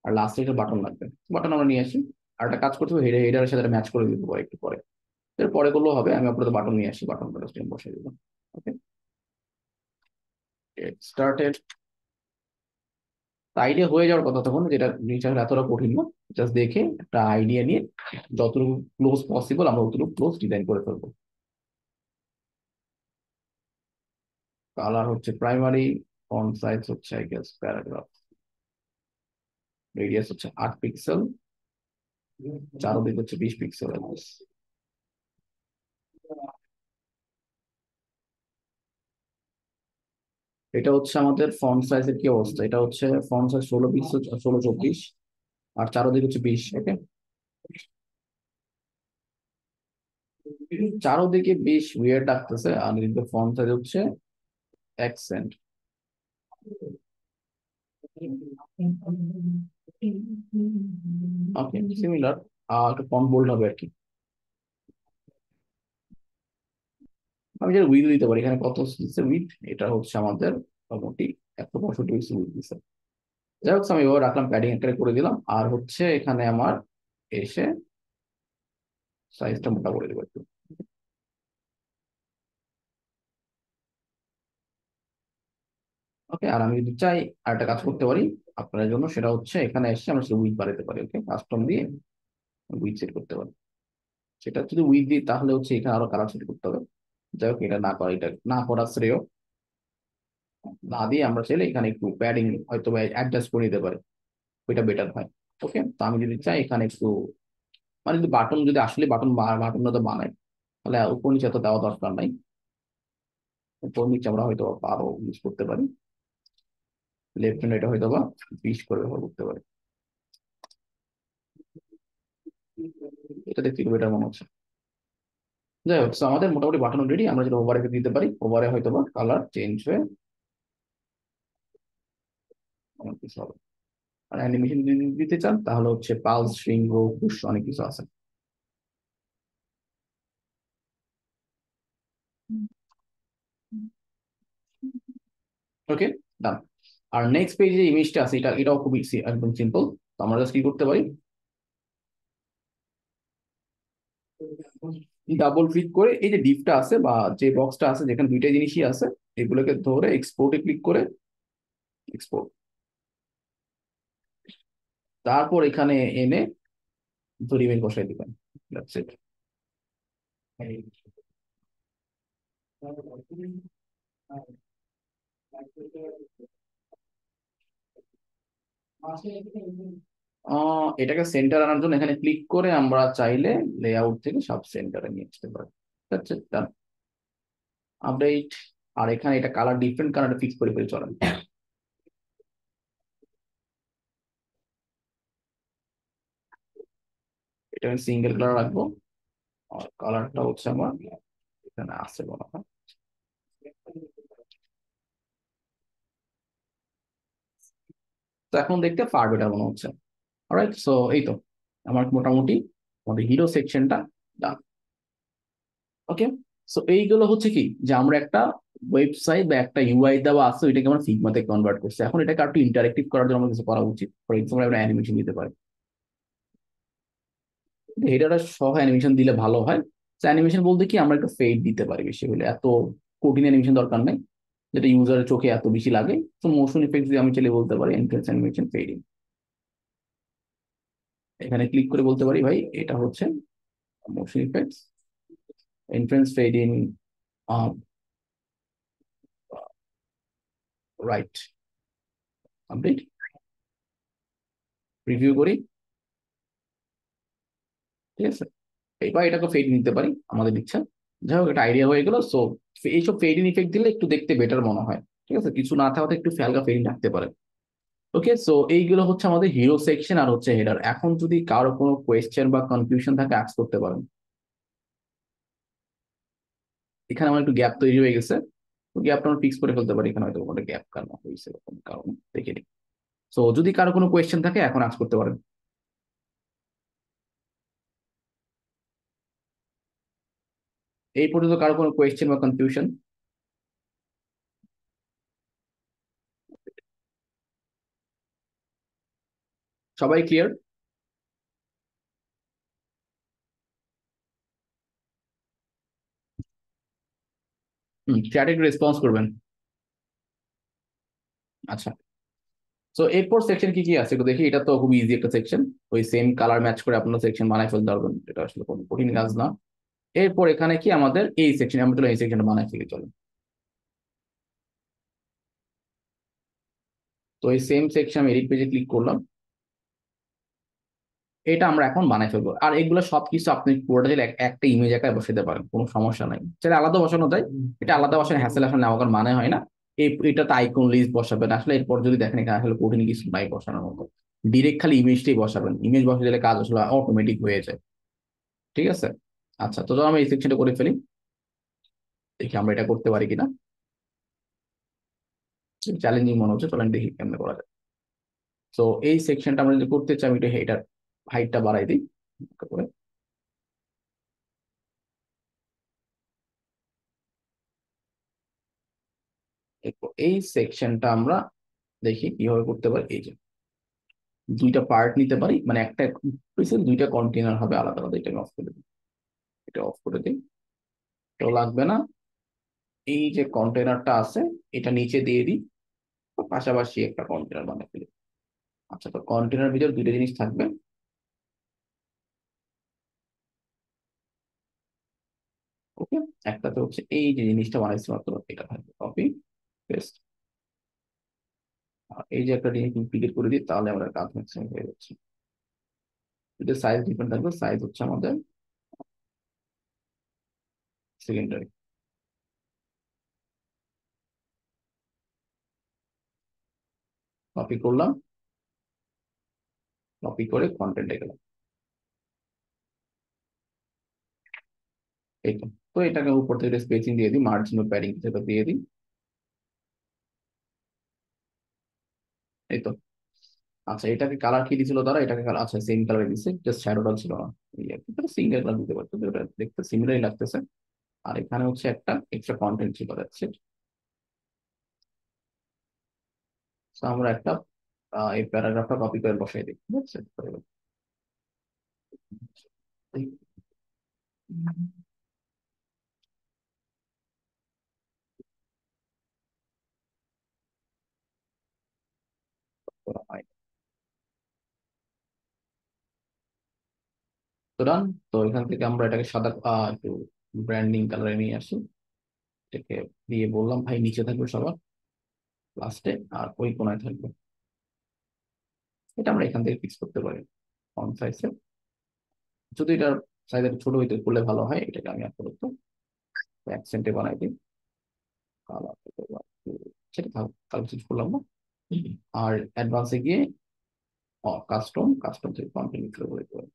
আর লাস্টে একটা বাটন লাগবে বাটন আমরা নিয়ে আসি আর একটা কাজ করতে হবে হেডার হেডারের সাথে ম্যাচ করে দিতে পারে একটু পরে এর পরে করলেও হবে আমি আপাতত বাটন নিয়ে আসি বাটন স্টেম বসে দিলাম ওকে স্টার্টেড আইডিয়া হয়ে যাওয়ার কথা তখন যেটা রিচার্জ এতটা কঠিন না জাস্ট দেখে একটা আইডিয়া নিয়ে যতটুকু ক্লোজ পসিবল আমরা অতটুকু ক্লোজ ডিজাইন করে ফেলবো কালার হচ্ছে প্রাইমারি ফন্ট সাইজ হচ্ছে আই গেস প্যারাগ্রাফ রেডিয়াস হচ্ছে আট পিক্সেল চারদিক হচ্ছে বিশ পিক্সেল এটা হচ্ছে আমাদের ফন্ট সাইজের কি অবস্থা এটা হচ্ছে ফন্ট সাইজ ষোলো পিক্সেল ষোলো চব্বিশ আর চারোদিক হচ্ছে বিশ ওকে চারোদিকে বিশ উইয়ার ডাকতেছে আর কিন্তু ফ্রন্ট সাইজ হচ্ছে এক সেন্ট ওকে সিমিলার একটু কম বোল্ড হবে আর কি আমি যেটা উইথ দিতে পারি এখানে কত দিচ্ছে উইথ এটা হচ্ছে আমাদের মোটামুটি একশো পঁয়ষট্টি পিক্সেল উইথ দিচ্ছে যাই হোক আমি এবার রাখলাম প্যাডিং একটা করে দিলাম আর হচ্ছে এখানে আমার এসে সাইজটা মোটা করে দেবো একটু ওকে আর আমি যদি চাই আর একটা কাজ করতে পারি আপনার জন্য সেটা হচ্ছে এখানে এসে আমরা সেটা উইথ বাড়াতে পারি ওকে কাস্টম দিয়ে উইথ সেট করতে পারি সেটা যদি উইথ দিই তাহলে হচ্ছে এখানে আরো কালার সেট করতে হবে যাই হোক এটা না করা এটা না করা শ্রেয় না দিয়ে আমরা চাইলে এখানে একটু প্যাডিং হয়তো বা অ্যাডজাস্ট করে নিতে পারি ওইটা বেটার হয় ওকে তো আমি যদি চাই এখানে একটু মানে যদি বাটন যদি আসলে বাটন বাটন তো বানাই তাহলে উপর নিচে তো দেওয়া দরকার নাই উপর নিচে আমরা হয়তো আরো ইউজ করতে পারি লেফট হ্যান্ড এটা হয়তো বা বিশ করে ব্যবহার করতে পারে এটা দেখতে খুব এটা মনে হচ্ছে যাই হোক আমাদের মোটামুটি বাটন রেডি আমরা যেটা ওভারে দিতে পারি ওভারে হয়তো বা কালার চেঞ্জ হয়ে অনেক কিছু হবে আর অ্যানিমেশন দিতে চান তাহলে হচ্ছে পালস শৃঙ্গ রো অনেক কিছু আছে ওকে ডান আর নেক্সট পেজে যে ইমেজটা আছে এটা এটাও খুবই একদম সিম্পল তো আমরা জাস্ট কি করতে পারি ডাবল ক্লিক করে এই যে ডিপটা আছে বা যে বক্সটা আছে যেখানে দুইটা জিনিসই আছে এগুলোকে ধরে এক্সপোর্টে ক্লিক করে এক্সপোর্ট তারপর এখানে এনে ধরি ইমেজ বসাই দিবেন এটাকে সেন্টার আনার জন্য এখানে ক্লিক করে আমরা চাইলে লেআউট থেকে সাব সেন্টারে নিয়ে আসতে পারি আপডেট আর এখানে এটা কালার ডিফারেন্ট কালারটা ফিক্স করে ফেলে চলেন এটা আমি সিঙ্গেল কালার রাখবো আর কালারটা হচ্ছে আমার এখানে আছে বলা হয় তো এখন দেখতে ফার এটা মনে হচ্ছে রাইট সো এই তো আমার মোটামুটি আমাদের হিরো সেকশনটা ডান ওকে সো এইগুলো হচ্ছে কি যে আমরা একটা ওয়েবসাইট বা একটা ইউআই দেওয়া আসছে ওইটাকে আমরা ফিগমাতে কনভার্ট করছি এখন এটাকে একটু ইন্টারেক্টিভ করার জন্য আমরা কিছু করা উচিত ফর এক্সাম্পল আমরা অ্যানিমেশন দিতে পারি এটা সহ অ্যানিমেশন দিলে ভালো হয় অ্যানিমেশন বলতে কি আমরা একটা ফেড দিতে পারি বেশি হলে এত কঠিন অ্যানিমেশন দরকার নেই যেটা ইউজারের চোখে এত বেশি লাগে তো মোশন ইফেক্ট যদি আমি চাইলে বলতে পারি এন্ট্রেন্স অ্যানিমেশন ফেডিং এখানে ক্লিক করে বলতে পারি ভাই এটা হচ্ছে motion effects entrance fading right update review করি ঠিক আছে এবার এটাকে ফেড নিতে পারি আমাদের ইচ্ছা যাই হোক একটা আইডিয়া হয়ে গেল সো এইসব ফেডিং ইফেক্ট দিলে একটু দেখতে বেটার মনে হয় ঠিক আছে কিছু না থাকতে একটু ফ্যালকা ফেডিং রাখতে পারে ওকে সো এইগুলো হচ্ছে আমাদের হিরো সেকশন আর হচ্ছে হেডার এখন যদি কারো কোনো কোয়েশ্চেন বা কনফিউশন থাকে আস করতে পারেন এখানে আমার একটু গ্যাপ তৈরি হয়ে গেছে গ্যাপটা আমরা ফিক্স করে ফেলতে পারি এখানে হয়তো কোনো গ্যাপ কারণ হয়েছে কারণ দেখে নিই সো যদি কারো কোনো কোয়েশ্চেন থাকে এখন আস করতে পারেন এই পর্যন্ত কারো কোনো কোয়েশ্চেন বা কনফিউশন সবাই ক্লিয়ার চ্যাটে রেসপন্স করবেন আচ্ছা তো এরপর সেকশন কি কি আছে দেখি এটা তো খুব ইজি একটা সেকশন ওই সেম কালার ম্যাচ করে আপনার সেকশন বানাই ফেলতে পারবেন এটা আসলে কোনো কঠিন কাজ না এরপর এখানে কি আমাদের এই সেকশন আমি এই সেকশনটা বানাই ফেলি চলো তো এই সেম সেকশন আমি এডিট পেজে ক্লিক করলাম এটা আমরা এখন বানাই ফেলবো আর এগুলো সব কিছু আপনি পুরোটা যদি একটা ইমেজ একাই বসাতে পারেন কোনো সমস্যা নাই সেটা আলাদা বসানো যায় এটা আলাদা বসানো হ্যাসেল আসলে আমার মানে হয় না এটা এটাতে আইকন লিস্ট বসাবেন আসলে এরপর যদি দেখেন এখানে আসলে কঠিন কিছু নাই বসানোর মতো ডিরেক্ট খালি ইমেজটাই বসাবেন ইমেজ বসে গেলে কাজ আসলে অটোমেটিক হয়ে যায় ঠিক আছে আচ্ছা তো আমি এই সেকশনটা করে ফেলি দেখি আমরা এটা করতে পারি কিনা চ্যালেঞ্জিং মনে হচ্ছে তাহলে দেখি কেমনে করা যায় তো এই সেকশনটা আমরা যদি করতে চাই আমি এটা হেটার হাইটটা বাড়াই দিই করে এই সেকশনটা আমরা দেখি কিভাবে করতে পারি এই যে দুইটা পার্ট নিতে পারি মানে একটা দুইটা কন্টেনার হবে আলাদা আলাদা এটা আমি অফ করে দিই এটা অফ করে দিই এটাও লাগবে না এই যে কন্টেনারটা আছে এটা নিচে দিয়ে দিই পাশাপাশি একটা কন্টেনার বানিয়ে ফেলি আচ্ছা তো কন্টেনার ভিতরে দুটো জিনিস থাকবে ওকে একটা তো হচ্ছে এই যে জিনিসটা বানাইছি মাত্র এটা থাকবে কপি পেস্ট এই যে একটা জিনিস ইমপ্লিকেট করে দিই তাহলে আমরা কাজ হয়ে যাচ্ছে সাইজ ডিপেন্ড থাকবে সাইজ হচ্ছে আমাদের সেকেন্ডারি কপি করলাম কপি করে কন্টেন্টে গেলাম তো এটাকে উপর থেকে স্পেসিং দিয়ে দিই মার্জিন ও হিসেবে দিয়ে দিই এইতো আচ্ছা এটাকে কালার কি দিয়েছিল তারা এটাকে আচ্ছা সেম কালারে দিছে জাস্ট শ্যাডোটা ছিল না এই সিঙ্গেল কালার দিতে পারতো ওটা দেখতে সিমিলারই লাগতেছে আর এখানে হচ্ছে একটা এক্সট্রা কন্টেন্ট ছিল যাচ্ছে তো আমরা একটা এই প্যারাগ্রাফটা কপি করে বসাই দিই ঠিক আছে তো তো এখান থেকে আমরা এটাকে সাদা একটু ব্র্যান্ডিং কালারে নিয়ে আসি এটাকে দিয়ে বললাম ভাই নিচে থাকবে সবার লাস্টে আর ওই কোনায় থাকবে এটা আমরা এখান থেকে ফিক্স করতে পারি ফন সাইজে যদি এটার সাইজ ছোট হইতে করলে ভালো হয় এটাকে আমি আপাতত অ্যাকসেন্টে বানাই দিই সেটা কালার চেঞ্জ করলাম না আর অ্যাডভান্সে গিয়ে কাস্টম কাস্টম থেকে কন্টিনিউ করে বলে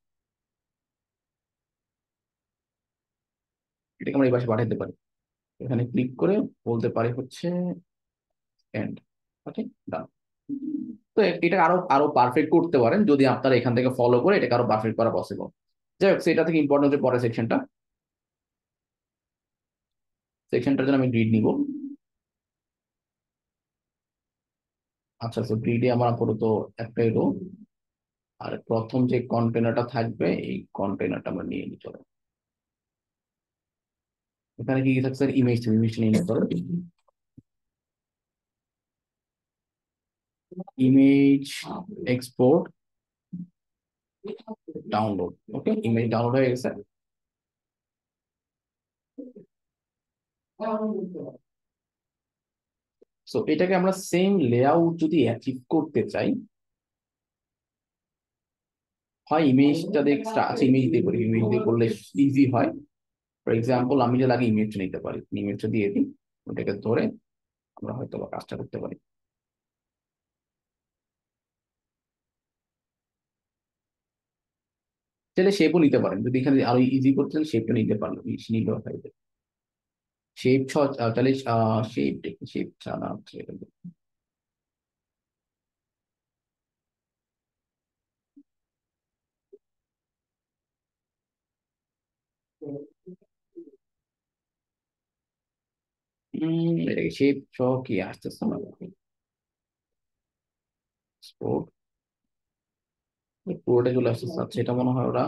এটাকে আমরা এই পাশে পাঠাতে পারি এখানে ক্লিক করে বলতে পারি হচ্ছে এন্ড ওকে ডান তো এটা আরো আরো পারফেক্ট করতে পারেন যদি আপনারা এখান থেকে ফলো করে এটাকে আরো পারফেক্ট করা পসিবল যাই হোক সেটা থেকে ইম্পর্টেন্ট হচ্ছে পরের সেকশনটা সেকশনটার জন্য আমি গ্রিড নিব আচ্ছা তো গ্রিডে আমার আপাতত একটাই রো আর প্রথম যে কন্টেনারটা থাকবে এই কন্টেনারটা আমরা নিয়ে নিই চলো এখানে কি থাকছে ইমেজ তুমি ইমেজটা নির্ণয় করো image export download okay image download হয়ে গেছে সো এটাকে আমরা সেম লেআউট যদি অ্যাচিভ করতে চাই হয় ইমেজটা দেখতে ইমেজ দিয়ে করি ইমেজ দিয়ে করলে ইজি হয় ফর এক্সাম্পল আমি যদি আগে ইমেজটা নিতে পারি ইমেজটা দিয়ে দিই ওটাকে ধরে আমরা হয়তো বা কাজটা করতে পারি চাইলে শেপও নিতে পারেন যদি এখানে আরো ইজি করতে চান শেপটা নিতে পারলো নিলেও শেপ ছ তাহলে শেপ শেপ ছাড়া শেপ সহ কি আসতেছে না স্পোর্ট পুরোটা চলে আসতেছে আচ্ছা এটা মনে হয় ওরা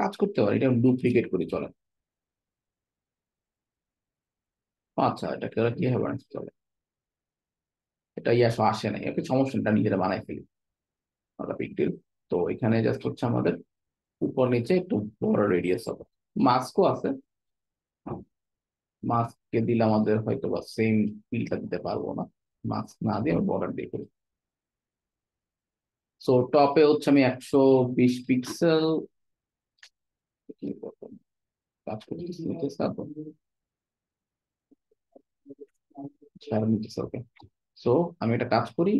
কাজ করতে পারে এটা ডুপ্লিকেট করে চলে আচ্ছা এটাকে ওরা কি হবে চলে এটা ইয়াসো আসে না এটা সমস্যাটা নিজেরা বানাই ফেলি নট বিগ ডিল তো এখানে জাস্ট হচ্ছে আমাদের উপর নিচে একটু বড় রেডিয়াস হবে মাস্কও আছে মাস্ককে হ্যাঁ। দিলে আমাদের হয়তো বা সেম ফিলটা দিতে পারবো না মাস্ক না দিয়ে আমি বর্ডার দিয়ে করি সো টপে হচ্ছে আমি একশো বিশ পিক্সেল সো আমি এটা কাজ করি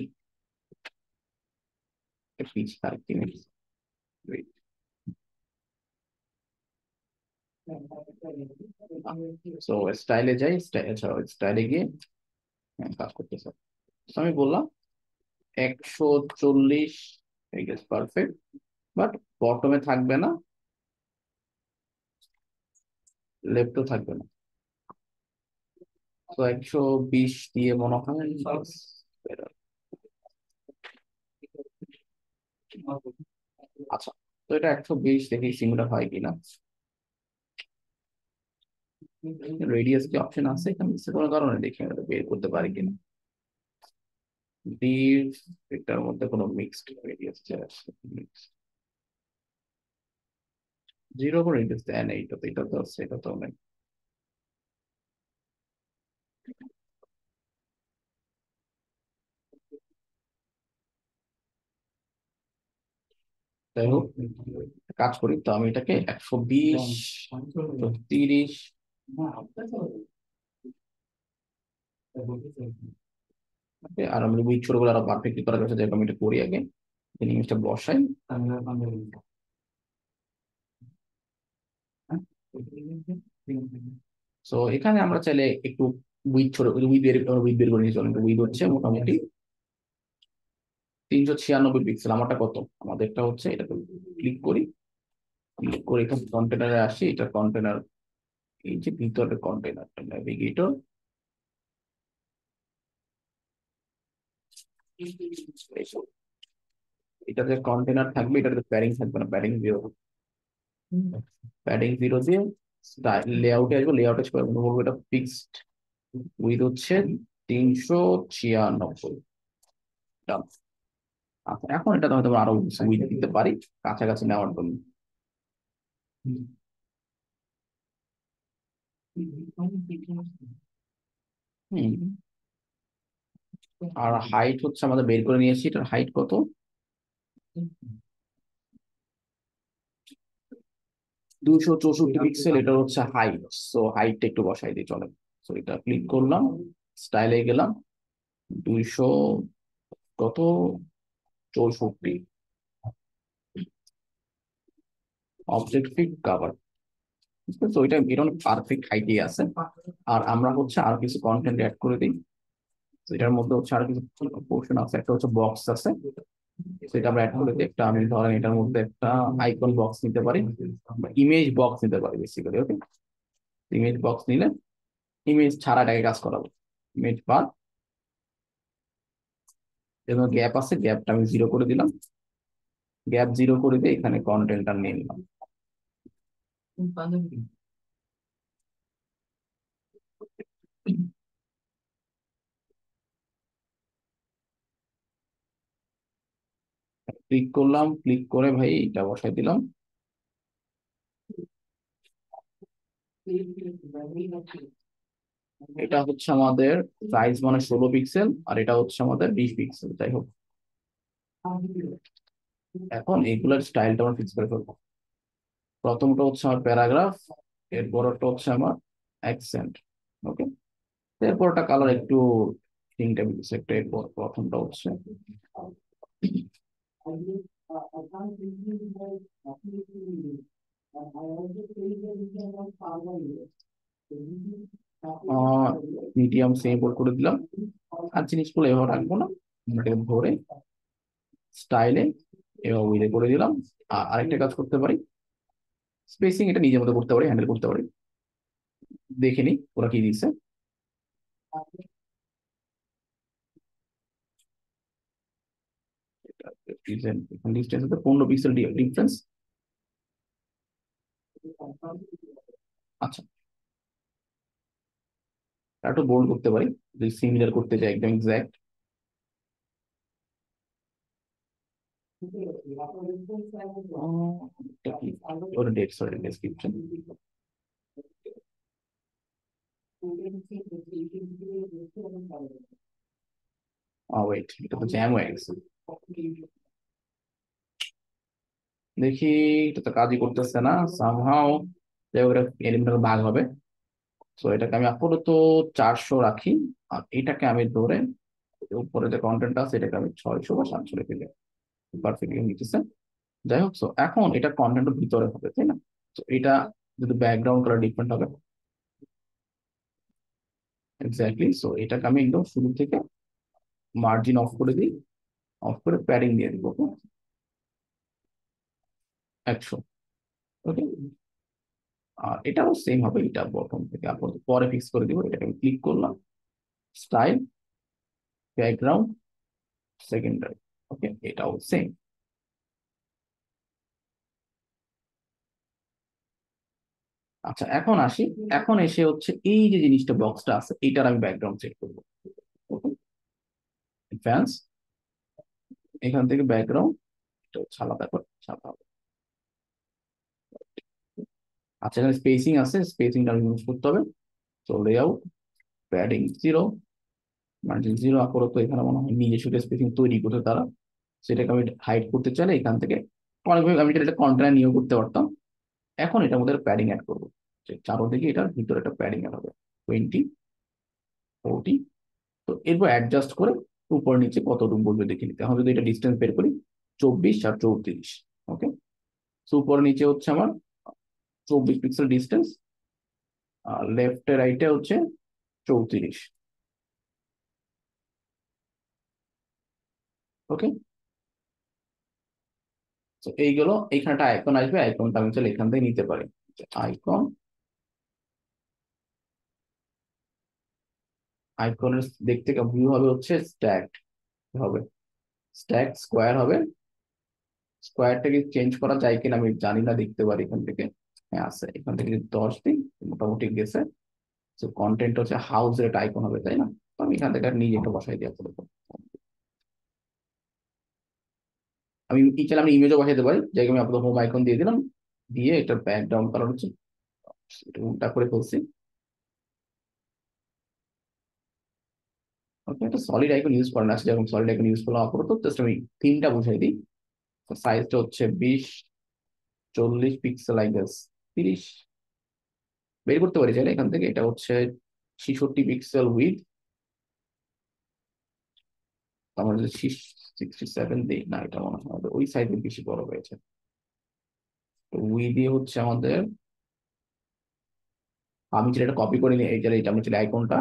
at least 30 minutes. Great. So স্টাইলে যাই স্টাইলে আচ্ছা, গিয়ে হ্যাঁ, কাজ করতেছে তো আমি বললাম একশো চল্লিশ পারফেক্ট বাট বটমে থাকবে না লেফটও থাকবে না তো একশো বিশ দিয়ে মনে হয় আচ্ছা তো এটা একশো বিশ দেখি সিঙ্গুলার হয় কিনা রেডিয়াস কি অপশন আছে এখানে কোনো কারণে দেখি আমরা বের করতে পারি কিনা বীর এটার মধ্যে কোনো মিক্সড রেডিয়াস জিরো কোনো রেডিয়াস দেয় না এটা তো এটা তো সেটা তো অনেক যাই হোক কাজ করি তো আমি এটাকে একশো বিশ তিরিশ আর আমি ওই ছোটগুলো আরো পারফেক্টলি করার চেষ্টা যেরকম এটা করি আগে জিনিসটা বসাই তো এখানে আমরা চাইলে একটু উইথ ছোট উইথ বের উইথ বের করে নিয়েছি উইথ হচ্ছে মোটামুটি তিনশো ছিয়ানব্বই পিক্সেল আমারটা কত আমাদেরটা হচ্ছে এটা ক্লিক করি ক্লিক করে এখানে কন্টেনারে আসি এটা কন্টেনার এই যে ভিতরের কন্টেনারটা ন্যাভিগেটর এটাতে কন্টেনার থাকবে এটাতে প্যাডিং থাকবে না প্যাডিং জিরো প্যাডিং জিরো দিয়ে লেআউটে আসবো লেআউটে বলবো এটা ফিক্সড উইথ হচ্ছে তিনশো ছিয়ানব্বই আচ্ছা এখন এটা হয়তো আরো সুবিধা দিতে পারি কাছাকাছি নেওয়ার জন্য আর হাইট হচ্ছে আমাদের বের করে নিয়েছি এটার হাইট কত দুশো চৌষট্টি পিক্সেল এটা হচ্ছে হাইট সো হাইটটা একটু বসাই দিয়ে চলে সো এটা ক্লিক করলাম স্টাইলে গেলাম দুইশো কত চৌষট্টি অবজেক্টিভ কাভার তো এটা এটা পারফেক্ট আইডিয়া আছে আর আমরা হচ্ছে আর কিছু কন্টেন্ট অ্যাড করে দিই এটার মধ্যে হচ্ছে আর কিছু পোর্শন আছে একটা হচ্ছে বক্স আছে সেটা আমরা অ্যাড করে দিই একটা আমি ধরেন এটার মধ্যে একটা আইকন বক্স নিতে পারি ইমেজ বক্স নিতে পারি বেসিক্যালি ওকে ইমেজ বক্স নিলে ইমেজ ছাড়া এটাকে কাজ করাবো ইমেজ বাদ এবং গ্যাপ আছে গ্যাপটা আমি জিরো করে দিলাম গ্যাপ জিরো করে দিয়ে এখানে কন্টেন্টটা নিয়ে নিলাম ক্লিক করলাম ক্লিক করে ভাই এটা বসাই দিলাম ক্লিক এটা হচ্ছে আমাদের সাইজ মানে ষোলো পিক্সেল আর এটা হচ্ছে আমাদের বিশ পিক্সেল যাই হোক এখন এইগুলার স্টাইলটা আমরা ফিক্স করে ফেলবো প্রথমটা হচ্ছে আমার প্যারাগ্রাফ এরপরটা হচ্ছে আমার অ্যাকসেন্ট ওকে এরপরটা কালার একটু তিনটা দিচ্ছে একটা এরপর প্রথমটা হচ্ছে I মিডিয়াম সেম বোর্ড করে দিলাম আর জিনিসগুলো এভাবে রাখবো না আমরা ভরে স্টাইলে এভাবে উইলে করে দিলাম আর আরেকটা কাজ করতে পারি স্পেসিং এটা নিজের মতো করতে পারি হ্যান্ডেল করতে পারি দেখে নিই ওরা কি দিচ্ছে পনেরো পিক্সেল ডিফারেন্স আচ্ছা একটু বোল্ড করতে পারি যদি সিমিলার করতে চাই একদম এক্স্যাক্ট ওর ডেট সরি ওয়েট এটা তো জ্যাম হয়ে দেখি এটা তো কাজই করতেছে না সামহাও এলিমেন্টাল ভাগ হবে সো এটাকে আমি আপাতত চারশো রাখি আর এটাকে আমি ধরে উপরে যে কন্টেন্ট আছে এটাকে আমি ছয়শো বা সাতশো রেখে দেবো পারফেক্টলি নিতেছে যাই হোক সো এখন এটা কন্টেন্টের ভিতরে হবে তাই না তো এটা যদি ব্যাকগ্রাউন্ড কালার ডিফারেন্ট হবে এক্স্যাক্টলি সো এটাকে আমি একদম শুরু থেকে মার্জিন অফ করে দিই অফ করে প্যাডিং দিয়ে দিব ওকে একশো ওকে আর এটাও সেম হবে এটা বটন থেকে আপাতত পরে ফিক্স করে দিব এটাকে আমি ক্লিক করলাম স্টাইল ব্যাকগ্রাউন্ড সেকেন্ডারি ওকে এটাও সেম আচ্ছা এখন আসি এখন এসে হচ্ছে এই যে জিনিসটা বক্সটা আছে এটার আমি ব্যাকগ্রাউন্ড চেক করব ফ্যান্স এখান থেকে ব্যাকগ্রাউন্ড এটা হচ্ছে আলাদা করে ছাপা হবে আচ্ছা এখানে স্পেসিং আছে স্পেসিংটা আমি ইউজ করতে হবে তো layout padding zero margin zero তো এখানে মনে হয় নিজে নিজস্ব স্পেসিং তৈরি করতে তারা সেটাকে আমি হাইড করতে চাইলে এখান থেকে অনেকভাবে আমি এটা কন্টেনার নিয়েও করতে পারতাম এখন এটা আমাদের প্যাডিং অ্যাড করবো চারোদিকে এটার ভিতরে একটা প্যাডিং অ্যাড হবে টোয়েন্টি ফোরটি তো এরপর অ্যাডজাস্ট করে উপর নিচে কত রুম বলবে দেখে নিতে আমরা যদি এটা ডিস্টেন্স বের করি চব্বিশ আর চৌত্রিশ ওকে তো উপর নিচে হচ্ছে আমার চব্বিশ পিক্সেল ডিস্টেন্স আর লেফটে রাইটে হচ্ছে চৌত্রিশ ওকে তো এইগুলো এইখানটা আইকন আসবে আইকনটা আমি চলে এখান থেকে নিতে পারি আইকন আইকনের দেখতে ভিউ হবে হচ্ছে স্ট্যাক হবে স্ট্যাক স্কোয়ার হবে স্কোয়ারটাকে চেঞ্জ করা যায় কিনা আমি জানি না দেখতে পারি এখান থেকে হ্যাঁ আছে এখান থেকে দশ দিন মোটামুটি গেছে তো কন্টেন্ট হচ্ছে হাউস রেট আইকন হবে তাই না তো আমি এখান থেকে নিজে একটা বসাই দেওয়া করবো আমি ইচ্ছা আমি ইমেজও বসাইতে দেবো যাকে আমি আপনার হোম আইকন দিয়ে দিলাম দিয়ে এটার ব্যাকগ্রাউন্ড কালার হচ্ছে রুমটা করে ফেলছি ওকে একটা সলিড আইকন ইউজ করেন আছে যেরকম সলিড আইকন ইউজ করলাম আপাতত জাস্ট আমি থিমটা বুঝাই দিই সাইজটা হচ্ছে বিশ চল্লিশ পিক্সেল আই গেস তিরিশ বের করতে পারি চাইলে এখান থেকে এটা হচ্ছে ছিষট্টি পিক্সেল উইথ আমার যে সিক্সটি সেভেন দিই না এটা মনে হয় ওই সাইজে বেশি বড় হয়েছে উইদি হচ্ছে আমাদের আমি যেটা এটা কপি করে নিই এটা এটা আমি চাইলে আইকনটা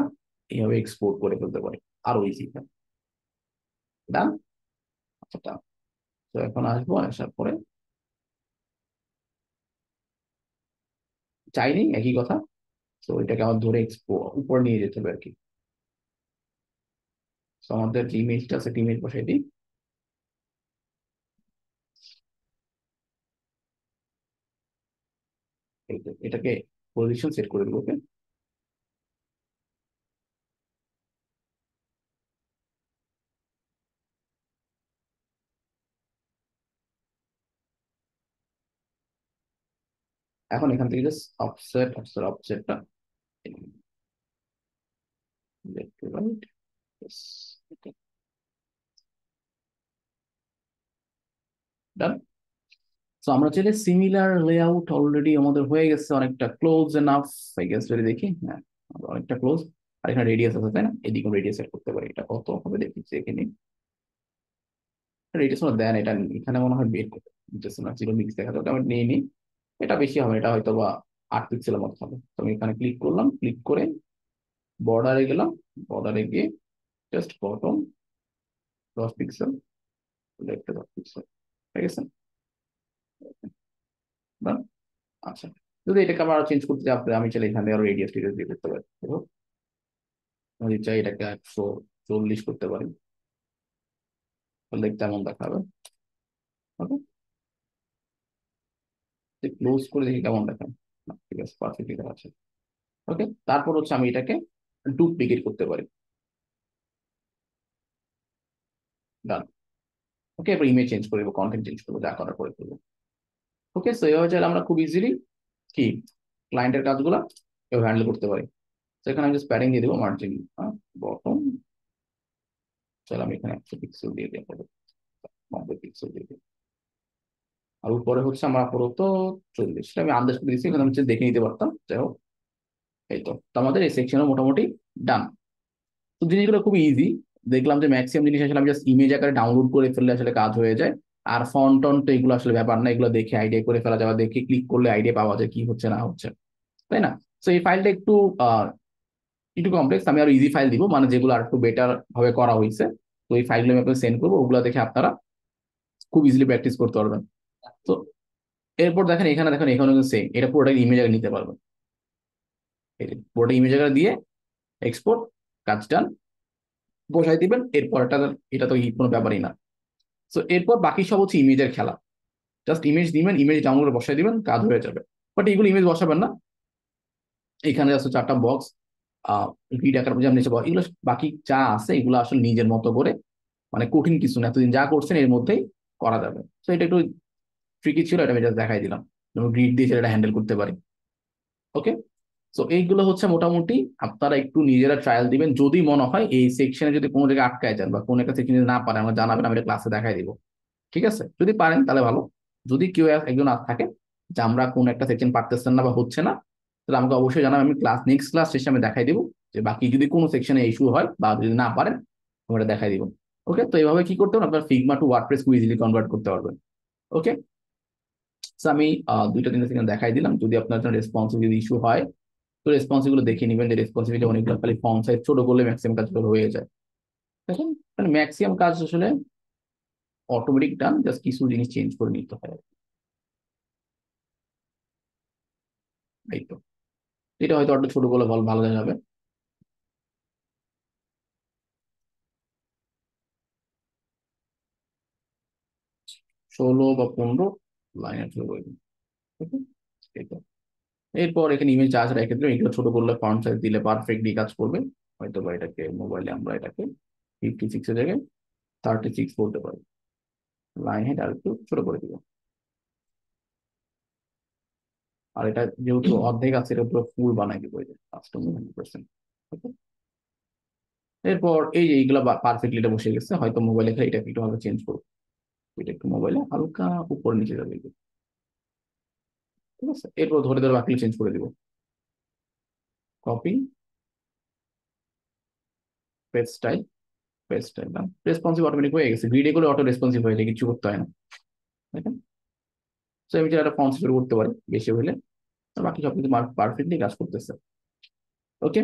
এইভাবে এক্সপোর্ট করে ফেলতে পারি আর ওই সিটা ডান আচ্ছা তো এখন আসবো আসার পরে চাইনি একই কথা তো এটাকে আমার ধরে উপর নিয়ে যেতে হবে আর কি তো আমাদের যে ইমেজটা আছে ইমেজ বসাই দিই এটাকে পজিশন সেট করে দেবো ওকে এখন এখান থেকে জাস্ট অফসেট অফসেট অফসেটটা left to right. Yes. আমরা চাইলে সিমিলার লেআউট অলরেডি আমাদের হয়ে গেছে অনেকটা ক্লোজ এনাফ আই গেস যদি দেখি হ্যাঁ অনেকটা ক্লোজ আর এখানে রেডিয়াস আছে তাই না এদিকে রেডিয়াস সেট করতে পারি এটা কত হবে দেখি দেখে নিই রেডিয়াস দেন এটা এখানে মনে হয় বের করতে জিরো মিক্স দেখা যাবে আমি নিয়ে নিই এটা বেশি হবে এটা হয়তো বা আট পিক্সেলের মতো হবে তো আমি এখানে ক্লিক করলাম ক্লিক করে বর্ডারে গেলাম বর্ডারে গিয়ে জাস্ট বটম দশ পিক্সেল একটা দশ পিক্সেল ঠিক আছে আচ্ছা যদি এটাকে আমার চেঞ্জ করতে চাই আপনি আমি চাইলে এখানে আরো রেডিয়াস টিডিয়াস দিয়ে করতে পারি যদি চাই এটাকে একশো চল্লিশ করতে পারি তাহলে তেমন দেখাবে ওকে ক্লোজ করে দেখি কেমন দেখেন ঠিক আছে পারফেক্টলি দেখা ওকে তারপর হচ্ছে আমি এটাকে ডুপ্লিকেট করতে পারি ডান ওকে এবার ইমেজ চেঞ্জ করে দেবো কন্টেন্ট চেঞ্জ করবো যা করার পরে করবো ওকে সো এভাবে চাইলে আমরা খুব ইজিলি কি ক্লায়েন্টের কাজগুলো এভাবে হ্যান্ডেল করতে পারি সেখানে আমি জাস্ট প্যাডিং দিয়ে দেবো মার্জিন বটম চলো আমি এখানে একশো পিক্সেল দিয়ে দেবো নব্বই পিক্সেল দিয়ে দেবো আর উপরে হচ্ছে আমার আপাতত চল্লিশ আমি আন্দাজ করে দিচ্ছি এখানে আমি দেখে নিতে পারতাম যাই হোক এই তো আমাদের এই সেকশনও মোটামুটি ডান তো জিনিসগুলো খুব ইজি দেখলাম যে ম্যাক্সিমাম জিনিস আসলে আমি জাস্ট ইমেজ আকারে ডাউনলোড করে ফেললে আসলে কাজ হয়ে যায় আর ফন্ট টন তো এগুলো আসলে ব্যাপার না এগুলো দেখে আইডিয়া করে ফেলা যায় বা দেখে ক্লিক করলে আইডিয়া পাওয়া যায় কি হচ্ছে না হচ্ছে তাই না তো এই ফাইলটা একটু একটু কমপ্লেক্স আমি আরো ইজি ফাইল দিব মানে যেগুলো আর একটু বেটার ভাবে করা হয়েছে তো এই ফাইলগুলো আমি আপনাকে সেন্ড করবো ওগুলো দেখে আপনারা খুব ইজিলি প্র্যাকটিস করতে পারবেন তো এরপর দেখেন এখানে দেখেন এখানে কিন্তু সেম এটা পুরোটা ইমেজ আগে নিতে পারবেন পুরোটা ইমেজ আগে দিয়ে এক্সপোর্ট কাজ ডান বসাই দিবেন এরপর এটা এটা তো কোনো ব্যাপারই না সো এরপর বাকি সব হচ্ছে ইমেজের খেলা জাস্ট ইমেজ দিবেন ইমেজ ডাউনলোড বসাই দিবেন কাজ হয়ে যাবে বাট এগুলো ইমেজ বসাবেন না এখানে জাস্ট চারটা বক্স ভিড আকার নিচে এগুলো বাকি যা আছে এগুলো আসলে নিজের মতো করে মানে কঠিন কিছু না এতদিন যা করছেন এর মধ্যেই করা যাবে তো এটা একটু ট্রিকি ছিল এটা আমি দেখাই দিলাম গ্রিড দিয়ে সেটা হ্যান্ডেল করতে পারি ওকে সো এইগুলো হচ্ছে মোটামুটি আপনারা একটু নিজেরা ট্রায়াল দিবেন যদি মনে হয় এই সেকশনে যদি কোনো জায়গায় আটকায় যান বা কোনো একটা যদি না পারে আমরা জানাবেন আমি ক্লাসে দেখাই দিব ঠিক আছে যদি পারেন তাহলে ভালো যদি কেউ একজন আর থাকে যে আমরা কোন একটা সেকশন পারতেছেন না বা হচ্ছে না তাহলে আমাকে অবশ্যই জানাবেন আমি ক্লাস নেক্সট ক্লাস শেষে আমি দেখাই দিব যে বাকি যদি কোনো সেকশনে ইস্যু হয় বা যদি না পারেন আমরা দেখাই দিব ওকে তো এইভাবে কি করতে হবে আপনার ফিগমা টু ওয়ার্ডপ্রেস খুব ইজিলি কনভার্ট করতে পারবেন ওকে আমি দুইটা তিনটা সেখানে দেখাই দিলাম যদি আপনার জন্য যদি ইস্যু হয় তো রেসপন্স দেখে নিবেন যে রেসপন্সিভিটি অনেকগুলো খালি ফর্ম সাইজ ছোট করলে ম্যাক্সিমাম কাজগুলো হয়ে যায় দেখেন মানে ম্যাক্সিমাম কাজ আসলে অটোমেটিক ডান জাস্ট কিছু জিনিস চেঞ্জ করে নিতে হয় এই তো এটা হয়তো অটো ছোট করলে ভালো ভালো যাবে ষোলো বা পনেরো লাইন আর্টের ওয়েব ছোট করে আর এটা যেহেতু [clears throat] অর্ধেক আছে এটা পুরো ফুল বানাই এরপর এই যে এইগুলো পারফেক্টলি বসে গেছে হয়তো মোবাইলে এটাকে একটু ভাবে চেঞ্জ করবো এটা একটু মোবাইলে হালকা উপর নিচে যাবে ঠিক আছে এরপর ধরে ধরে বাকি চেঞ্জ করে দিব copy page style page style দাম রেসপন্সিভ অটোমেটিক হয়ে গেছে গ্রিডে গুলো অটো রেসপন্সিভ হয়ে যায় কিছু করতে হয় না দেখেন তো আমি একটা ফর্ম শুরু করতে পারি বেশি হলে বাকি সব কিছু পারফেক্টলি কাজ করতেছে ওকে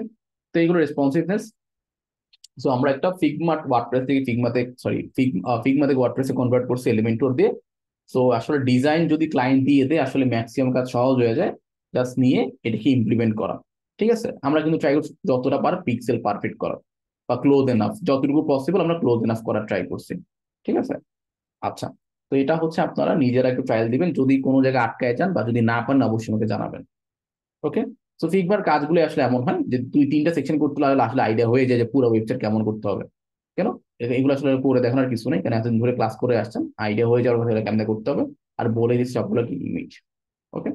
তো এইগুলো রেসপন্সিভনেস সো আমরা একটা ফিগমাট ওয়ার্ডপ্রেস থেকে ফিগমাতে সরি ফিগমা থেকে ওয়ার্ডপ্রেসে কনভার্ট করছি এলিমেন্টর দিয়ে সো আসলে ডিজাইন যদি ক্লায়েন্ট দিয়ে দেয় আসলে ম্যাক্সিমাম কাজ সহজ হয়ে যায় জাস্ট নিয়ে এটাকে ইমপ্লিমেন্ট করা ঠিক আছে আমরা কিন্তু ট্রাই করছি যতটা পার পিক্সেল পারফেক্ট করা বা ক্লোজ এনাফ যতটুকু পসিবল আমরা ক্লোজ এনাফ করার ট্রাই করছি ঠিক আছে আচ্ছা তো এটা হচ্ছে আপনারা নিজেরা একটু ট্রায়াল দিবেন যদি কোনো জায়গায় আটকায় যান বা যদি না পারেন অবশ্যই আমাকে জানাবেন ওকে সো ফিগমার কাজগুলো আসলে এমন হয় যে দুই তিনটা সেকশন করতে লাগলে আসলে আইডিয়া হয়ে যায় যে পুরো ওয়েবসাইট কেমন করতে হবে কেন এগুলো আসলে করে দেখানোর কিছু নেই কেন এতদিন ধরে ক্লাস করে আসছেন আইডিয়া হয়ে যাওয়ার কথা কেমন করতে হবে আর বলে দিচ্ছি সবগুলো কি ইমেজ ওকে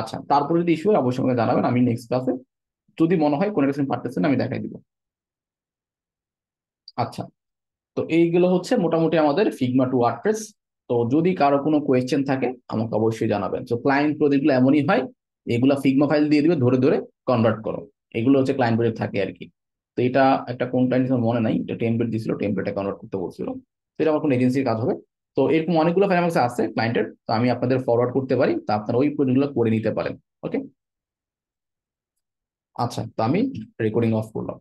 আচ্ছা তারপরে যদি ইস্যু হয় অবশ্যই আমাকে জানাবেন আমি নেক্সট ক্লাসে যদি মনে হয় কোনো কিছু পারতেছেন আমি দেখাই দিব আচ্ছা তো এইগুলো হচ্ছে মোটামুটি আমাদের ফিগমা টু ওয়ার্ডপ্রেস তো যদি কারো কোনো কোয়েশ্চেন থাকে আমাকে অবশ্যই জানাবেন তো ক্লায়েন্ট প্রজেক্টগুলো এমনই হয় এগুলা ফিগমা ফাইল দিয়ে দিবে ধরে ধরে কনভার্ট করো এগুলো হচ্ছে ক্লায়েন্ট প্রজেক্ট থাকে আর কি তো এটা একটা কোন ক্লায়েন্ট মনে নাই এটা টেমপ্লেট দিছিল টেমপ্লেটে কনভার্ট করতে বলছিল তো এটা আমার কোনো এজেন্সির কাজ হবে তো এরকম অনেকগুলো ফাইল আমার কাছে আছে ক্লায়েন্টের তো আমি আপনাদের ফরওয়ার্ড করতে পারি তা আপনারা ওই প্রজেক্টগুলো করে নিতে পারেন ওকে আচ্ছা তো আমি রেকর্ডিং অফ করলাম